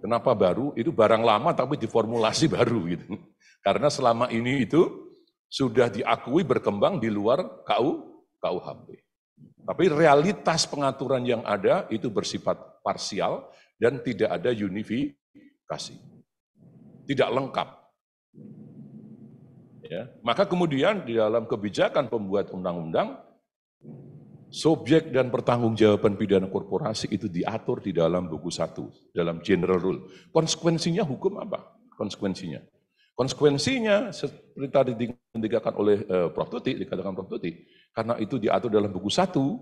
Kenapa baru? Itu barang lama tapi diformulasi baru gitu. Karena selama ini itu sudah diakui berkembang di luar KU KUHP. Tapi realitas pengaturan yang ada itu bersifat parsial dan tidak ada unifikasi. Tidak lengkap. Ya. Maka kemudian di dalam kebijakan pembuat undang-undang, subjek dan pertanggungjawaban pidana korporasi itu diatur di dalam buku satu, dalam general rule. Konsekuensinya hukum apa? Konsekuensinya. Konsekuensinya seperti tadi dikatakan oleh eh, Prof. Tuti, dikatakan Prof. Tuti, karena itu diatur dalam buku satu,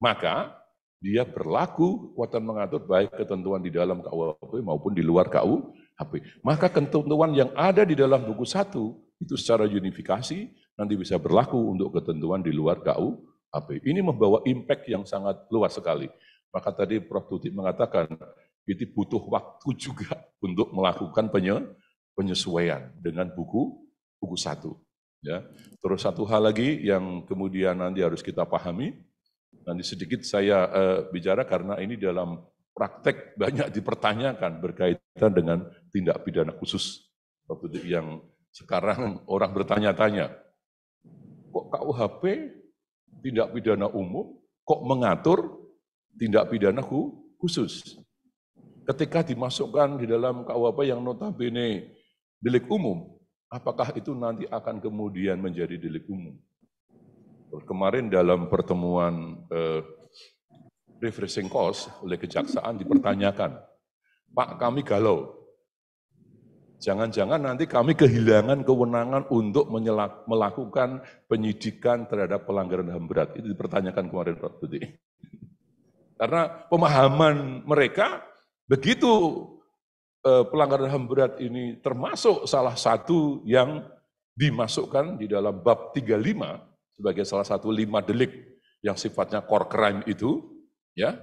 maka dia berlaku kekuatan mengatur baik ketentuan di dalam KUHP maupun di luar KUHP. Maka ketentuan yang ada di dalam buku satu itu secara unifikasi nanti bisa berlaku untuk ketentuan di luar KUHP. Ini membawa impact yang sangat luas sekali. Maka tadi Prof. Tuti mengatakan, itu butuh waktu juga untuk melakukan penyesuaian dengan buku buku satu. Ya. Terus satu hal lagi yang kemudian nanti harus kita pahami, nanti sedikit saya uh, bicara karena ini dalam praktek banyak dipertanyakan berkaitan dengan tindak pidana khusus. Waktu yang sekarang orang bertanya-tanya, kok KUHP tindak pidana umum kok mengatur tindak pidana khusus? Ketika dimasukkan di dalam KUHP yang notabene delik umum, Apakah itu nanti akan kemudian menjadi delik umum? Kemarin dalam pertemuan eh, refreshing cost oleh kejaksaan dipertanyakan, Pak kami galau, jangan-jangan nanti kami kehilangan kewenangan untuk menyelak, melakukan penyidikan terhadap pelanggaran HAM berat. Itu dipertanyakan kemarin Pak Budi. Karena pemahaman mereka begitu Eh, pelanggaran HAM berat ini termasuk salah satu yang dimasukkan di dalam bab 35 sebagai salah satu lima delik yang sifatnya core crime itu, ya.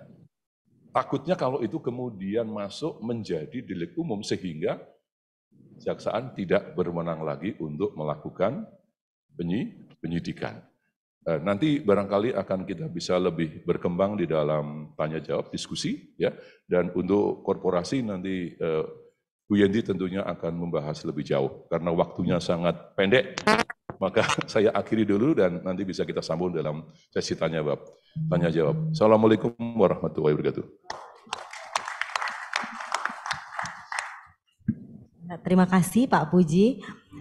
Takutnya kalau itu kemudian masuk menjadi delik umum sehingga jaksaan tidak berwenang lagi untuk melakukan penyidikan. Eh, nanti barangkali akan kita bisa lebih berkembang di dalam tanya jawab diskusi ya dan untuk korporasi nanti eh, Bu Yendi tentunya akan membahas lebih jauh karena waktunya sangat pendek maka saya akhiri dulu dan nanti bisa kita sambung dalam sesi tanya jawab tanya jawab Assalamualaikum warahmatullahi wabarakatuh Terima kasih Pak Puji.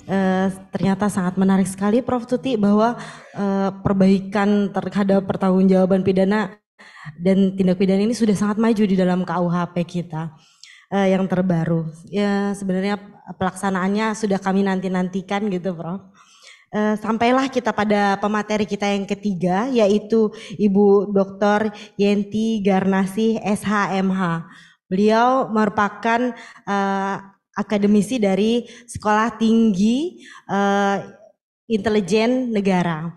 Uh, ternyata sangat menarik sekali Prof Tuti bahwa uh, perbaikan terhadap pertanggungjawaban pidana dan tindak pidana ini sudah sangat maju di dalam KUHP kita uh, yang terbaru. Ya sebenarnya pelaksanaannya sudah kami nanti-nantikan gitu Prof. sampailah kita pada pemateri kita yang ketiga yaitu Ibu Dr. Yenti Garnasi SHMH. Beliau merupakan akademisi dari Sekolah Tinggi uh, Intelijen Negara.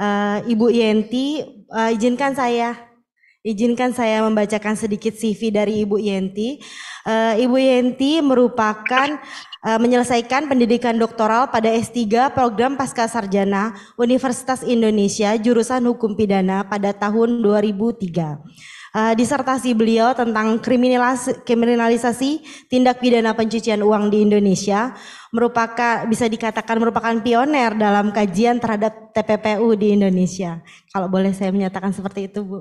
Uh, Ibu Yenti, uh, izinkan saya Izinkan saya membacakan sedikit CV dari Ibu Yenti. Uh, Ibu Yenti merupakan uh, menyelesaikan pendidikan doktoral pada S3 program pasca sarjana Universitas Indonesia jurusan Hukum Pidana pada tahun 2003 uh, disertasi beliau tentang kriminalisasi, kriminalisasi tindak pidana pencucian uang di Indonesia merupakan bisa dikatakan merupakan pioner dalam kajian terhadap TPPU di Indonesia. Kalau boleh saya menyatakan seperti itu, Bu.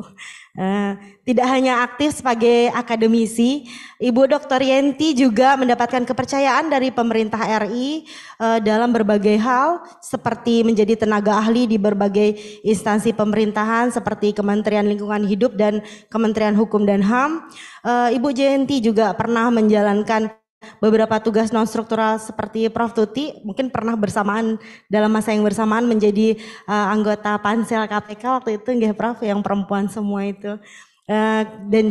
Uh, tidak hanya aktif sebagai akademisi, Ibu Dr. Yenti juga mendapatkan kepercayaan dari pemerintah RI uh, eh, dalam berbagai hal seperti menjadi tenaga ahli di berbagai instansi pemerintahan seperti Kementerian Lingkungan Hidup dan Kementerian Hukum dan HAM. Uh, Ibu Yenti juga pernah menjalankan beberapa tugas non struktural seperti Prof Tuti mungkin pernah bersamaan dalam masa yang bersamaan menjadi uh, anggota pansel KPK waktu itu nggih Prof yang perempuan semua itu uh, dan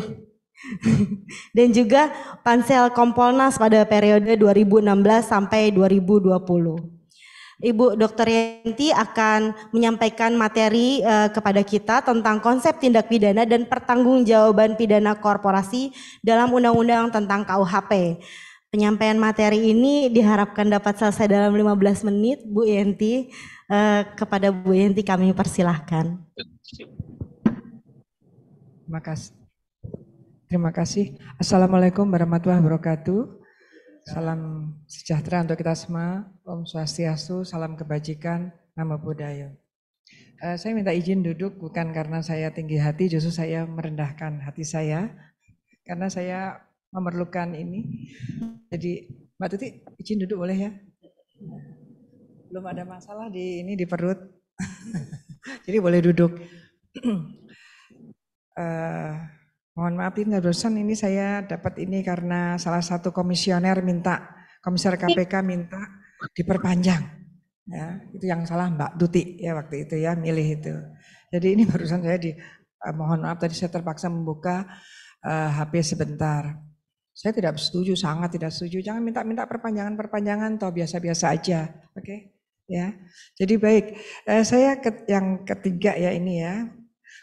dan juga pansel Kompolnas pada periode 2016 sampai 2020. Ibu Dr. Yenti akan menyampaikan materi uh, kepada kita tentang konsep tindak pidana dan pertanggungjawaban pidana korporasi dalam Undang-Undang tentang KUHP. Penyampaian materi ini diharapkan dapat selesai dalam 15 menit, Bu Yenti. Eh, kepada Bu Yenti kami persilahkan. Terima kasih. Terima kasih. Assalamualaikum warahmatullahi wabarakatuh. Salam sejahtera untuk kita semua. Om Swastiastu, salam kebajikan, nama budaya. Eh, saya minta izin duduk bukan karena saya tinggi hati, justru saya merendahkan hati saya. Karena saya memerlukan ini. Jadi Mbak Tuti izin duduk boleh ya? Belum ada masalah di ini di perut. Jadi boleh duduk. uh, mohon maaf ini dosen ini saya dapat ini karena salah satu komisioner minta Komisar KPK minta diperpanjang. Ya, itu yang salah Mbak Duti ya waktu itu ya milih itu. Jadi ini barusan saya di uh, mohon maaf tadi saya terpaksa membuka uh, eh, HP sebentar. Saya tidak setuju, sangat tidak setuju. Jangan minta-minta perpanjangan-perpanjangan, toh biasa-biasa aja. Oke, okay? ya. Jadi baik. Eh, saya ke, yang ketiga ya ini ya,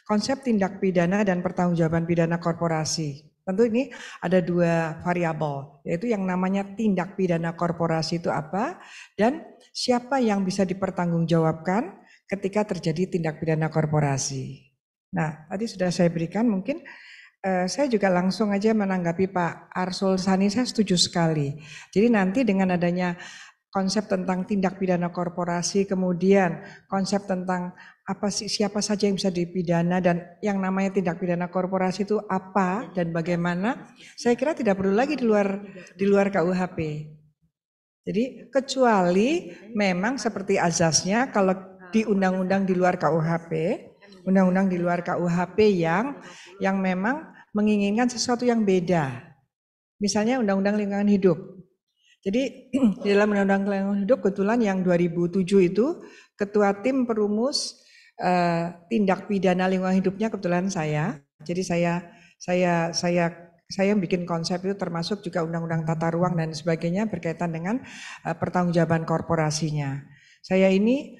konsep tindak pidana dan pertanggungjawaban pidana korporasi. Tentu ini ada dua variabel, yaitu yang namanya tindak pidana korporasi itu apa dan siapa yang bisa dipertanggungjawabkan ketika terjadi tindak pidana korporasi. Nah, tadi sudah saya berikan mungkin Eh, saya juga langsung aja menanggapi Pak Arsul Sani, saya setuju sekali. Jadi nanti dengan adanya konsep tentang tindak pidana korporasi, kemudian konsep tentang apa sih siapa saja yang bisa dipidana dan yang namanya tindak pidana korporasi itu apa dan bagaimana, saya kira tidak perlu lagi di luar di luar KUHP. Jadi kecuali memang seperti azasnya kalau di undang-undang di luar KUHP, undang-undang di luar KUHP yang yang memang menginginkan sesuatu yang beda. Misalnya Undang-Undang Lingkungan Hidup. Jadi di dalam Undang-Undang Lingkungan Hidup kebetulan yang 2007 itu ketua tim perumus eh, tindak pidana lingkungan hidupnya kebetulan saya. Jadi saya saya saya saya bikin konsep itu termasuk juga undang-undang tata ruang dan sebagainya berkaitan dengan eh, pertanggungjawaban korporasinya. Saya ini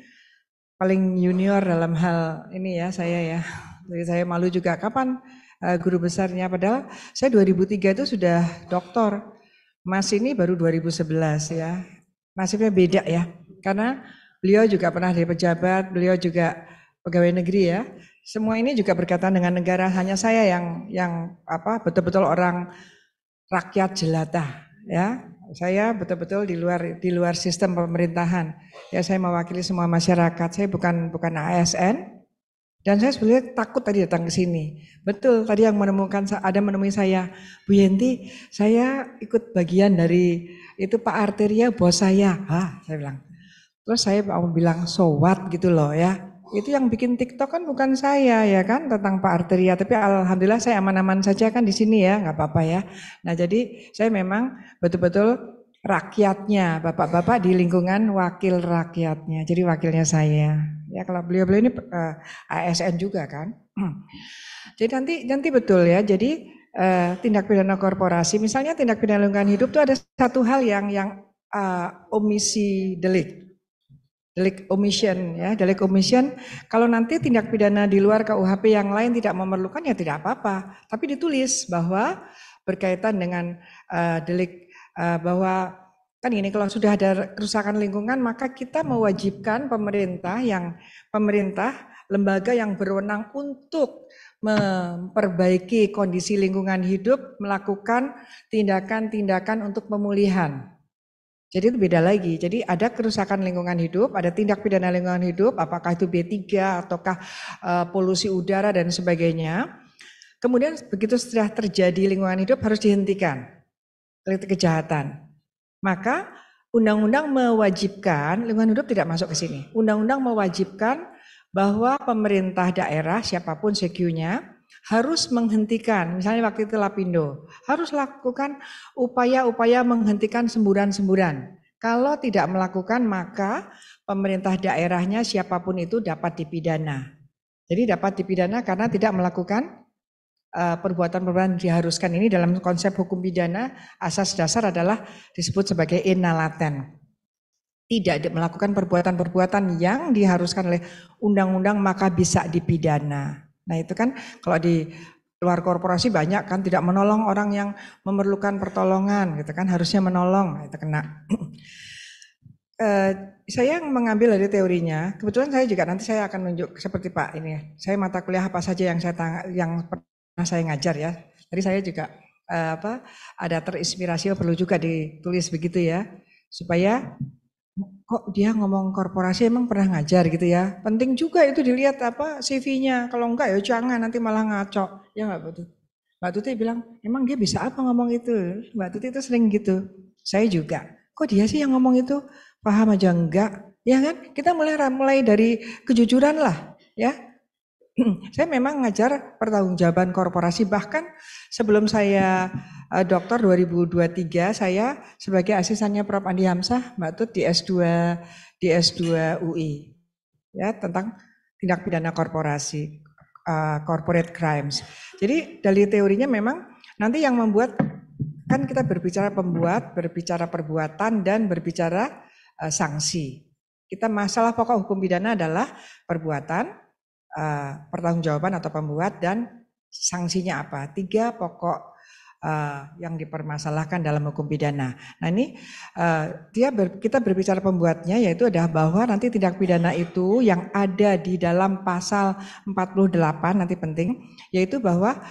paling junior dalam hal ini ya saya ya. Jadi saya malu juga kapan Eh, guru besarnya. Padahal saya 2003 itu sudah doktor. Mas ini baru 2011 ya. Nasibnya beda ya. Karena beliau juga pernah jadi pejabat, beliau juga pegawai negeri ya. Semua ini juga berkaitan dengan negara. Hanya saya yang yang apa betul-betul orang rakyat jelata ya. Saya betul-betul di luar di luar sistem pemerintahan. Ya saya mewakili semua masyarakat. Saya bukan bukan ASN, dan saya sebenarnya takut tadi datang ke sini. Betul, tadi yang menemukan ada menemui saya, Bu Yenti, saya ikut bagian dari itu Pak Arteria bos saya. Hah, saya bilang. Terus saya mau bilang sowat gitu loh ya. Itu yang bikin TikTok kan bukan saya ya kan tentang Pak Arteria, tapi alhamdulillah saya aman-aman saja kan di sini ya, nggak apa-apa ya. Nah, jadi saya memang betul-betul rakyatnya, bapak-bapak di lingkungan wakil rakyatnya. Jadi wakilnya saya. Ya kalau beliau-beliau ini uh, eh, ASN juga kan. Jadi nanti nanti betul ya. Jadi uh, tindak pidana korporasi, misalnya tindak pidana lingkungan hidup itu ada satu hal yang yang uh, omisi delik. Delik omission ya, delik omission. Kalau nanti tindak pidana di luar KUHP yang lain tidak memerlukan ya tidak apa-apa. Tapi ditulis bahwa berkaitan dengan uh, delik Eh, bahwa kan ini kalau sudah ada kerusakan lingkungan maka kita mewajibkan pemerintah yang pemerintah lembaga yang berwenang untuk memperbaiki kondisi lingkungan hidup melakukan tindakan-tindakan untuk pemulihan. Jadi itu beda lagi. Jadi ada kerusakan lingkungan hidup, ada tindak pidana lingkungan hidup, apakah itu B3 ataukah uh, polusi udara dan sebagainya. Kemudian begitu sudah terjadi lingkungan hidup harus dihentikan kejahatan. Maka undang-undang mewajibkan lingkungan hidup tidak masuk ke sini. Undang-undang mewajibkan bahwa pemerintah daerah siapapun cq harus menghentikan, misalnya waktu itu Lapindo, harus lakukan upaya-upaya menghentikan semburan-semburan. Kalau tidak melakukan maka pemerintah daerahnya siapapun itu dapat dipidana. Jadi dapat dipidana karena tidak melakukan Eh, perbuatan-perbuatan diharuskan ini dalam konsep hukum pidana asas dasar adalah disebut sebagai inalaten. Tidak melakukan perbuatan-perbuatan yang diharuskan oleh undang-undang maka bisa dipidana. Nah itu kan kalau di luar korporasi banyak kan tidak menolong orang yang memerlukan pertolongan gitu kan harusnya menolong nah, itu kena. Uh, saya mengambil dari teorinya. Kebetulan saya juga nanti saya akan nunjuk seperti Pak ini. Ya. Saya mata kuliah apa saja yang saya tang yang Nah, saya ngajar ya. Tadi saya juga uh, apa ada terinspirasi perlu juga ditulis begitu ya supaya kok dia ngomong korporasi emang pernah ngajar gitu ya. Penting juga itu dilihat apa CV-nya. Kalau enggak ya jangan nanti malah ngaco. Ya enggak betul. Mbak Tuti bilang, emang dia bisa apa ngomong itu? Mbak Tuti itu sering gitu. Saya juga. Kok dia sih yang ngomong itu? Paham aja enggak? Ya kan? Kita mulai mulai dari kejujuran lah. Ya, Hmm, saya memang ngajar pertanggungjawaban korporasi bahkan sebelum saya eh, dokter 2023 saya sebagai asistennya Prof Andi Hamzah Mbak Tut di S2 di S2 UI ya tentang tindak pidana korporasi uh, corporate crimes. Jadi dari teorinya memang nanti yang membuat kan kita berbicara pembuat, berbicara perbuatan dan berbicara uh, sanksi. Kita masalah pokok hukum pidana adalah perbuatan, Eh, pertanggungjawaban atau pembuat dan sanksinya apa. Tiga pokok eh, yang dipermasalahkan dalam hukum pidana. Nah ini eh, dia kita berbicara pembuatnya yaitu adalah bahwa nanti tindak pidana itu yang ada di dalam pasal 48 nanti penting yaitu bahwa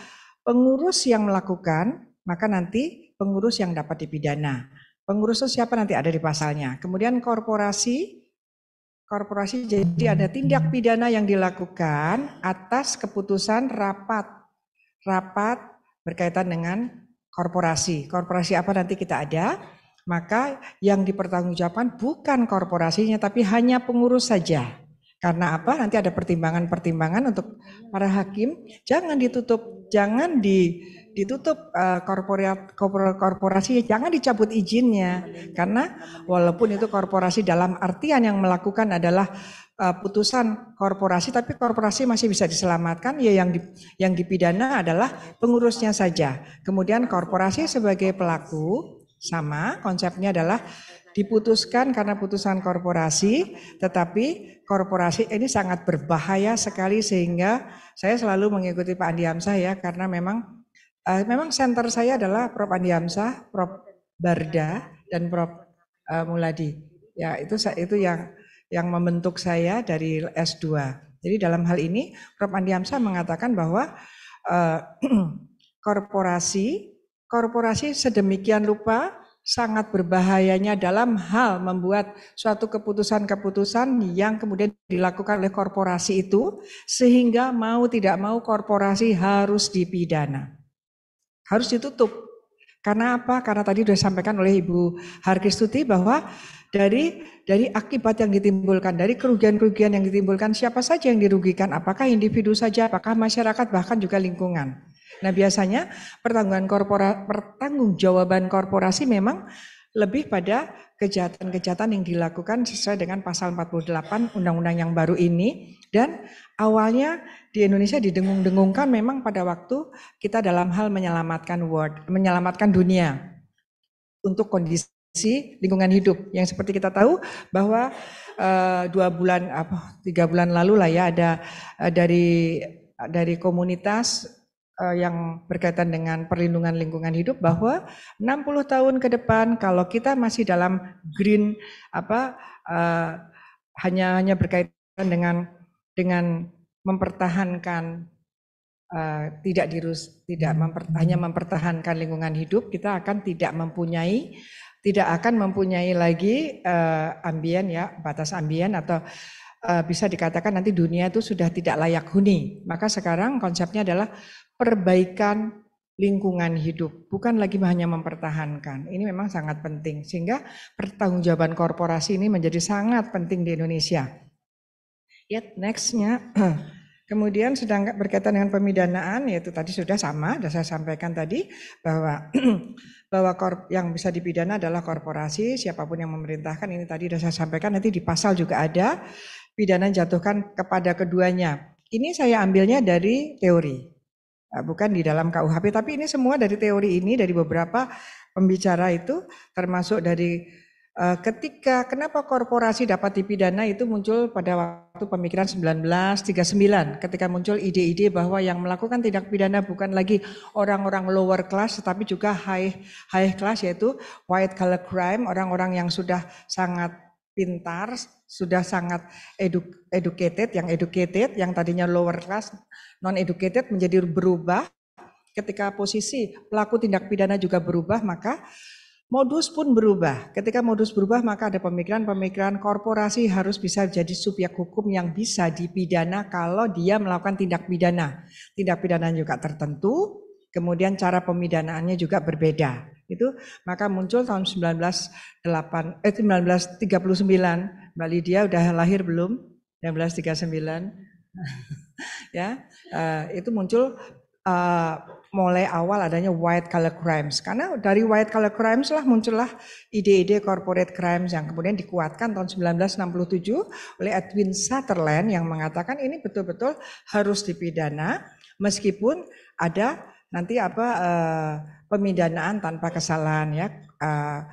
pengurus yang melakukan maka nanti pengurus yang dapat dipidana. Pengurus itu siapa nanti ada di pasalnya. Kemudian korporasi korporasi jadi ada tindak pidana yang dilakukan atas keputusan rapat rapat berkaitan dengan korporasi korporasi apa nanti kita ada maka yang dipertanggungjawabkan bukan korporasinya tapi hanya pengurus saja karena apa? Nanti ada pertimbangan-pertimbangan untuk iya. para hakim. Jangan ditutup, jangan di, ditutup uh, eh, korporat, korporasi, jangan dicabut izinnya. Karena walaupun itu korporasi dalam artian yang melakukan adalah uh, putusan korporasi, tapi korporasi masih bisa diselamatkan. Ya yang di, yang dipidana adalah pengurusnya saja. Kemudian korporasi sebagai pelaku sama konsepnya adalah diputuskan karena putusan korporasi, tetapi korporasi ini sangat berbahaya sekali sehingga saya selalu mengikuti Pak Andi ya karena memang uh, memang center saya adalah Prof Andi Prof Barda dan Prof uh, Muladi. Ya, itu itu yang yang membentuk saya dari S2. Jadi dalam hal ini Prof Andi mengatakan bahwa uh, korporasi korporasi sedemikian lupa sangat berbahayanya dalam hal membuat suatu keputusan-keputusan yang kemudian dilakukan oleh korporasi itu sehingga mau tidak mau korporasi harus dipidana. Harus ditutup. Karena apa? Karena tadi sudah sampaikan oleh Ibu Harkistuti bahwa dari dari akibat yang ditimbulkan, dari kerugian-kerugian yang ditimbulkan siapa saja yang dirugikan? Apakah individu saja, apakah masyarakat bahkan juga lingkungan? Nah biasanya pertanggungan korpora, pertanggungjawaban korporasi memang lebih pada kejahatan-kejahatan yang dilakukan sesuai dengan pasal 48 undang-undang yang baru ini dan awalnya di Indonesia didengung-dengungkan memang pada waktu kita dalam hal menyelamatkan world, menyelamatkan dunia untuk kondisi lingkungan hidup yang seperti kita tahu bahwa uh, dua bulan apa tiga bulan lalu lah ya ada uh, dari dari komunitas Eh, yang berkaitan dengan perlindungan lingkungan hidup bahwa 60 tahun ke depan kalau kita masih dalam green apa uh, hanya hanya berkaitan dengan dengan mempertahankan uh, tidak dirus tidak memper, hanya mempertahankan lingkungan hidup kita akan tidak mempunyai tidak akan mempunyai lagi uh, ambien ya batas ambien atau bisa dikatakan nanti dunia itu sudah tidak layak huni. Maka sekarang konsepnya adalah perbaikan lingkungan hidup, bukan lagi hanya mempertahankan. Ini memang sangat penting, sehingga pertanggungjawaban korporasi ini menjadi sangat penting di Indonesia. Yet ya, nextnya, kemudian sedang berkaitan dengan pemidanaan, yaitu tadi sudah sama, sudah saya sampaikan tadi bahwa bahwa korp, yang bisa dipidana adalah korporasi, siapapun yang memerintahkan ini tadi sudah saya sampaikan, nanti di pasal juga ada pidana jatuhkan kepada keduanya. Ini saya ambilnya dari teori, Eh, bukan di dalam KUHP tapi ini semua dari teori ini dari beberapa pembicara itu termasuk dari eh, ketika kenapa korporasi dapat dipidana itu muncul pada waktu pemikiran 1939 ketika muncul ide-ide bahwa yang melakukan tindak pidana bukan lagi orang-orang lower class tetapi juga high high class yaitu white collar crime orang-orang yang sudah sangat pintar sudah sangat edu educated, yang educated, yang tadinya lower class, non-educated menjadi berubah. Ketika posisi pelaku tindak pidana juga berubah, maka modus pun berubah. Ketika modus berubah, maka ada pemikiran-pemikiran korporasi harus bisa jadi subjek hukum yang bisa dipidana kalau dia melakukan tindak pidana. Tindak pidana juga tertentu, kemudian cara pemidanaannya juga berbeda. Itu maka muncul tahun 198 eh 1939 Mbak Lydia udah lahir belum? 1939. ya, uh, itu muncul uh, mulai awal adanya white collar crimes. Karena dari white collar crimes lah muncullah ide-ide corporate crimes yang kemudian dikuatkan tahun 1967 oleh Edwin Sutherland yang mengatakan ini betul-betul harus dipidana meskipun ada nanti apa uh, pemidanaan tanpa kesalahan ya. Uh,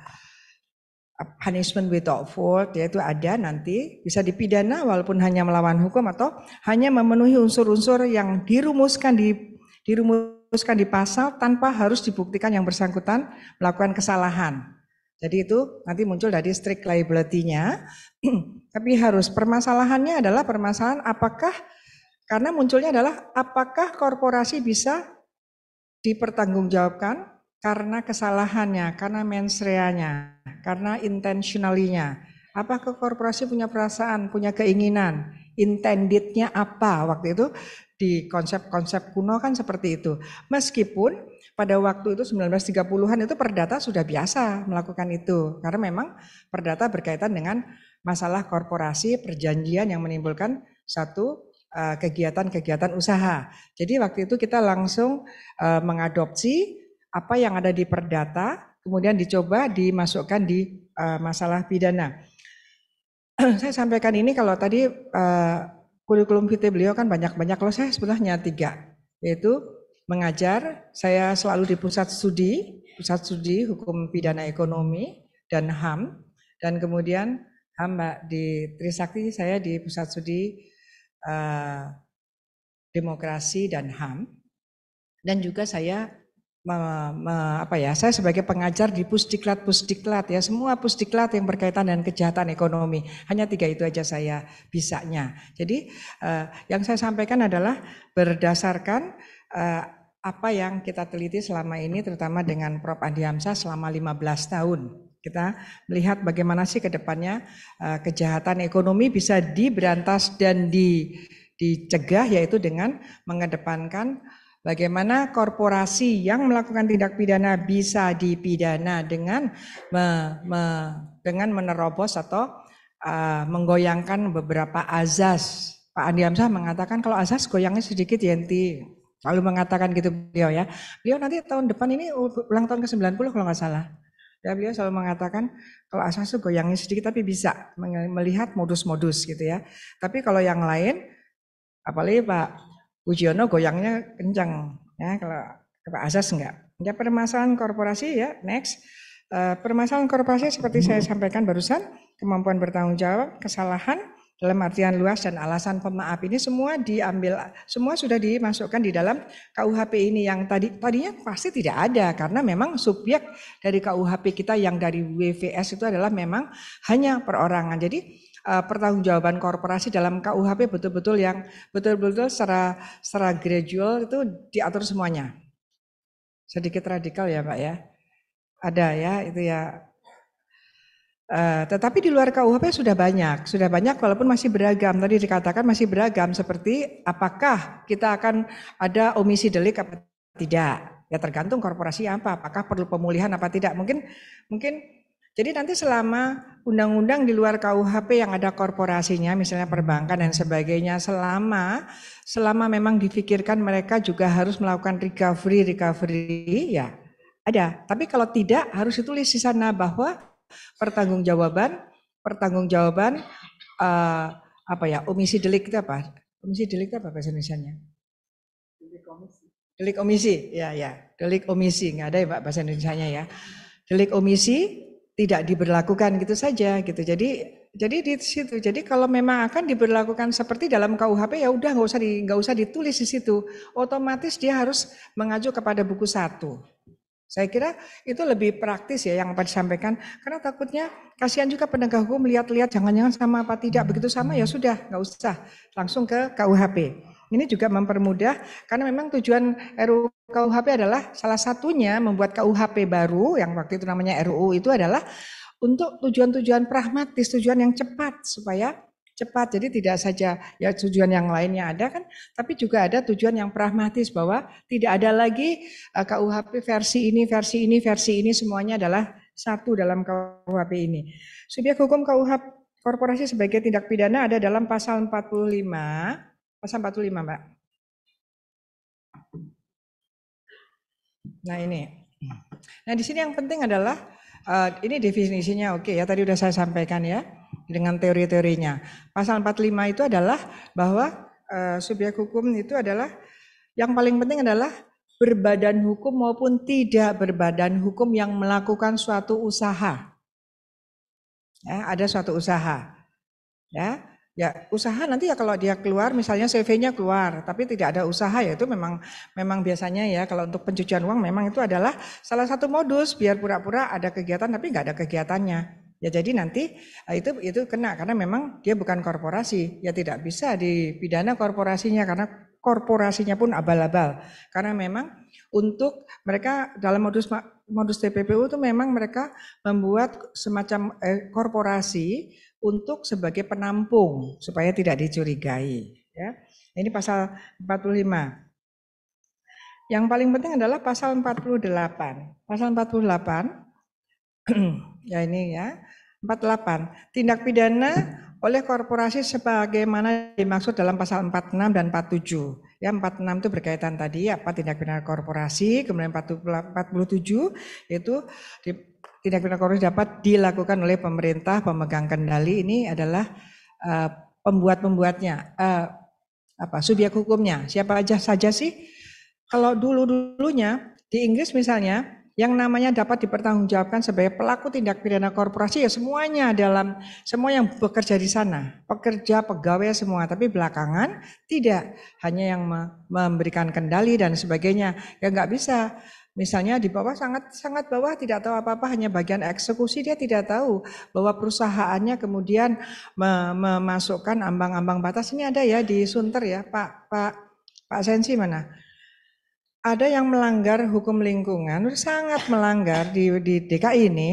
punishment without fault yaitu ada nanti bisa dipidana walaupun hanya melawan hukum atau hanya memenuhi unsur-unsur yang dirumuskan di dirumuskan di pasal tanpa harus dibuktikan yang bersangkutan melakukan kesalahan. Jadi itu nanti muncul dari strict liability-nya. Tapi harus permasalahannya adalah permasalahan apakah karena munculnya adalah apakah korporasi bisa dipertanggungjawabkan karena kesalahannya, karena mensreanya, karena intentionalnya. apa Apakah korporasi punya perasaan, punya keinginan? Intendednya apa waktu itu? Di konsep-konsep kuno kan seperti itu. Meskipun pada waktu itu 1930-an itu perdata sudah biasa melakukan itu. Karena memang perdata berkaitan dengan masalah korporasi, perjanjian yang menimbulkan satu eh, kegiatan-kegiatan usaha. Jadi waktu itu kita langsung eh, mengadopsi apa yang ada di perdata, kemudian dicoba dimasukkan di uh, masalah pidana. saya sampaikan ini kalau tadi uh, kurikulum vitae beliau kan banyak-banyak, kalau saya sebenarnya tiga, yaitu mengajar, saya selalu di pusat studi, pusat studi hukum pidana ekonomi dan HAM, dan kemudian HAM mbak di Trisakti saya di pusat studi uh, demokrasi dan HAM, dan juga saya me, me, apa ya saya sebagai pengajar di pusdiklat pusdiklat ya semua pusdiklat yang berkaitan dengan kejahatan ekonomi hanya tiga itu aja saya bisanya jadi eh, yang saya sampaikan adalah berdasarkan eh, apa yang kita teliti selama ini terutama dengan Prof Andi Hamzah selama 15 tahun kita melihat bagaimana sih ke depannya eh, kejahatan ekonomi bisa diberantas dan di dicegah yaitu dengan mengedepankan Bagaimana korporasi yang melakukan tindak pidana bisa dipidana dengan me, me, dengan menerobos atau uh, menggoyangkan beberapa azas. Pak Andi Hamzah mengatakan kalau azas goyangnya sedikit ya nanti lalu mengatakan gitu beliau ya. Beliau nanti tahun depan ini ulang tahun ke-90 kalau nggak salah. Ya, beliau selalu mengatakan kalau asas itu goyangnya sedikit tapi bisa melihat modus-modus gitu ya. Tapi kalau yang lain, apalagi Pak Ujiono goyangnya kencang. Ya, kalau ke Pak Azas enggak. Ya permasalahan korporasi ya next. Uh, permasalahan korporasi seperti saya hmm. sampaikan barusan, kemampuan bertanggung jawab, kesalahan dalam artian luas dan alasan pemaaf ini semua diambil semua sudah dimasukkan di dalam KUHP ini yang tadi tadinya pasti tidak ada karena memang subjek dari KUHP kita yang dari WVS itu adalah memang hanya perorangan. Jadi uh, pertanggungjawaban korporasi dalam KUHP betul-betul yang betul-betul secara secara gradual itu diatur semuanya. Sedikit radikal ya Pak ya. Ada ya itu ya. Uh, tetapi di luar KUHP sudah banyak, sudah banyak walaupun masih beragam. Tadi dikatakan masih beragam seperti apakah kita akan ada omisi delik apa tidak. Ya tergantung korporasi apa, apakah perlu pemulihan apa tidak. Mungkin mungkin jadi nanti selama undang-undang di luar KUHP yang ada korporasinya, misalnya perbankan dan sebagainya, selama selama memang difikirkan mereka juga harus melakukan recovery recovery, ya ada. Tapi kalau tidak harus ditulis di sana bahwa pertanggungjawaban pertanggungjawaban uh, apa ya omisi delik itu apa? Omisi delik itu apa bahasa Indonesia-nya? Delik omisi. Delik omisi, ya ya. Delik omisi nggak ada ya Pak bahasa Indonesia-nya ya. Delik omisi tidak diberlakukan gitu saja gitu. Jadi jadi di situ. Jadi kalau memang akan diberlakukan seperti dalam KUHP ya udah nggak usah di nggak usah ditulis di situ. Otomatis dia harus mengajuk kepada buku satu. Saya kira itu lebih praktis ya yang Pak disampaikan. Karena takutnya kasihan juga penegak hukum lihat-lihat jangan-jangan sama apa tidak begitu sama ya sudah nggak usah langsung ke KUHP. Ini juga mempermudah karena memang tujuan RUU KUHP adalah salah satunya membuat KUHP baru yang waktu itu namanya RUU itu adalah untuk tujuan-tujuan pragmatis, tujuan yang cepat supaya cepat. Jadi tidak saja ya tujuan yang lainnya ada kan, tapi juga ada tujuan yang pragmatis bahwa tidak ada lagi e, KUHP versi ini, versi ini, versi ini semuanya adalah satu dalam KUHP ini. subyek hukum KUHP korporasi sebagai tindak pidana ada dalam pasal 45 Pasal 45, Mbak. Nah, ini. Nah, di sini yang penting adalah uh, ini definisinya oke okay, ya, tadi sudah saya sampaikan ya dengan teori-teorinya. Pasal 45 itu adalah bahwa uh, subjek hukum itu adalah yang paling penting adalah berbadan hukum maupun tidak berbadan hukum yang melakukan suatu usaha. Ya, ada suatu usaha. Ya, Ya, usaha nanti ya kalau dia keluar misalnya CV-nya keluar, tapi tidak ada usaha ya itu memang memang biasanya ya kalau untuk pencucian uang memang itu adalah salah satu modus biar pura-pura ada kegiatan tapi nggak ada kegiatannya. Ya jadi nanti eh, itu itu kena karena memang dia bukan korporasi, ya tidak bisa dipidana korporasinya karena korporasinya pun abal-abal. Karena memang untuk mereka dalam modus modus TPPU itu memang mereka membuat semacam eh, korporasi untuk sebagai penampung supaya tidak dicurigai. Ya. Ini pasal 45. Yang paling penting adalah pasal 48. Pasal 48, ya ini ya, 48. Tindak pidana oleh korporasi sebagaimana dimaksud dalam pasal 46 dan 47. Ya, 46 itu berkaitan tadi apa tindak pidana korporasi, kemudian 47 itu tindak pidana korupsi dapat dilakukan oleh pemerintah pemegang kendali ini adalah uh, pembuat-pembuatnya, uh, apa subyek hukumnya, siapa aja saja sih. Kalau dulu-dulunya di Inggris misalnya, yang namanya dapat dipertanggungjawabkan sebagai pelaku tindak pidana korporasi ya semuanya dalam semua yang bekerja di sana, pekerja, pegawai semua, tapi belakangan tidak hanya yang memberikan kendali dan sebagainya. Ya nggak bisa Misalnya di bawah sangat sangat bawah tidak tahu apa-apa hanya bagian eksekusi dia tidak tahu bahwa perusahaannya kemudian memasukkan ambang-ambang batas ini ada ya di Sunter ya Pak Pak Pak Sensi mana? Ada yang melanggar hukum lingkungan sangat melanggar di di DKI ini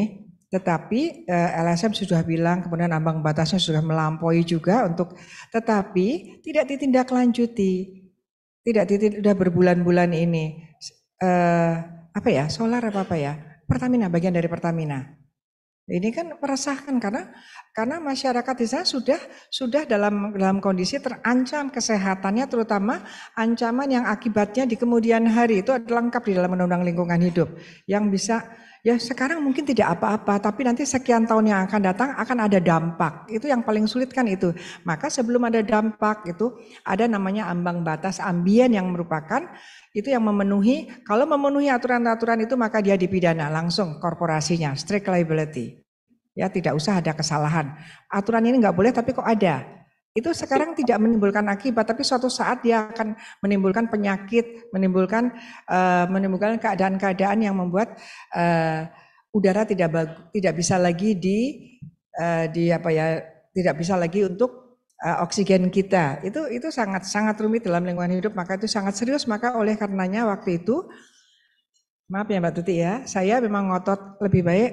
tetapi eh, LSM sudah bilang kemudian ambang batasnya sudah melampaui juga untuk tetapi tidak ditindaklanjuti tidak tidak sudah berbulan-bulan ini eh, apa ya solar apa apa ya Pertamina bagian dari Pertamina. Ini kan meresahkan karena karena masyarakat di sana sudah sudah dalam dalam kondisi terancam kesehatannya terutama ancaman yang akibatnya di kemudian hari itu ada lengkap di dalam undang-undang lingkungan hidup yang bisa Ya sekarang mungkin tidak apa-apa, tapi nanti sekian tahun yang akan datang akan ada dampak. Itu yang paling sulit kan itu. Maka sebelum ada dampak itu ada namanya ambang batas ambien yang merupakan itu yang memenuhi. Kalau memenuhi aturan-aturan itu maka dia dipidana langsung korporasinya, strict liability. Ya tidak usah ada kesalahan. Aturan ini nggak boleh tapi kok ada itu sekarang tidak menimbulkan akibat tapi suatu saat dia akan menimbulkan penyakit menimbulkan uh, menimbulkan keadaan-keadaan yang membuat uh, udara tidak bagu, tidak bisa lagi di uh, di apa ya tidak bisa lagi untuk uh, oksigen kita itu itu sangat sangat rumit dalam lingkungan hidup maka itu sangat serius maka oleh karenanya waktu itu maaf ya mbak Tuti ya saya memang ngotot lebih baik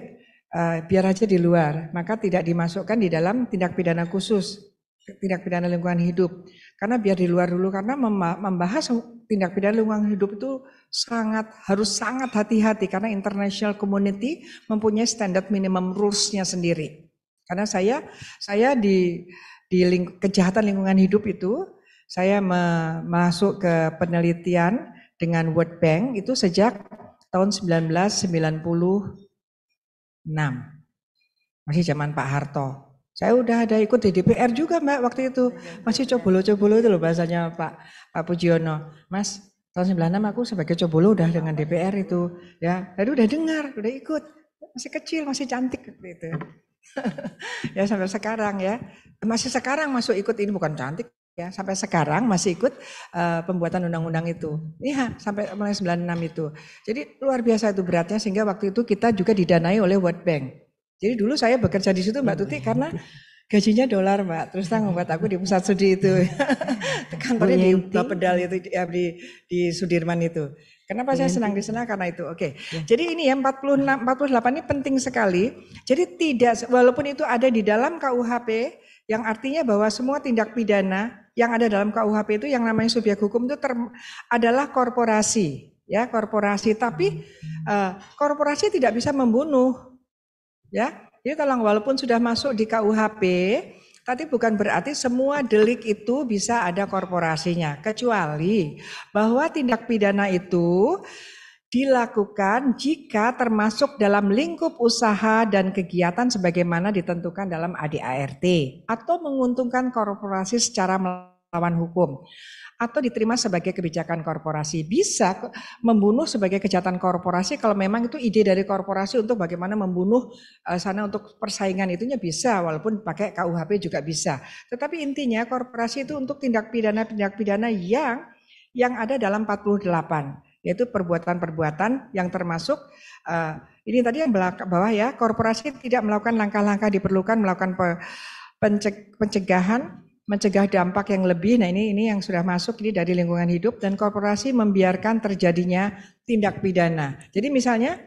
uh, biar aja di luar maka tidak dimasukkan di dalam tindak pidana khusus tindak pidana lingkungan hidup. Karena biar di luar dulu karena membahas tindak pidana lingkungan hidup itu sangat harus sangat hati-hati karena international community mempunyai standar minimum rules-nya sendiri. Karena saya saya di di ling, kejahatan lingkungan hidup itu saya me, masuk ke penelitian dengan World Bank itu sejak tahun 1996. Masih zaman Pak Harto. Saya udah ada ikut di DPR juga Mbak waktu itu. Masih cobolo-cobolo itu loh bahasanya Pak Pak Pujiono. Mas, tahun 96 aku sebagai cobolo udah dengan DPR itu. Ya, tadi udah dengar, udah ikut. Masih kecil, masih cantik gitu. itu. ya sampai sekarang ya. Masih sekarang masuk ikut ini bukan cantik ya sampai sekarang masih ikut uh, pembuatan undang-undang itu. Iya, sampai mulai 96 itu. Jadi luar biasa itu beratnya sehingga waktu itu kita juga didanai oleh World Bank. Jadi dulu saya bekerja di situ Mbak Tuti karena gajinya dolar Mbak. Terus tanggung buat aku di pusat studi itu. Kantornya di pedal itu ya, di di Sudirman itu. Kenapa saya senang di sana karena itu. Oke. Okay. Ya. Jadi ini ya 46 48 ini penting sekali. Jadi tidak walaupun itu ada di dalam KUHP yang artinya bahwa semua tindak pidana yang ada dalam KUHP itu yang namanya subjek hukum itu ter, adalah korporasi, ya korporasi. Tapi uh, korporasi tidak bisa membunuh Ya, jadi ya kalau walaupun sudah masuk di KUHP, tapi bukan berarti semua delik itu bisa ada korporasinya, kecuali bahwa tindak pidana itu dilakukan jika termasuk dalam lingkup usaha dan kegiatan sebagaimana ditentukan dalam ADART atau menguntungkan korporasi secara melawan hukum atau diterima sebagai kebijakan korporasi. Bisa membunuh sebagai kejahatan korporasi kalau memang itu ide dari korporasi untuk bagaimana membunuh eh, sana untuk persaingan itunya bisa walaupun pakai KUHP juga bisa. Tetapi intinya korporasi itu untuk tindak pidana-tindak pidana yang yang ada dalam 48 yaitu perbuatan-perbuatan yang termasuk eh, ini tadi yang bawah ya korporasi tidak melakukan langkah-langkah diperlukan melakukan pencegahan mencegah dampak yang lebih. Nah ini ini yang sudah masuk ini dari lingkungan hidup dan korporasi membiarkan terjadinya tindak pidana. Jadi misalnya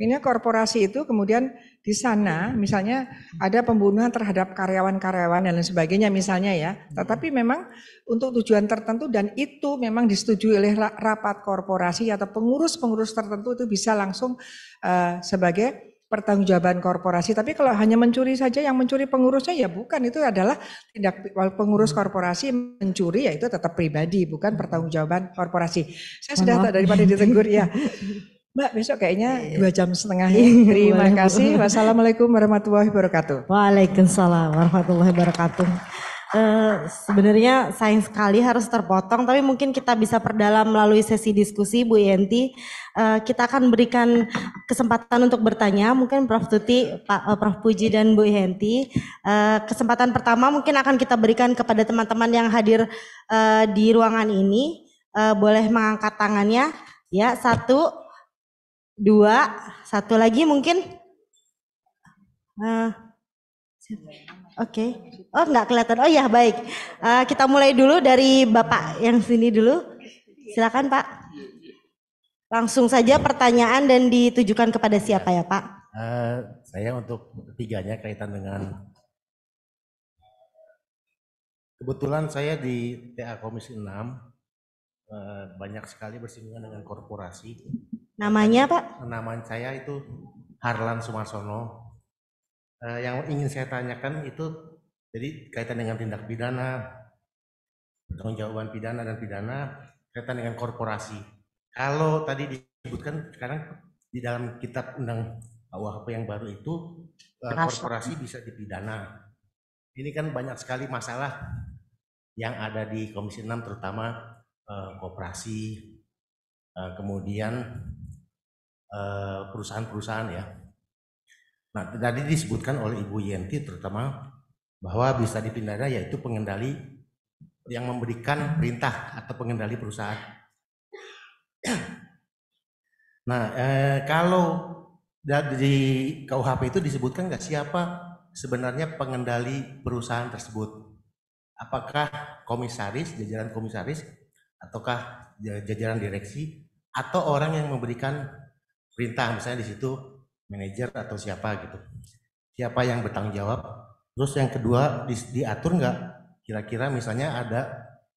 ini korporasi itu kemudian di sana misalnya ada pembunuhan terhadap karyawan-karyawan dan lain sebagainya misalnya ya. Tetapi memang untuk tujuan tertentu dan itu memang disetujui oleh rapat korporasi atau pengurus-pengurus tertentu itu bisa langsung uh, sebagai pertanggungjawaban korporasi. Tapi kalau hanya mencuri saja yang mencuri pengurusnya ya bukan itu adalah tindak pengurus korporasi mencuri ya itu tetap pribadi bukan pertanggungjawaban korporasi. Saya sudah tak daripada ditegur ya. Mbak besok kayaknya iya. dua jam setengah ya. Terima kasih. Wassalamualaikum warahmatullahi wabarakatuh. Waalaikumsalam warahmatullahi wabarakatuh. Eh, sebenarnya sayang sekali harus terpotong, tapi mungkin kita bisa perdalam melalui sesi diskusi Bu Yenti. Uh, kita akan berikan kesempatan untuk bertanya, mungkin Prof Tuti, Pak uh, Prof Puji dan Bu Yenti. Uh, kesempatan pertama mungkin akan kita berikan kepada teman-teman yang hadir uh, di ruangan ini, uh, boleh mengangkat tangannya. Ya satu, dua, satu lagi mungkin. Uh, Oke. Okay. Oh nggak kelihatan. Oh ya baik. Uh, kita mulai dulu dari Bapak yang sini dulu. Silakan Pak. Langsung saja pertanyaan dan ditujukan kepada siapa ya Pak? Uh, saya untuk ketiganya kaitan dengan kebetulan saya di TA Komisi 6 eh, banyak sekali bersinggungan dengan korporasi. Namanya Pak? Nama saya itu Harlan Sumarsono. yang ingin saya tanyakan itu jadi kaitan dengan tindak pidana, tanggung jawaban pidana dan pidana, kaitan dengan korporasi. Kalau tadi disebutkan sekarang di dalam kitab undang KUHP yang baru itu eh, korporasi bisa dipidana. Ini kan banyak sekali masalah yang ada di Komisi 6 terutama eh, koperasi eh, kemudian eh, perusahaan-perusahaan ya. Nah, tadi disebutkan oleh Ibu Yenti terutama bahwa bisa dipindahkan yaitu pengendali yang memberikan perintah atau pengendali perusahaan. Nah, eh, kalau di KUHP itu disebutkan nggak siapa sebenarnya pengendali perusahaan tersebut? Apakah komisaris, jajaran komisaris, ataukah jajaran direksi, atau orang yang memberikan perintah, misalnya di situ manajer atau siapa gitu. Siapa yang bertanggung jawab Terus yang kedua di, diatur nggak kira-kira misalnya ada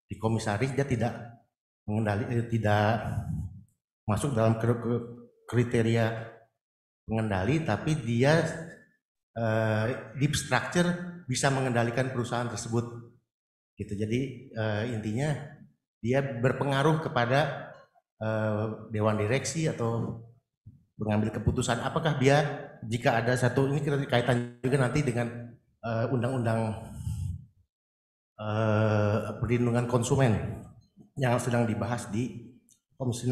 di komisaris dia tidak mengendali eh, tidak masuk dalam kriteria pengendali tapi dia eh, deep structure bisa mengendalikan perusahaan tersebut gitu jadi eh, intinya dia berpengaruh kepada eh, dewan direksi atau mengambil keputusan apakah dia jika ada satu ini kaitan juga nanti dengan Eh, undang-undang uh, uh, perlindungan konsumen yang sedang dibahas di Komisi 6.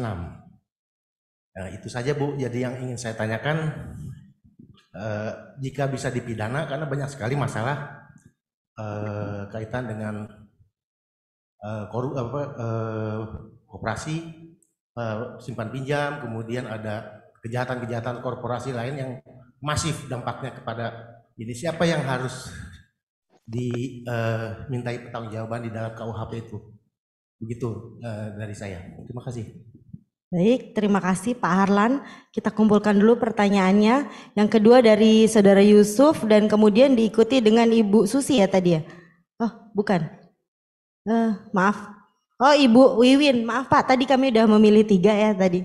Nah, itu saja Bu, jadi yang ingin saya tanyakan uh, jika bisa dipidana karena banyak sekali masalah uh, kaitan dengan uh, koru, apa, uh, simpan pinjam, kemudian ada kejahatan-kejahatan korporasi lain yang masif dampaknya kepada jadi siapa yang harus dimintai eh, uh, pertanggungjawaban di dalam KUHP itu? Begitu uh, dari saya. Terima kasih. Baik, terima kasih Pak Harlan. Kita kumpulkan dulu pertanyaannya. Yang kedua dari Saudara Yusuf dan kemudian diikuti dengan Ibu Susi ya tadi ya. Oh, bukan. Uh, maaf. Oh, Ibu Wiwin. Maaf Pak, tadi kami sudah memilih tiga ya tadi.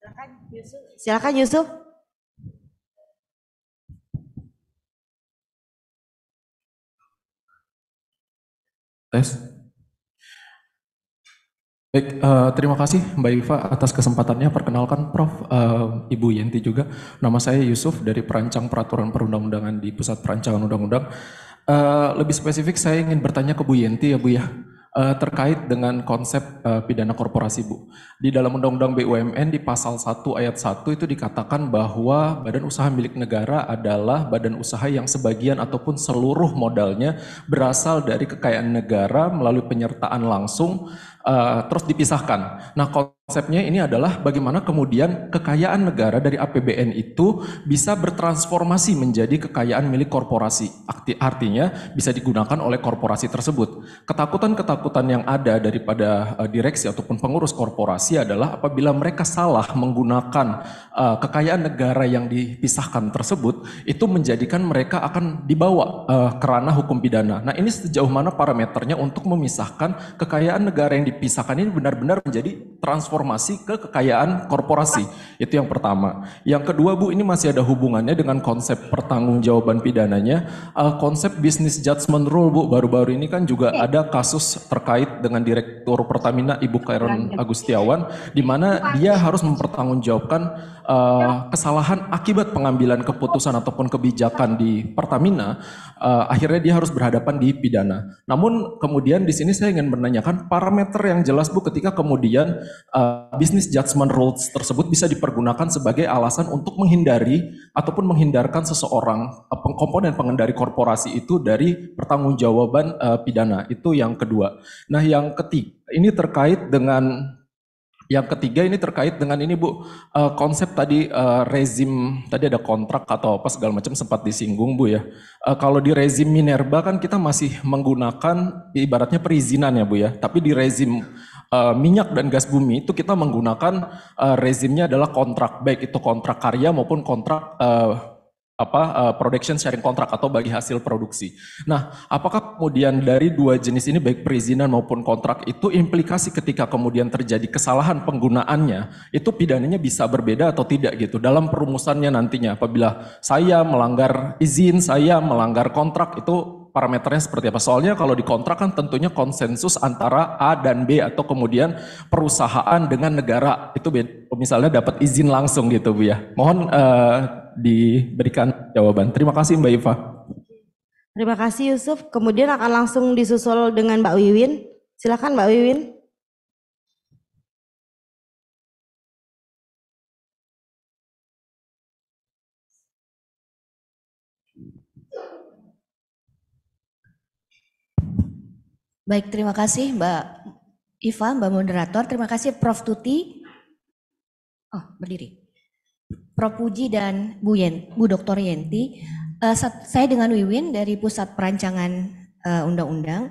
Silakan Yusuf. Silakan Yusuf. Tes. Baik, uh, terima kasih Mbak Iva atas kesempatannya. Perkenalkan Prof. Uh, Ibu Yenti juga. Nama saya Yusuf dari Perancang Peraturan Perundang-Undangan di Pusat Perancangan Undang-Undang. Uh, lebih spesifik saya ingin bertanya ke Bu Yenti ya Bu ya uh, terkait dengan konsep uh, pidana korporasi Bu. Di dalam Undang-Undang BUMN di pasal 1 ayat 1 itu dikatakan bahwa badan usaha milik negara adalah badan usaha yang sebagian ataupun seluruh modalnya berasal dari kekayaan negara melalui penyertaan langsung uh, terus dipisahkan. Nah, Konsepnya ini adalah bagaimana kemudian kekayaan negara dari APBN itu bisa bertransformasi menjadi kekayaan milik korporasi. Artinya bisa digunakan oleh korporasi tersebut. Ketakutan-ketakutan yang ada daripada eh, direksi ataupun pengurus korporasi adalah apabila mereka salah menggunakan eh, kekayaan negara yang dipisahkan tersebut, itu menjadikan mereka akan dibawa kerana eh, ke ranah hukum pidana. Nah ini sejauh mana parameternya untuk memisahkan kekayaan negara yang dipisahkan ini benar-benar menjadi transformasi transformasi ke kekayaan korporasi. Itu yang pertama. Yang kedua Bu, ini masih ada hubungannya dengan konsep pertanggungjawaban pidananya. Uh, konsep business judgment rule Bu, baru-baru ini kan juga iya. ada kasus terkait dengan direktur Pertamina Ibu Karen Agustiawan, di mana dia harus mempertanggungjawabkan uh, kesalahan akibat pengambilan keputusan ataupun kebijakan di Pertamina, uh, akhirnya dia harus berhadapan di pidana. Namun kemudian di sini saya ingin menanyakan parameter yang jelas Bu ketika kemudian uh, eh, business judgment rules tersebut bisa dipergunakan sebagai alasan untuk menghindari ataupun menghindarkan seseorang uh, komponen pengendali korporasi itu dari pertanggungjawaban uh, pidana. Itu yang kedua. Nah, yang ketiga ini terkait dengan yang ketiga ini terkait dengan ini Bu, uh, konsep tadi uh, rezim, tadi ada kontrak atau apa segala macam sempat disinggung Bu ya. Uh, kalau di rezim Minerba kan kita masih menggunakan ibaratnya perizinan ya Bu ya, tapi di rezim uh, minyak dan gas bumi itu kita menggunakan uh, rezimnya adalah kontrak, baik itu kontrak karya maupun kontrak uh, apa uh, production sharing kontrak atau bagi hasil produksi. Nah, apakah kemudian dari dua jenis ini baik perizinan maupun kontrak itu implikasi ketika kemudian terjadi kesalahan penggunaannya itu pidananya bisa berbeda atau tidak gitu dalam perumusannya nantinya apabila saya melanggar izin, saya melanggar kontrak itu parameternya seperti apa. Soalnya kalau dikontrak kan tentunya konsensus antara A dan B atau kemudian perusahaan dengan negara itu misalnya dapat izin langsung gitu Bu ya. Mohon uh, diberikan jawaban. Terima kasih Mbak Iva. Terima kasih Yusuf. Kemudian akan langsung disusul dengan Mbak Wiwin. Silakan Mbak Wiwin. Baik, terima kasih Mbak Iva, Mbak Moderator. Terima kasih Prof. Tuti. Oh, berdiri. Prof. Puji dan Bu, Yen, Bu Dr. Yenti. Uh, saya dengan Wiwin dari Pusat Perancangan eh, Undang-Undang. Uh,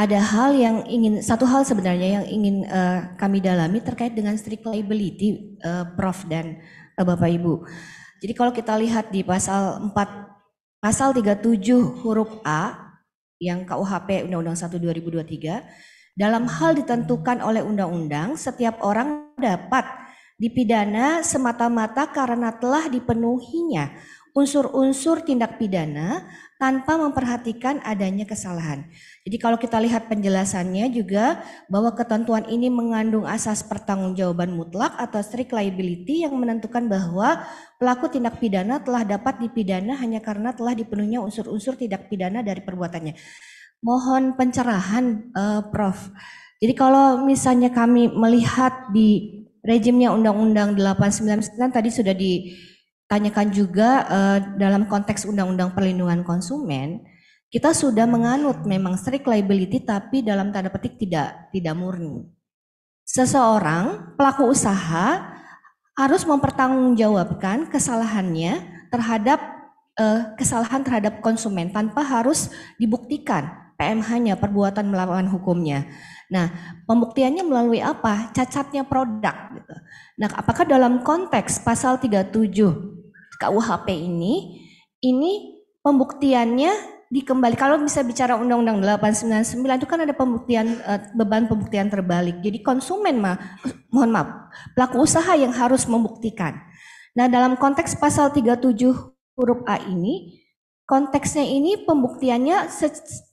ada hal yang ingin, satu hal sebenarnya yang ingin uh, kami dalami terkait dengan strict liability, uh, Prof. dan uh, Bapak Ibu. Jadi kalau kita lihat di pasal 4, pasal 37 huruf A yang KUHP Undang-Undang 1 2023 dalam hal ditentukan oleh undang-undang setiap orang dapat dipidana semata-mata karena telah dipenuhinya unsur-unsur tindak pidana tanpa memperhatikan adanya kesalahan. Jadi kalau kita lihat penjelasannya juga bahwa ketentuan ini mengandung asas pertanggungjawaban mutlak atau strict liability yang menentukan bahwa pelaku tindak pidana telah dapat dipidana hanya karena telah dipenuhinya unsur-unsur tindak pidana dari perbuatannya. Mohon pencerahan uh, Prof. Jadi kalau misalnya kami melihat di rejimnya Undang-Undang 899 tadi sudah di tanyakan juga uh, dalam konteks undang-undang perlindungan konsumen, kita sudah menganut memang strict liability tapi dalam tanda petik tidak tidak murni. Seseorang pelaku usaha harus mempertanggungjawabkan kesalahannya terhadap uh, kesalahan terhadap konsumen tanpa harus dibuktikan PMH-nya perbuatan melawan hukumnya. Nah, pembuktiannya melalui apa? Cacatnya produk. Gitu. Nah, apakah dalam konteks pasal 37 KUHP ini, ini pembuktiannya dikembali kalau bisa bicara undang-undang 899 itu kan ada pembuktian eh, beban pembuktian terbalik. Jadi konsumen mah eh, mohon maaf, pelaku usaha yang harus membuktikan. Nah, dalam konteks pasal 37 huruf A ini konteksnya ini pembuktiannya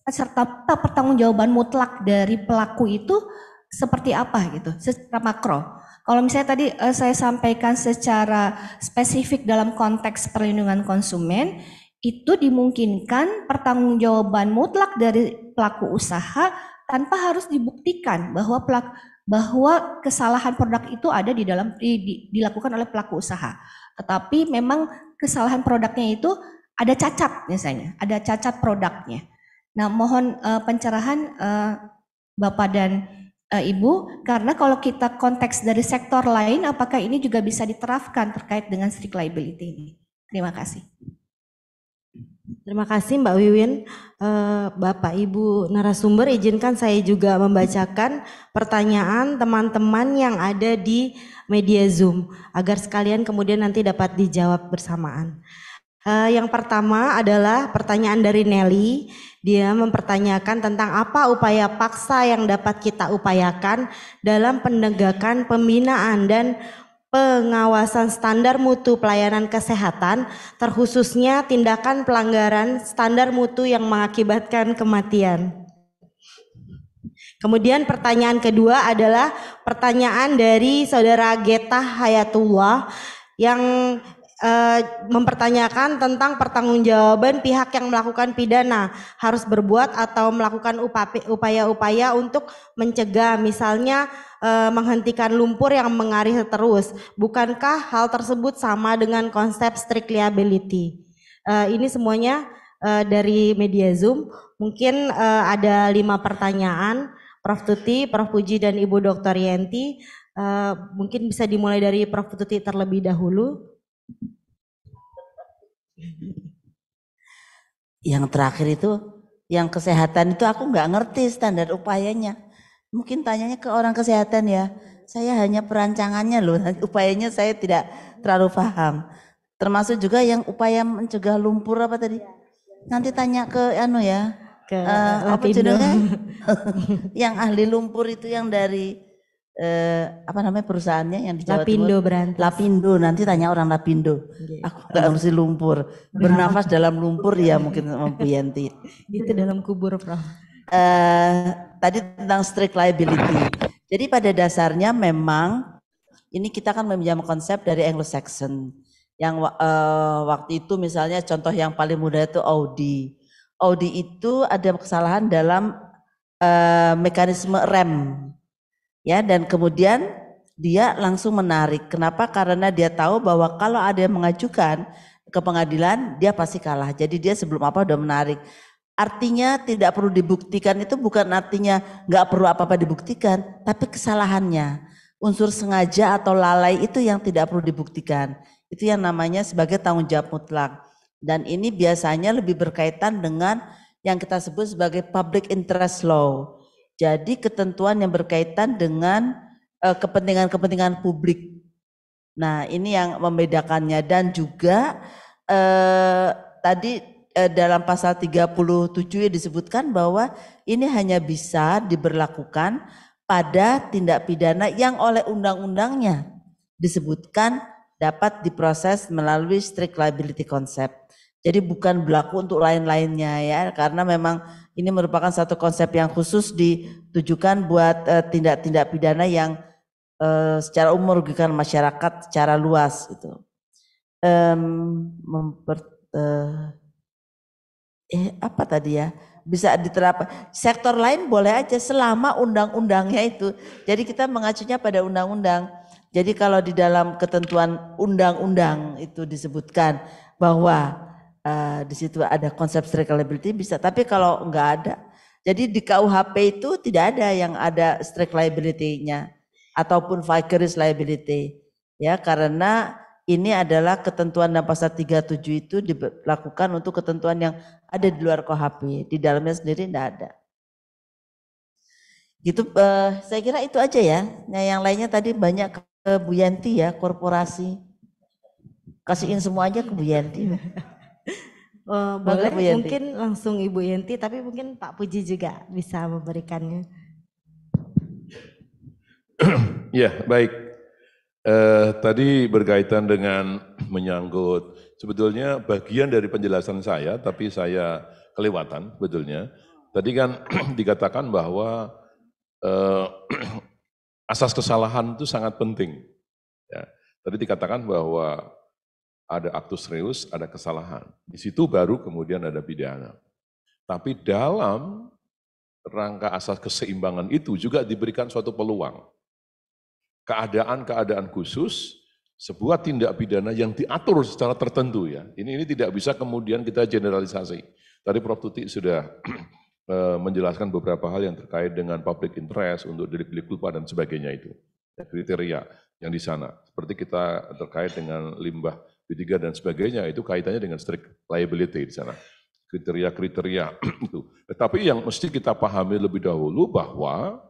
serta pertanggungjawaban mutlak dari pelaku itu seperti apa gitu secara makro. Kalau misalnya tadi uh, saya sampaikan secara spesifik dalam konteks perlindungan konsumen, itu dimungkinkan pertanggungjawaban mutlak dari pelaku usaha tanpa harus dibuktikan bahwa pelaku bahwa kesalahan produk itu ada di dalam di, di, dilakukan oleh pelaku usaha. Tetapi memang kesalahan produknya itu ada cacat misalnya, ada cacat produknya. Nah, mohon uh, pencerahan uh, Bapak dan uh, Ibu, karena kalau kita konteks dari sektor lain, apakah ini juga bisa diterapkan terkait dengan strict liability ini? Terima kasih. Terima kasih Mbak Wiwin. Bapak Ibu narasumber izinkan saya juga membacakan pertanyaan teman-teman yang ada di media Zoom agar sekalian kemudian nanti dapat dijawab bersamaan. Uh, yang pertama adalah pertanyaan dari Nelly. Dia mempertanyakan tentang apa upaya paksa yang dapat kita upayakan dalam penegakan pembinaan dan pengawasan standar mutu pelayanan kesehatan, terkhususnya tindakan pelanggaran standar mutu yang mengakibatkan kematian. Kemudian pertanyaan kedua adalah pertanyaan dari saudara Getah Hayatullah yang uh, mempertanyakan tentang pertanggungjawaban pihak yang melakukan pidana harus berbuat atau melakukan upaya-upaya untuk mencegah misalnya uh, menghentikan lumpur yang mengalir terus. Bukankah hal tersebut sama dengan konsep strict liability? Uh, ini semuanya uh, dari media Zoom. Mungkin uh, ada lima pertanyaan. Prof. Tuti, Prof. Puji, dan Ibu Dr. Yenti. Uh, mungkin bisa dimulai dari Prof. Tuti terlebih dahulu. Yang terakhir itu yang kesehatan itu aku nggak ngerti standar upayanya. Mungkin tanyanya ke orang kesehatan ya. Saya hanya perancangannya loh, upayanya saya tidak terlalu paham. Termasuk juga yang upaya mencegah lumpur apa tadi? Iya, iya. Nanti tanya ke anu ya, ke uh, apa judulnya? yang ahli lumpur itu yang dari eh, apa namanya perusahaannya yang di Jawa Lapindo Timur. Lapindo nanti tanya orang Lapindo. Aku nggak mesti lumpur. Bernafas dalam lumpur ya mungkin Bu Yanti. Itu dalam kubur, Prof. Uh, tadi tentang strict liability. Jadi pada dasarnya memang ini kita kan meminjam konsep dari Anglo-Saxon. Yang uh, waktu itu misalnya contoh yang paling mudah itu Audi. Audi itu ada kesalahan dalam uh, mekanisme rem Ya, dan kemudian dia langsung menarik. Kenapa? Karena dia tahu bahwa kalau ada yang mengajukan ke pengadilan, dia pasti kalah. Jadi dia sebelum apa udah menarik. Artinya tidak perlu dibuktikan itu bukan artinya nggak perlu apa-apa dibuktikan, tapi kesalahannya. Unsur sengaja atau lalai itu yang tidak perlu dibuktikan. Itu yang namanya sebagai tanggung jawab mutlak. Dan ini biasanya lebih berkaitan dengan yang kita sebut sebagai public interest law jadi ketentuan yang berkaitan dengan eh, kepentingan-kepentingan publik. Nah, ini yang membedakannya dan juga eh, tadi eh, dalam pasal 37 ya disebutkan bahwa ini hanya bisa diberlakukan pada tindak pidana yang oleh undang-undangnya disebutkan dapat diproses melalui strict liability concept. Jadi bukan berlaku untuk lain-lainnya ya, karena memang ini merupakan satu konsep yang khusus ditujukan buat eh, tindak-tindak uh, pidana yang uh, secara umum merugikan masyarakat secara luas itu. Um, memper, uh, eh apa tadi ya? Bisa diterapkan sektor lain boleh aja selama undang-undangnya itu. Jadi kita mengacunya pada undang-undang. Jadi kalau di dalam ketentuan undang-undang itu disebutkan bahwa Eh, di situ ada konsep strict liability bisa. Tapi kalau nggak ada, jadi di KUHP itu tidak ada yang ada strict liability-nya ataupun vicarious liability. Ya, karena ini adalah ketentuan dan pasal 37 itu dilakukan untuk ketentuan yang ada di luar KUHP. Di dalamnya sendiri tidak ada. Gitu, eh, saya kira itu aja ya. Nah, yang lainnya tadi banyak ke Bu Yanti ya, korporasi. Kasihin semua aja ke Bu Yanti. Eh, boleh Bu mungkin langsung Ibu Yenti, tapi mungkin Pak Puji juga bisa memberikannya. ya baik. Uh, tadi berkaitan dengan menyangkut sebetulnya bagian dari penjelasan saya, tapi saya kelewatan sebetulnya. Tadi kan dikatakan bahwa uh, asas kesalahan itu sangat penting. Ya. Tadi dikatakan bahwa ada aktus reus, ada kesalahan. Di situ baru kemudian ada pidana. Tapi dalam rangka asas keseimbangan itu juga diberikan suatu peluang. Keadaan-keadaan khusus, sebuah tindak pidana yang diatur secara tertentu ya. Ini ini tidak bisa kemudian kita generalisasi. Tadi Prof Tuti sudah eh, menjelaskan beberapa hal yang terkait dengan public interest untuk delik-delik lupa dan sebagainya itu. Kriteria yang di sana. Seperti kita terkait dengan limbah B3 dan sebagainya itu kaitannya dengan strict liability di sana. Kriteria-kriteria itu. Tetapi yang mesti kita pahami lebih dahulu bahwa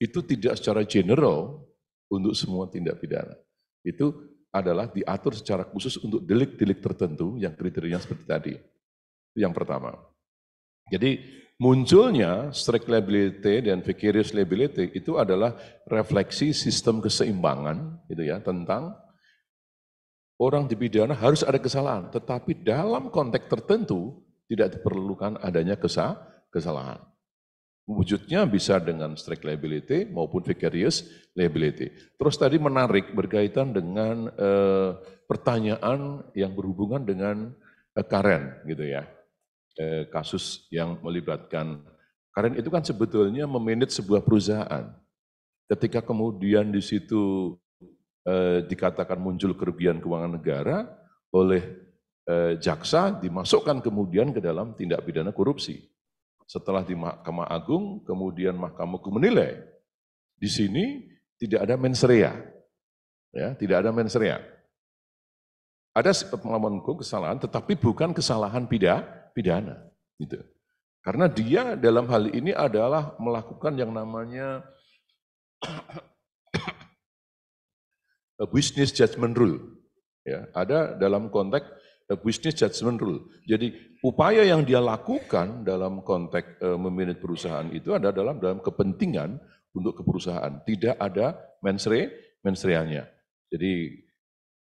itu tidak secara general untuk semua tindak pidana. Itu adalah diatur secara khusus untuk delik-delik tertentu yang kriterianya seperti tadi. Itu yang pertama. Jadi munculnya strict liability dan vicarious liability itu adalah refleksi sistem keseimbangan gitu ya tentang orang dipidana harus ada kesalahan, tetapi dalam konteks tertentu tidak diperlukan adanya kesalahan. Wujudnya bisa dengan strict liability maupun vicarious liability. Terus tadi menarik berkaitan dengan eh, pertanyaan yang berhubungan dengan eh, Karen gitu ya. Eh, kasus yang melibatkan Karen itu kan sebetulnya memanage sebuah perusahaan. Ketika kemudian di situ eh, dikatakan muncul kerugian keuangan negara oleh eh, jaksa dimasukkan kemudian ke dalam tindak pidana korupsi. Setelah di Mahkamah Agung, kemudian Mahkamah Agung menilai di sini tidak ada mensrea, ya tidak ada mensrea. Ada pengalaman hukum kesalahan, tetapi bukan kesalahan pidana, pidana, gitu. Karena dia dalam hal ini adalah melakukan yang namanya business judgment rule. Ya, ada dalam konteks business judgment rule. Jadi upaya yang dia lakukan dalam konteks uh, memanage perusahaan itu ada dalam dalam kepentingan untuk keperusahaan. Tidak ada mensre, mensreanya. Jadi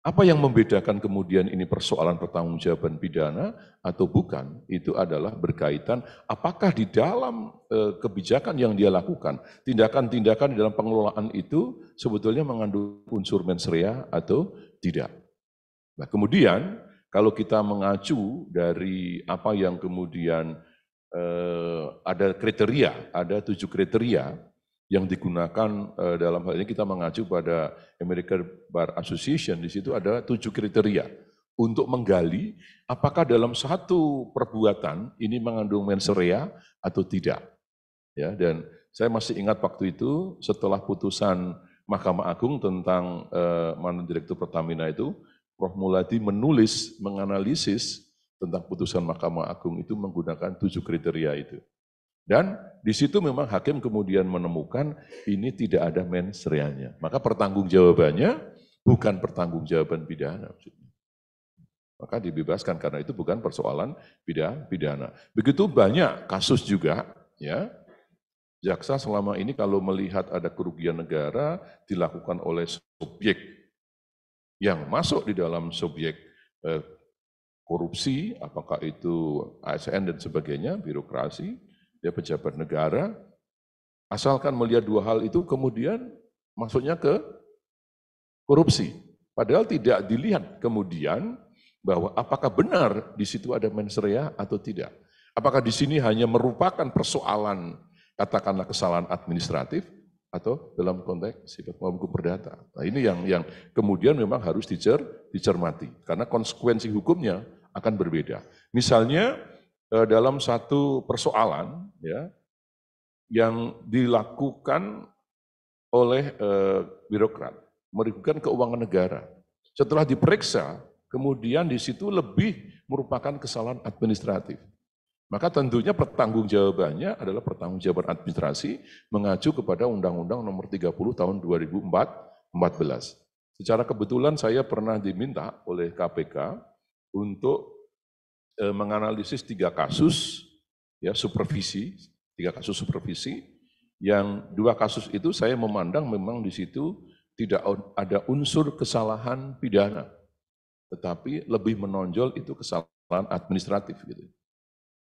apa yang membedakan kemudian ini persoalan pertanggungjawaban pidana atau bukan? Itu adalah berkaitan apakah di dalam eh, kebijakan yang dia lakukan, tindakan-tindakan di dalam pengelolaan itu sebetulnya mengandung unsur mensrea atau tidak. Nah, kemudian kalau kita mengacu dari apa yang kemudian e, ada kriteria, ada tujuh kriteria yang digunakan eh, dalam hal ini kita mengacu pada American Bar Association di situ ada tujuh kriteria untuk menggali apakah dalam satu perbuatan ini mengandung menseria atau tidak. Ya, dan saya masih ingat waktu itu setelah putusan Mahkamah Agung tentang eh, mantan direktur Pertamina itu, Prof Muladi menulis menganalisis tentang putusan Mahkamah Agung itu menggunakan tujuh kriteria itu. Dan di situ memang hakim kemudian menemukan ini tidak ada mens reanya. Maka pertanggungjawabannya bukan pertanggungjawaban pidana. Maka dibebaskan karena itu bukan persoalan pidana. Begitu banyak kasus juga ya Jaksa selama ini kalau melihat ada kerugian negara dilakukan oleh subjek yang masuk di dalam subjek eh, korupsi, apakah itu ASN dan sebagainya, birokrasi, dia pejabat negara, asalkan melihat dua hal itu kemudian maksudnya ke korupsi. Padahal tidak dilihat kemudian bahwa apakah benar di situ ada mensrea atau tidak. Apakah di sini hanya merupakan persoalan katakanlah kesalahan administratif atau dalam konteks sifat hukum perdata. Nah ini yang yang kemudian memang harus dicer, dicermati karena konsekuensi hukumnya akan berbeda. Misalnya Eh, dalam satu persoalan ya yang dilakukan oleh eh, birokrat merugikan keuangan negara. Setelah diperiksa, kemudian di situ lebih merupakan kesalahan administratif. Maka tentunya pertanggungjawabannya adalah pertanggungjawaban administrasi mengacu kepada Undang-Undang nomor 30 tahun 2004, 14. Secara kebetulan saya pernah diminta oleh KPK untuk Eh, menganalisis tiga kasus ya supervisi, tiga kasus supervisi yang dua kasus itu saya memandang memang di situ tidak ada unsur kesalahan pidana, tetapi lebih menonjol itu kesalahan administratif gitu.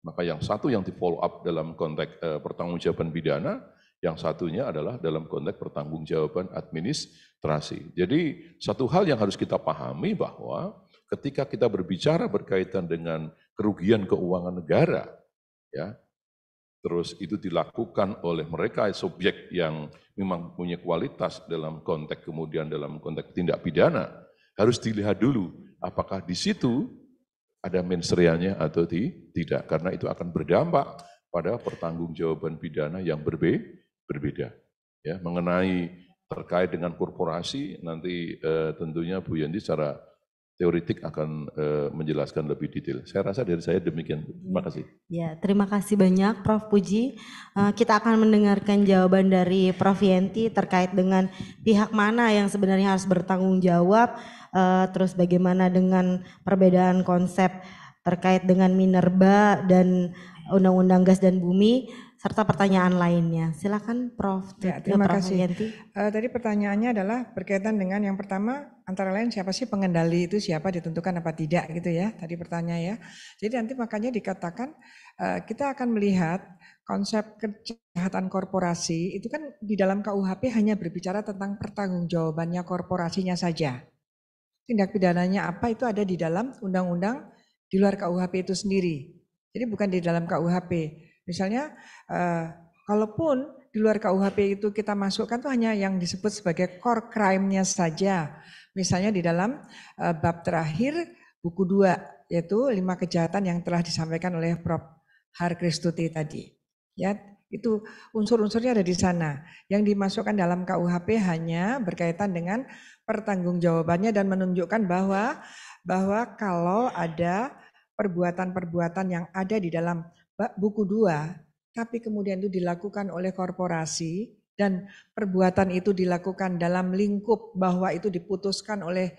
Maka yang satu yang di follow up dalam konteks e, pertanggungjawaban pidana, yang satunya adalah dalam konteks pertanggungjawaban administrasi. Jadi satu hal yang harus kita pahami bahwa ketika kita berbicara berkaitan dengan kerugian keuangan negara. Ya. Terus itu dilakukan oleh mereka subjek yang memang punya kualitas dalam konteks kemudian dalam konteks tindak pidana. Harus dilihat dulu apakah di situ ada mensreanya atau tidak. Karena itu akan berdampak pada pertanggungjawaban pidana yang berbe berbeda. Ya, mengenai terkait dengan korporasi nanti eh, tentunya Bu Yandi secara teoritik akan uh, menjelaskan lebih detail. Saya rasa dari saya demikian. Terima kasih. Ya, terima kasih banyak Prof Puji. Uh, kita akan mendengarkan jawaban dari Prof Yenti terkait dengan pihak mana yang sebenarnya harus bertanggung jawab, uh, terus bagaimana dengan perbedaan konsep terkait dengan minerba dan undang-undang gas dan bumi serta pertanyaan lainnya. Silakan Prof. Ya, terima Prof. kasih. Uh, tadi pertanyaannya adalah berkaitan dengan yang pertama antara lain siapa sih pengendali itu siapa ditentukan apa tidak gitu ya tadi bertanya ya. Jadi nanti makanya dikatakan eh, kita akan melihat konsep kejahatan korporasi itu kan di dalam KUHP hanya berbicara tentang pertanggungjawabannya korporasinya saja. Tindak pidananya apa itu ada di dalam undang-undang di luar KUHP itu sendiri. Jadi bukan di dalam KUHP. Misalnya eh, kalaupun di luar KUHP itu kita masukkan tuh hanya yang disebut sebagai core crime-nya saja. Misalnya di dalam eh, bab terakhir buku 2 yaitu lima kejahatan yang telah disampaikan oleh Prof. Har Kristuti tadi. Ya, itu unsur-unsurnya ada di sana. Yang dimasukkan dalam KUHP hanya berkaitan dengan pertanggungjawabannya dan menunjukkan bahwa bahwa kalau ada perbuatan-perbuatan yang ada di dalam buku 2 tapi kemudian itu dilakukan oleh korporasi dan perbuatan itu dilakukan dalam lingkup bahwa itu diputuskan oleh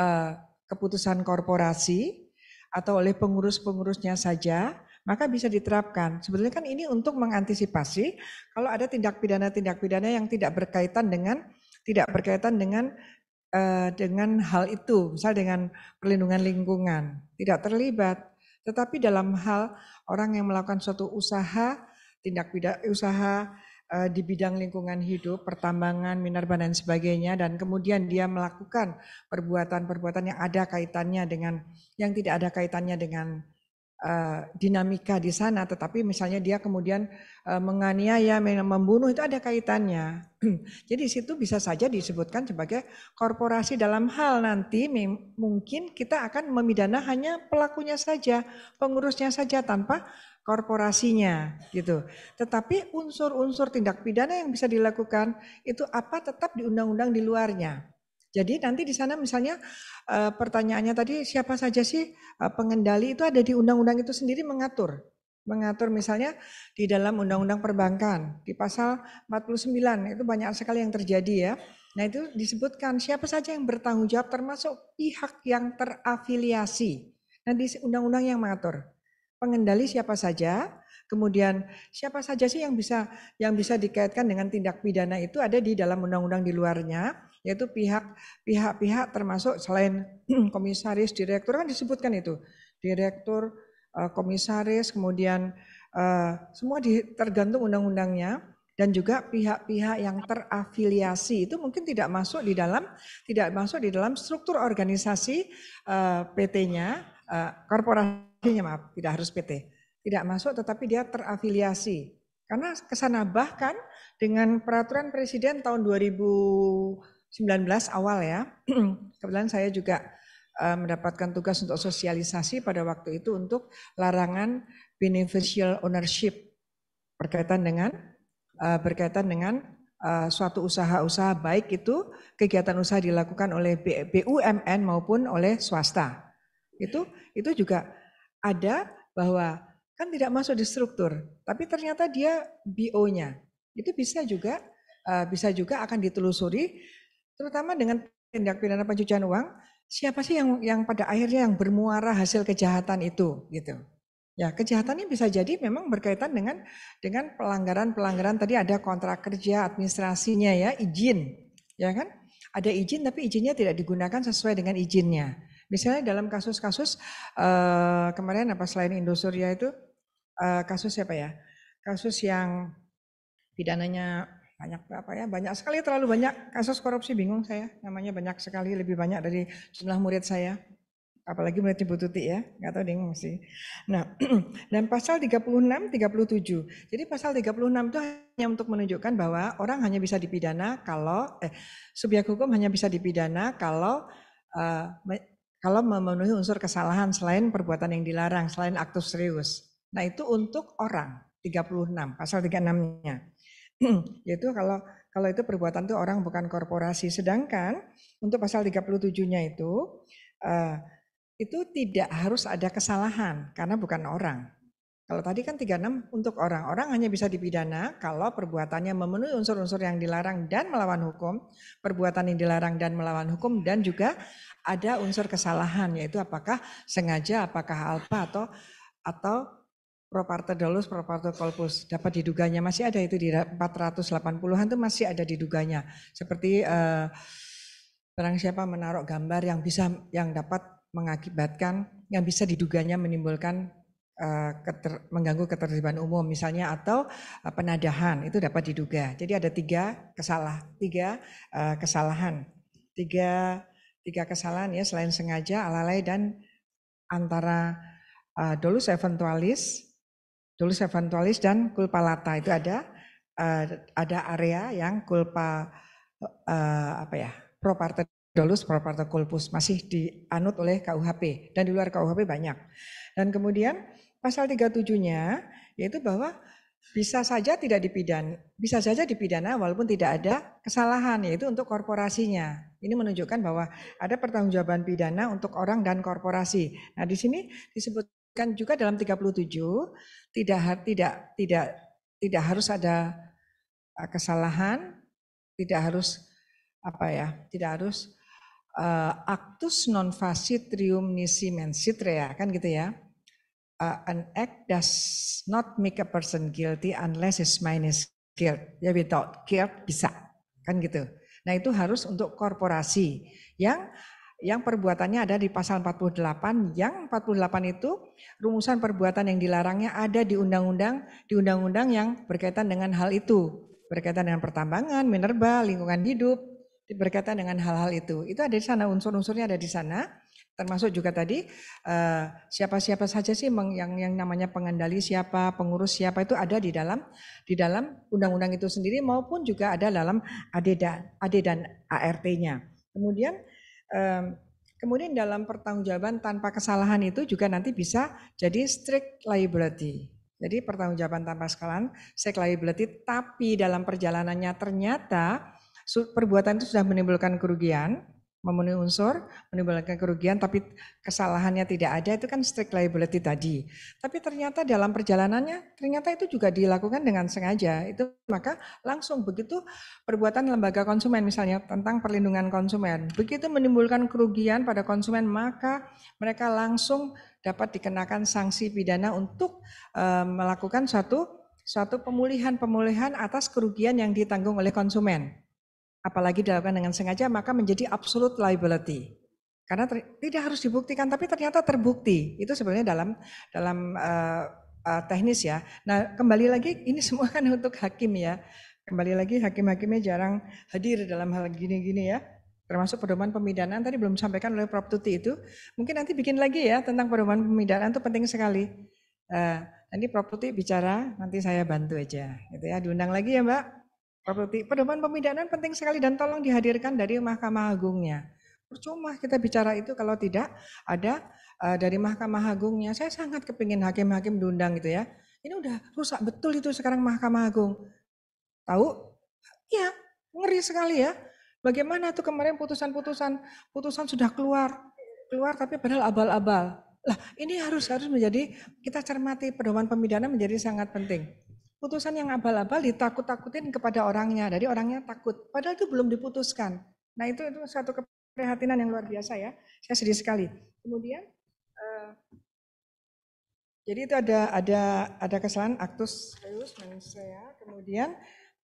uh, keputusan korporasi atau oleh pengurus-pengurusnya saja, maka bisa diterapkan. Sebenarnya kan ini untuk mengantisipasi kalau ada tindak pidana-tindak pidana yang tidak berkaitan dengan tidak berkaitan dengan uh, dengan hal itu, misal dengan perlindungan lingkungan, tidak terlibat. Tetapi dalam hal orang yang melakukan suatu usaha, tindak pidana usaha uh, di bidang lingkungan hidup, pertambangan, minerba dan sebagainya dan kemudian dia melakukan perbuatan-perbuatan yang ada kaitannya dengan yang tidak ada kaitannya dengan Eh, dinamika di sana, tetapi misalnya dia kemudian eh, menganiaya, membunuh itu ada kaitannya. Jadi situ bisa saja disebutkan sebagai korporasi dalam hal nanti mungkin kita akan memidana hanya pelakunya saja, pengurusnya saja tanpa korporasinya gitu. Tetapi unsur-unsur tindak pidana yang bisa dilakukan itu apa tetap di undang-undang di luarnya. Jadi nanti di sana misalnya eh, pertanyaannya tadi siapa saja sih eh, pengendali itu ada di undang-undang itu sendiri mengatur. Mengatur misalnya di dalam undang-undang perbankan di pasal 49 itu banyak sekali yang terjadi ya. Nah itu disebutkan siapa saja yang bertanggung jawab termasuk pihak yang terafiliasi. Nah di undang-undang yang mengatur pengendali siapa saja, Kemudian siapa saja sih yang bisa yang bisa dikaitkan dengan tindak pidana itu ada di dalam undang-undang di luarnya yaitu pihak pihak-pihak termasuk selain komisaris direktur kan disebutkan itu direktur eh, komisaris kemudian eh, semua di, tergantung undang-undangnya dan juga pihak-pihak yang terafiliasi itu mungkin tidak masuk di dalam tidak masuk di dalam struktur organisasi eh, PT-nya korporasinya maaf tidak harus PT tidak masuk tetapi dia terafiliasi. Karena kesana bahkan dengan peraturan presiden tahun 2019 awal ya, kebetulan saya juga eh, mendapatkan tugas untuk sosialisasi pada waktu itu untuk larangan beneficial ownership berkaitan dengan eh, berkaitan dengan eh, suatu usaha-usaha baik itu kegiatan usaha dilakukan oleh BUMN maupun oleh swasta. Itu itu juga ada bahwa kan tidak masuk di struktur, tapi ternyata dia BO-nya. Itu bisa juga uh, bisa juga akan ditelusuri terutama dengan tindak pidana pencucian uang, siapa sih yang yang pada akhirnya yang bermuara hasil kejahatan itu gitu. Ya, kejahatannya bisa jadi memang berkaitan dengan dengan pelanggaran-pelanggaran tadi ada kontrak kerja, administrasinya ya, izin, ya kan? Ada izin tapi izinnya tidak digunakan sesuai dengan izinnya. Misalnya dalam kasus-kasus uh, kemarin apa selain Indosuria itu uh, kasus siapa ya? Kasus yang pidananya banyak berapa ya? Banyak sekali, terlalu banyak kasus korupsi bingung saya. Namanya banyak sekali, lebih banyak dari jumlah murid saya. Apalagi murid Ibu Tuti ya, nggak tahu deh sih. Nah, dan pasal 36, 37. Jadi pasal 36 itu hanya untuk menunjukkan bahwa orang hanya bisa dipidana kalau, eh, subjek hukum hanya bisa dipidana kalau uh, kalau memenuhi unsur kesalahan selain perbuatan yang dilarang, selain aktus serius. Nah itu untuk orang 36 pasal 36-nya. Yaitu kalau kalau itu perbuatan itu orang bukan korporasi. Sedangkan untuk pasal 37-nya itu uh, itu tidak harus ada kesalahan karena bukan orang. Kalau tadi kan 36 untuk orang-orang hanya bisa dipidana kalau perbuatannya memenuhi unsur-unsur yang dilarang dan melawan hukum, perbuatan yang dilarang dan melawan hukum dan juga ada unsur kesalahan yaitu apakah sengaja, apakah alpa atau atau Proparte dolus, proparte kolpus dapat diduganya masih ada itu di 480-an itu masih ada diduganya. Seperti eh, barang siapa menaruh gambar yang bisa yang dapat mengakibatkan yang bisa diduganya menimbulkan eh, keter, mengganggu ketertiban umum misalnya atau eh, penadahan itu dapat diduga. Jadi ada tiga kesalah, tiga eh, kesalahan, tiga tiga kesalahan ya selain sengaja, alalai dan antara uh, dolus eventualis dulu eventualis dan Kulpalata itu ada uh, ada area yang Kulpa uh, apa ya properti kulpus masih dianut oleh KUHP dan di luar KUHP banyak. Dan kemudian pasal 37-nya yaitu bahwa bisa saja tidak dipidan, bisa saja dipidana walaupun tidak ada kesalahan yaitu untuk korporasinya. Ini menunjukkan bahwa ada pertanggungjawaban pidana untuk orang dan korporasi. Nah, di sini disebut disebutkan juga dalam 37 tidak tidak tidak tidak harus ada eh, kesalahan, tidak harus apa ya, tidak harus uh, actus non trium nisi rea kan gitu ya. Uh, an act does not make a person guilty unless his mind is guilt. Ya without guilt bisa kan gitu. Nah itu harus untuk korporasi yang yang perbuatannya ada di pasal 48 yang 48 itu rumusan perbuatan yang dilarangnya ada di undang-undang di undang-undang yang berkaitan dengan hal itu berkaitan dengan pertambangan, minerba, lingkungan hidup berkaitan dengan hal-hal itu. Itu ada di sana unsur-unsurnya ada di sana termasuk juga tadi eh, siapa-siapa saja sih yang yang namanya pengendali siapa, pengurus siapa itu ada di dalam di dalam undang-undang itu sendiri maupun juga ada dalam AD dan AD dan ART-nya. Kemudian kemudian dalam pertanggungjawaban tanpa kesalahan itu juga nanti bisa jadi strict liability. Jadi pertanggungjawaban tanpa kesalahan, strict liability, tapi dalam perjalanannya ternyata perbuatan itu sudah menimbulkan kerugian, memenuhi unsur menimbulkan kerugian tapi kesalahannya tidak ada itu kan strict liability tadi. Tapi ternyata dalam perjalanannya ternyata itu juga dilakukan dengan sengaja. Itu maka langsung begitu perbuatan lembaga konsumen misalnya tentang perlindungan konsumen. Begitu menimbulkan kerugian pada konsumen maka mereka langsung dapat dikenakan sanksi pidana untuk e, melakukan suatu suatu pemulihan-pemulihan atas kerugian yang ditanggung oleh konsumen apalagi dilakukan dengan sengaja maka menjadi absolute liability karena ter, tidak harus dibuktikan tapi ternyata terbukti itu sebenarnya dalam dalam uh, uh, teknis ya nah kembali lagi ini semua kan untuk hakim ya kembali lagi hakim-hakimnya jarang hadir dalam hal gini-gini ya termasuk pedoman pemidanaan tadi belum disampaikan oleh Prof Tuti itu mungkin nanti bikin lagi ya tentang pedoman pemidanaan itu penting sekali uh, nanti Prof Tuti bicara nanti saya bantu aja gitu ya diundang lagi ya Mbak Properti pedoman pemidanaan penting sekali dan tolong dihadirkan dari Mahkamah Agungnya. Percuma kita bicara itu kalau tidak ada uh, dari Mahkamah Agungnya. Saya sangat kepingin hakim-hakim diundang gitu ya. Ini udah rusak betul itu sekarang Mahkamah Agung. Tahu? Iya, ngeri sekali ya. Bagaimana tuh kemarin putusan-putusan putusan sudah keluar, keluar tapi padahal abal-abal. Lah, ini harus harus menjadi kita cermati pedoman pemidana menjadi sangat penting putusan yang abal-abal ditakut-takutin kepada orangnya. dari orangnya takut. Padahal itu belum diputuskan. Nah itu itu satu keprihatinan yang luar biasa ya. Saya sedih sekali. Kemudian uh, jadi itu ada ada ada kesalahan aktus. reus manusia. Kemudian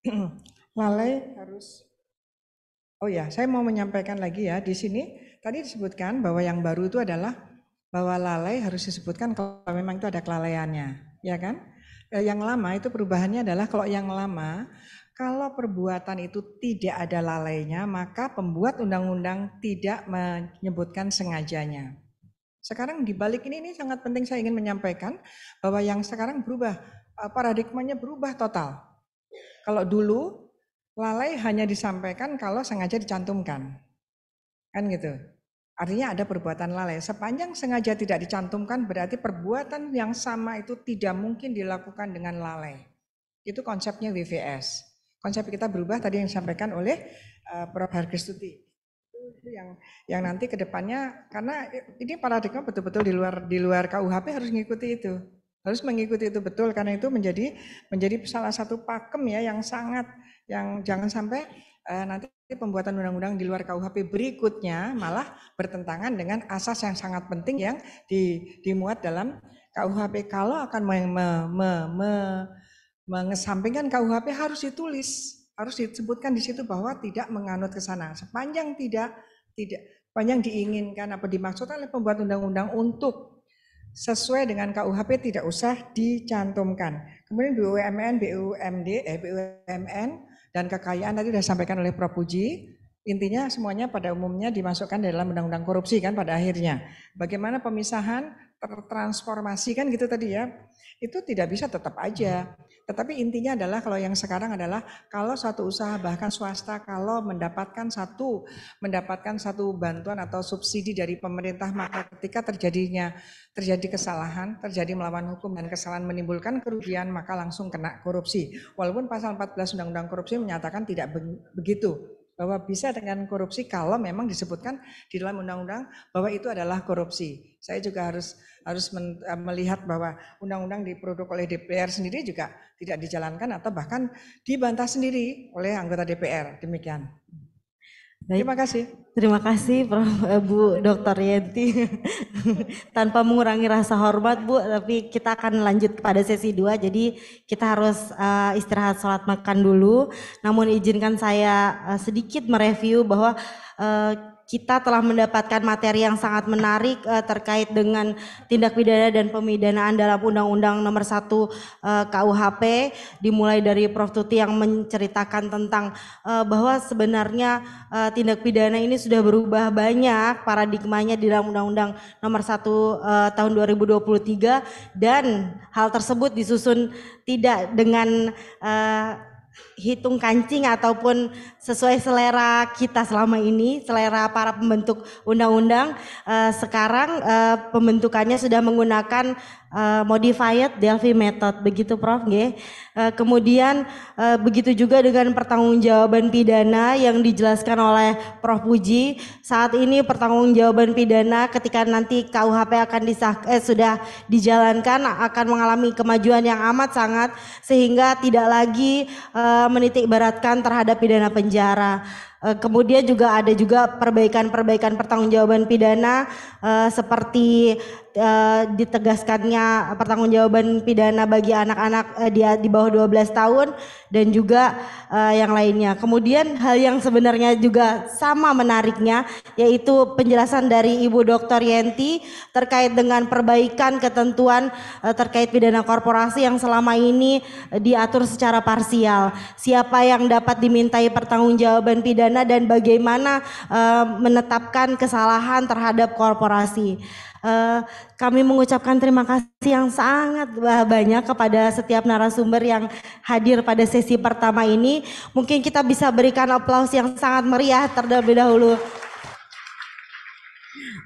lalai harus Oh ya, saya mau menyampaikan lagi ya di sini tadi disebutkan bahwa yang baru itu adalah bahwa lalai harus disebutkan kalau memang itu ada kelalaiannya, ya kan? Eh, yang lama itu perubahannya adalah kalau yang lama kalau perbuatan itu tidak ada lalainya, maka pembuat undang-undang tidak menyebutkan sengajanya. Sekarang dibalik ini, ini sangat penting saya ingin menyampaikan bahwa yang sekarang berubah, eh, paradigmanya berubah total. Kalau dulu lalai hanya disampaikan kalau sengaja dicantumkan. Kan gitu. Artinya ada perbuatan lalai. Sepanjang sengaja tidak dicantumkan berarti perbuatan yang sama itu tidak mungkin dilakukan dengan lalai. Itu konsepnya WVS. Konsep kita berubah tadi yang disampaikan oleh uh, Prof. Hargestuti. Itu yang yang nanti kedepannya karena ini paradigma betul-betul di luar di luar KUHP harus mengikuti itu. Harus mengikuti itu betul karena itu menjadi menjadi salah satu pakem ya yang sangat yang jangan sampai uh, nanti pembuatan undang-undang di luar KUHP berikutnya malah bertentangan dengan asas yang sangat penting yang di, dimuat dalam KUHP. Kalau akan me, me, me, me, mengesampingkan KUHP harus ditulis, harus disebutkan di situ bahwa tidak menganut ke sana. Sepanjang tidak tidak panjang diinginkan apa dimaksud oleh pembuat undang-undang untuk sesuai dengan KUHP tidak usah dicantumkan. Kemudian BUMN, BUMD, eh, BUMN dan kekayaan tadi sudah disampaikan oleh Prof. Puji. Intinya semuanya pada umumnya dimasukkan dalam undang-undang korupsi kan pada akhirnya. Bagaimana pemisahan tertransformasi kan gitu tadi ya. Itu tidak bisa tetap aja. Tetapi intinya adalah kalau yang sekarang adalah kalau satu usaha bahkan swasta kalau mendapatkan satu mendapatkan satu bantuan atau subsidi dari pemerintah maka ketika terjadinya terjadi kesalahan, terjadi melawan hukum dan kesalahan menimbulkan kerugian maka langsung kena korupsi. Walaupun pasal 14 Undang-Undang Korupsi menyatakan tidak begitu bahwa bisa dengan korupsi kalau memang disebutkan di dalam undang-undang bahwa itu adalah korupsi. Saya juga harus harus men, eh, melihat bahwa undang-undang diproduk oleh DPR sendiri juga tidak dijalankan atau bahkan dibantah sendiri oleh anggota DPR. Demikian. Baik. Terima kasih. Terima kasih Prof. Eh, Bu Dr. Yenti. Tanpa mengurangi rasa hormat Bu, tapi kita akan lanjut pada sesi 2. Jadi kita harus eh, istirahat sholat makan dulu. Namun izinkan saya sedikit mereview bahwa kita telah mendapatkan materi yang sangat menarik uh, terkait dengan tindak pidana dan pemidanaan dalam Undang-Undang Nomor 1 uh, eh, KUHP dimulai dari Prof Tuti yang menceritakan tentang uh, bahwa sebenarnya uh, tindak pidana ini sudah berubah banyak paradigmanya di dalam Undang-Undang Nomor 1 uh, tahun 2023 dan hal tersebut disusun tidak dengan uh, hitung kancing ataupun sesuai selera kita selama ini, selera para pembentuk undang-undang. Uh, sekarang uh, pembentukannya sudah menggunakan uh, modified Delphi method, begitu Prof. G. Uh, kemudian uh, begitu juga dengan pertanggungjawaban pidana yang dijelaskan oleh Prof. Puji. Saat ini pertanggungjawaban pidana ketika nanti KUHP akan disah eh, sudah dijalankan akan mengalami kemajuan yang amat sangat sehingga tidak lagi uh, Eh, menitikberatkan menitik beratkan terhadap pidana penjara. Eh, kemudian juga ada juga perbaikan-perbaikan pertanggungjawaban pidana eh, seperti Eh, ditegaskannya pertanggungjawaban pidana bagi anak-anak eh, di, di bawah 12 tahun dan juga uh, yang lainnya. Kemudian hal yang sebenarnya juga sama menariknya yaitu penjelasan dari Ibu Dr. Yenti terkait dengan perbaikan ketentuan uh, terkait pidana korporasi yang selama ini uh, diatur secara parsial. Siapa yang dapat dimintai pertanggungjawaban pidana dan bagaimana uh, menetapkan kesalahan terhadap korporasi. Eh, kami mengucapkan terima kasih yang sangat banyak kepada setiap narasumber yang hadir pada sesi pertama ini. Mungkin kita bisa berikan aplaus yang sangat meriah terlebih dahulu.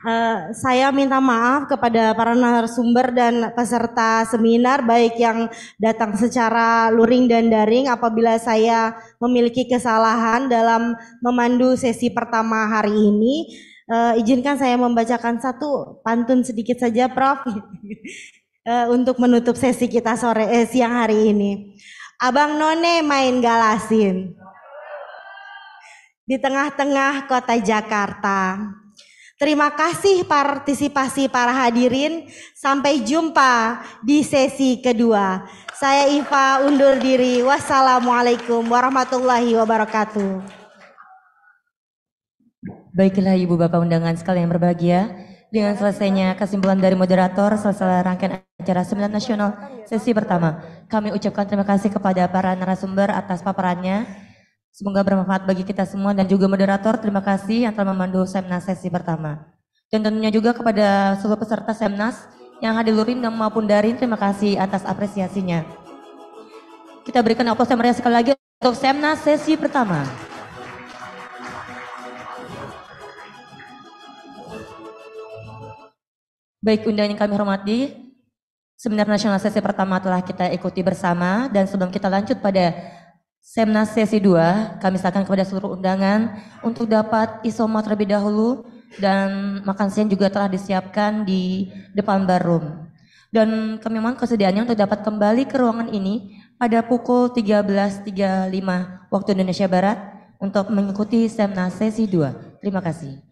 Uh, saya minta maaf kepada para narasumber dan peserta seminar baik yang datang secara luring dan daring apabila saya memiliki kesalahan dalam memandu sesi pertama hari ini uh, izinkan saya membacakan satu pantun sedikit saja, Prof, uh, untuk menutup sesi kita sore eh, siang hari ini. Abang None main galasin di tengah-tengah kota Jakarta. Terima kasih partisipasi para hadirin. Sampai jumpa di sesi kedua. Saya Iva undur diri. Wassalamualaikum warahmatullahi wabarakatuh. Baiklah Ibu Bapak undangan sekalian yang berbahagia, dengan selesainya kesimpulan dari moderator selesai rangkaian acara Seminar Nasional sesi pertama. Kami ucapkan terima kasih kepada para narasumber atas paparannya. Semoga bermanfaat bagi kita semua dan juga moderator terima kasih yang telah memandu seminar sesi pertama. Dan tentunya juga kepada seluruh peserta Semnas yang hadir luring dan maupun daring terima kasih atas apresiasinya. Kita berikan aplaus yang meriah sekali lagi untuk Semnas sesi pertama. Baik undangan yang kami hormati, seminar nasional sesi pertama telah kita ikuti bersama dan sebelum kita lanjut pada Semnas sesi 2, kami silakan kepada seluruh undangan untuk dapat isoma terlebih dahulu dan makan siang juga telah disiapkan di depan bar Dan kami mohon kesediaannya untuk dapat kembali ke ruangan ini pada pukul 13.35 waktu Indonesia Barat untuk mengikuti Semnas sesi 2. Terima kasih.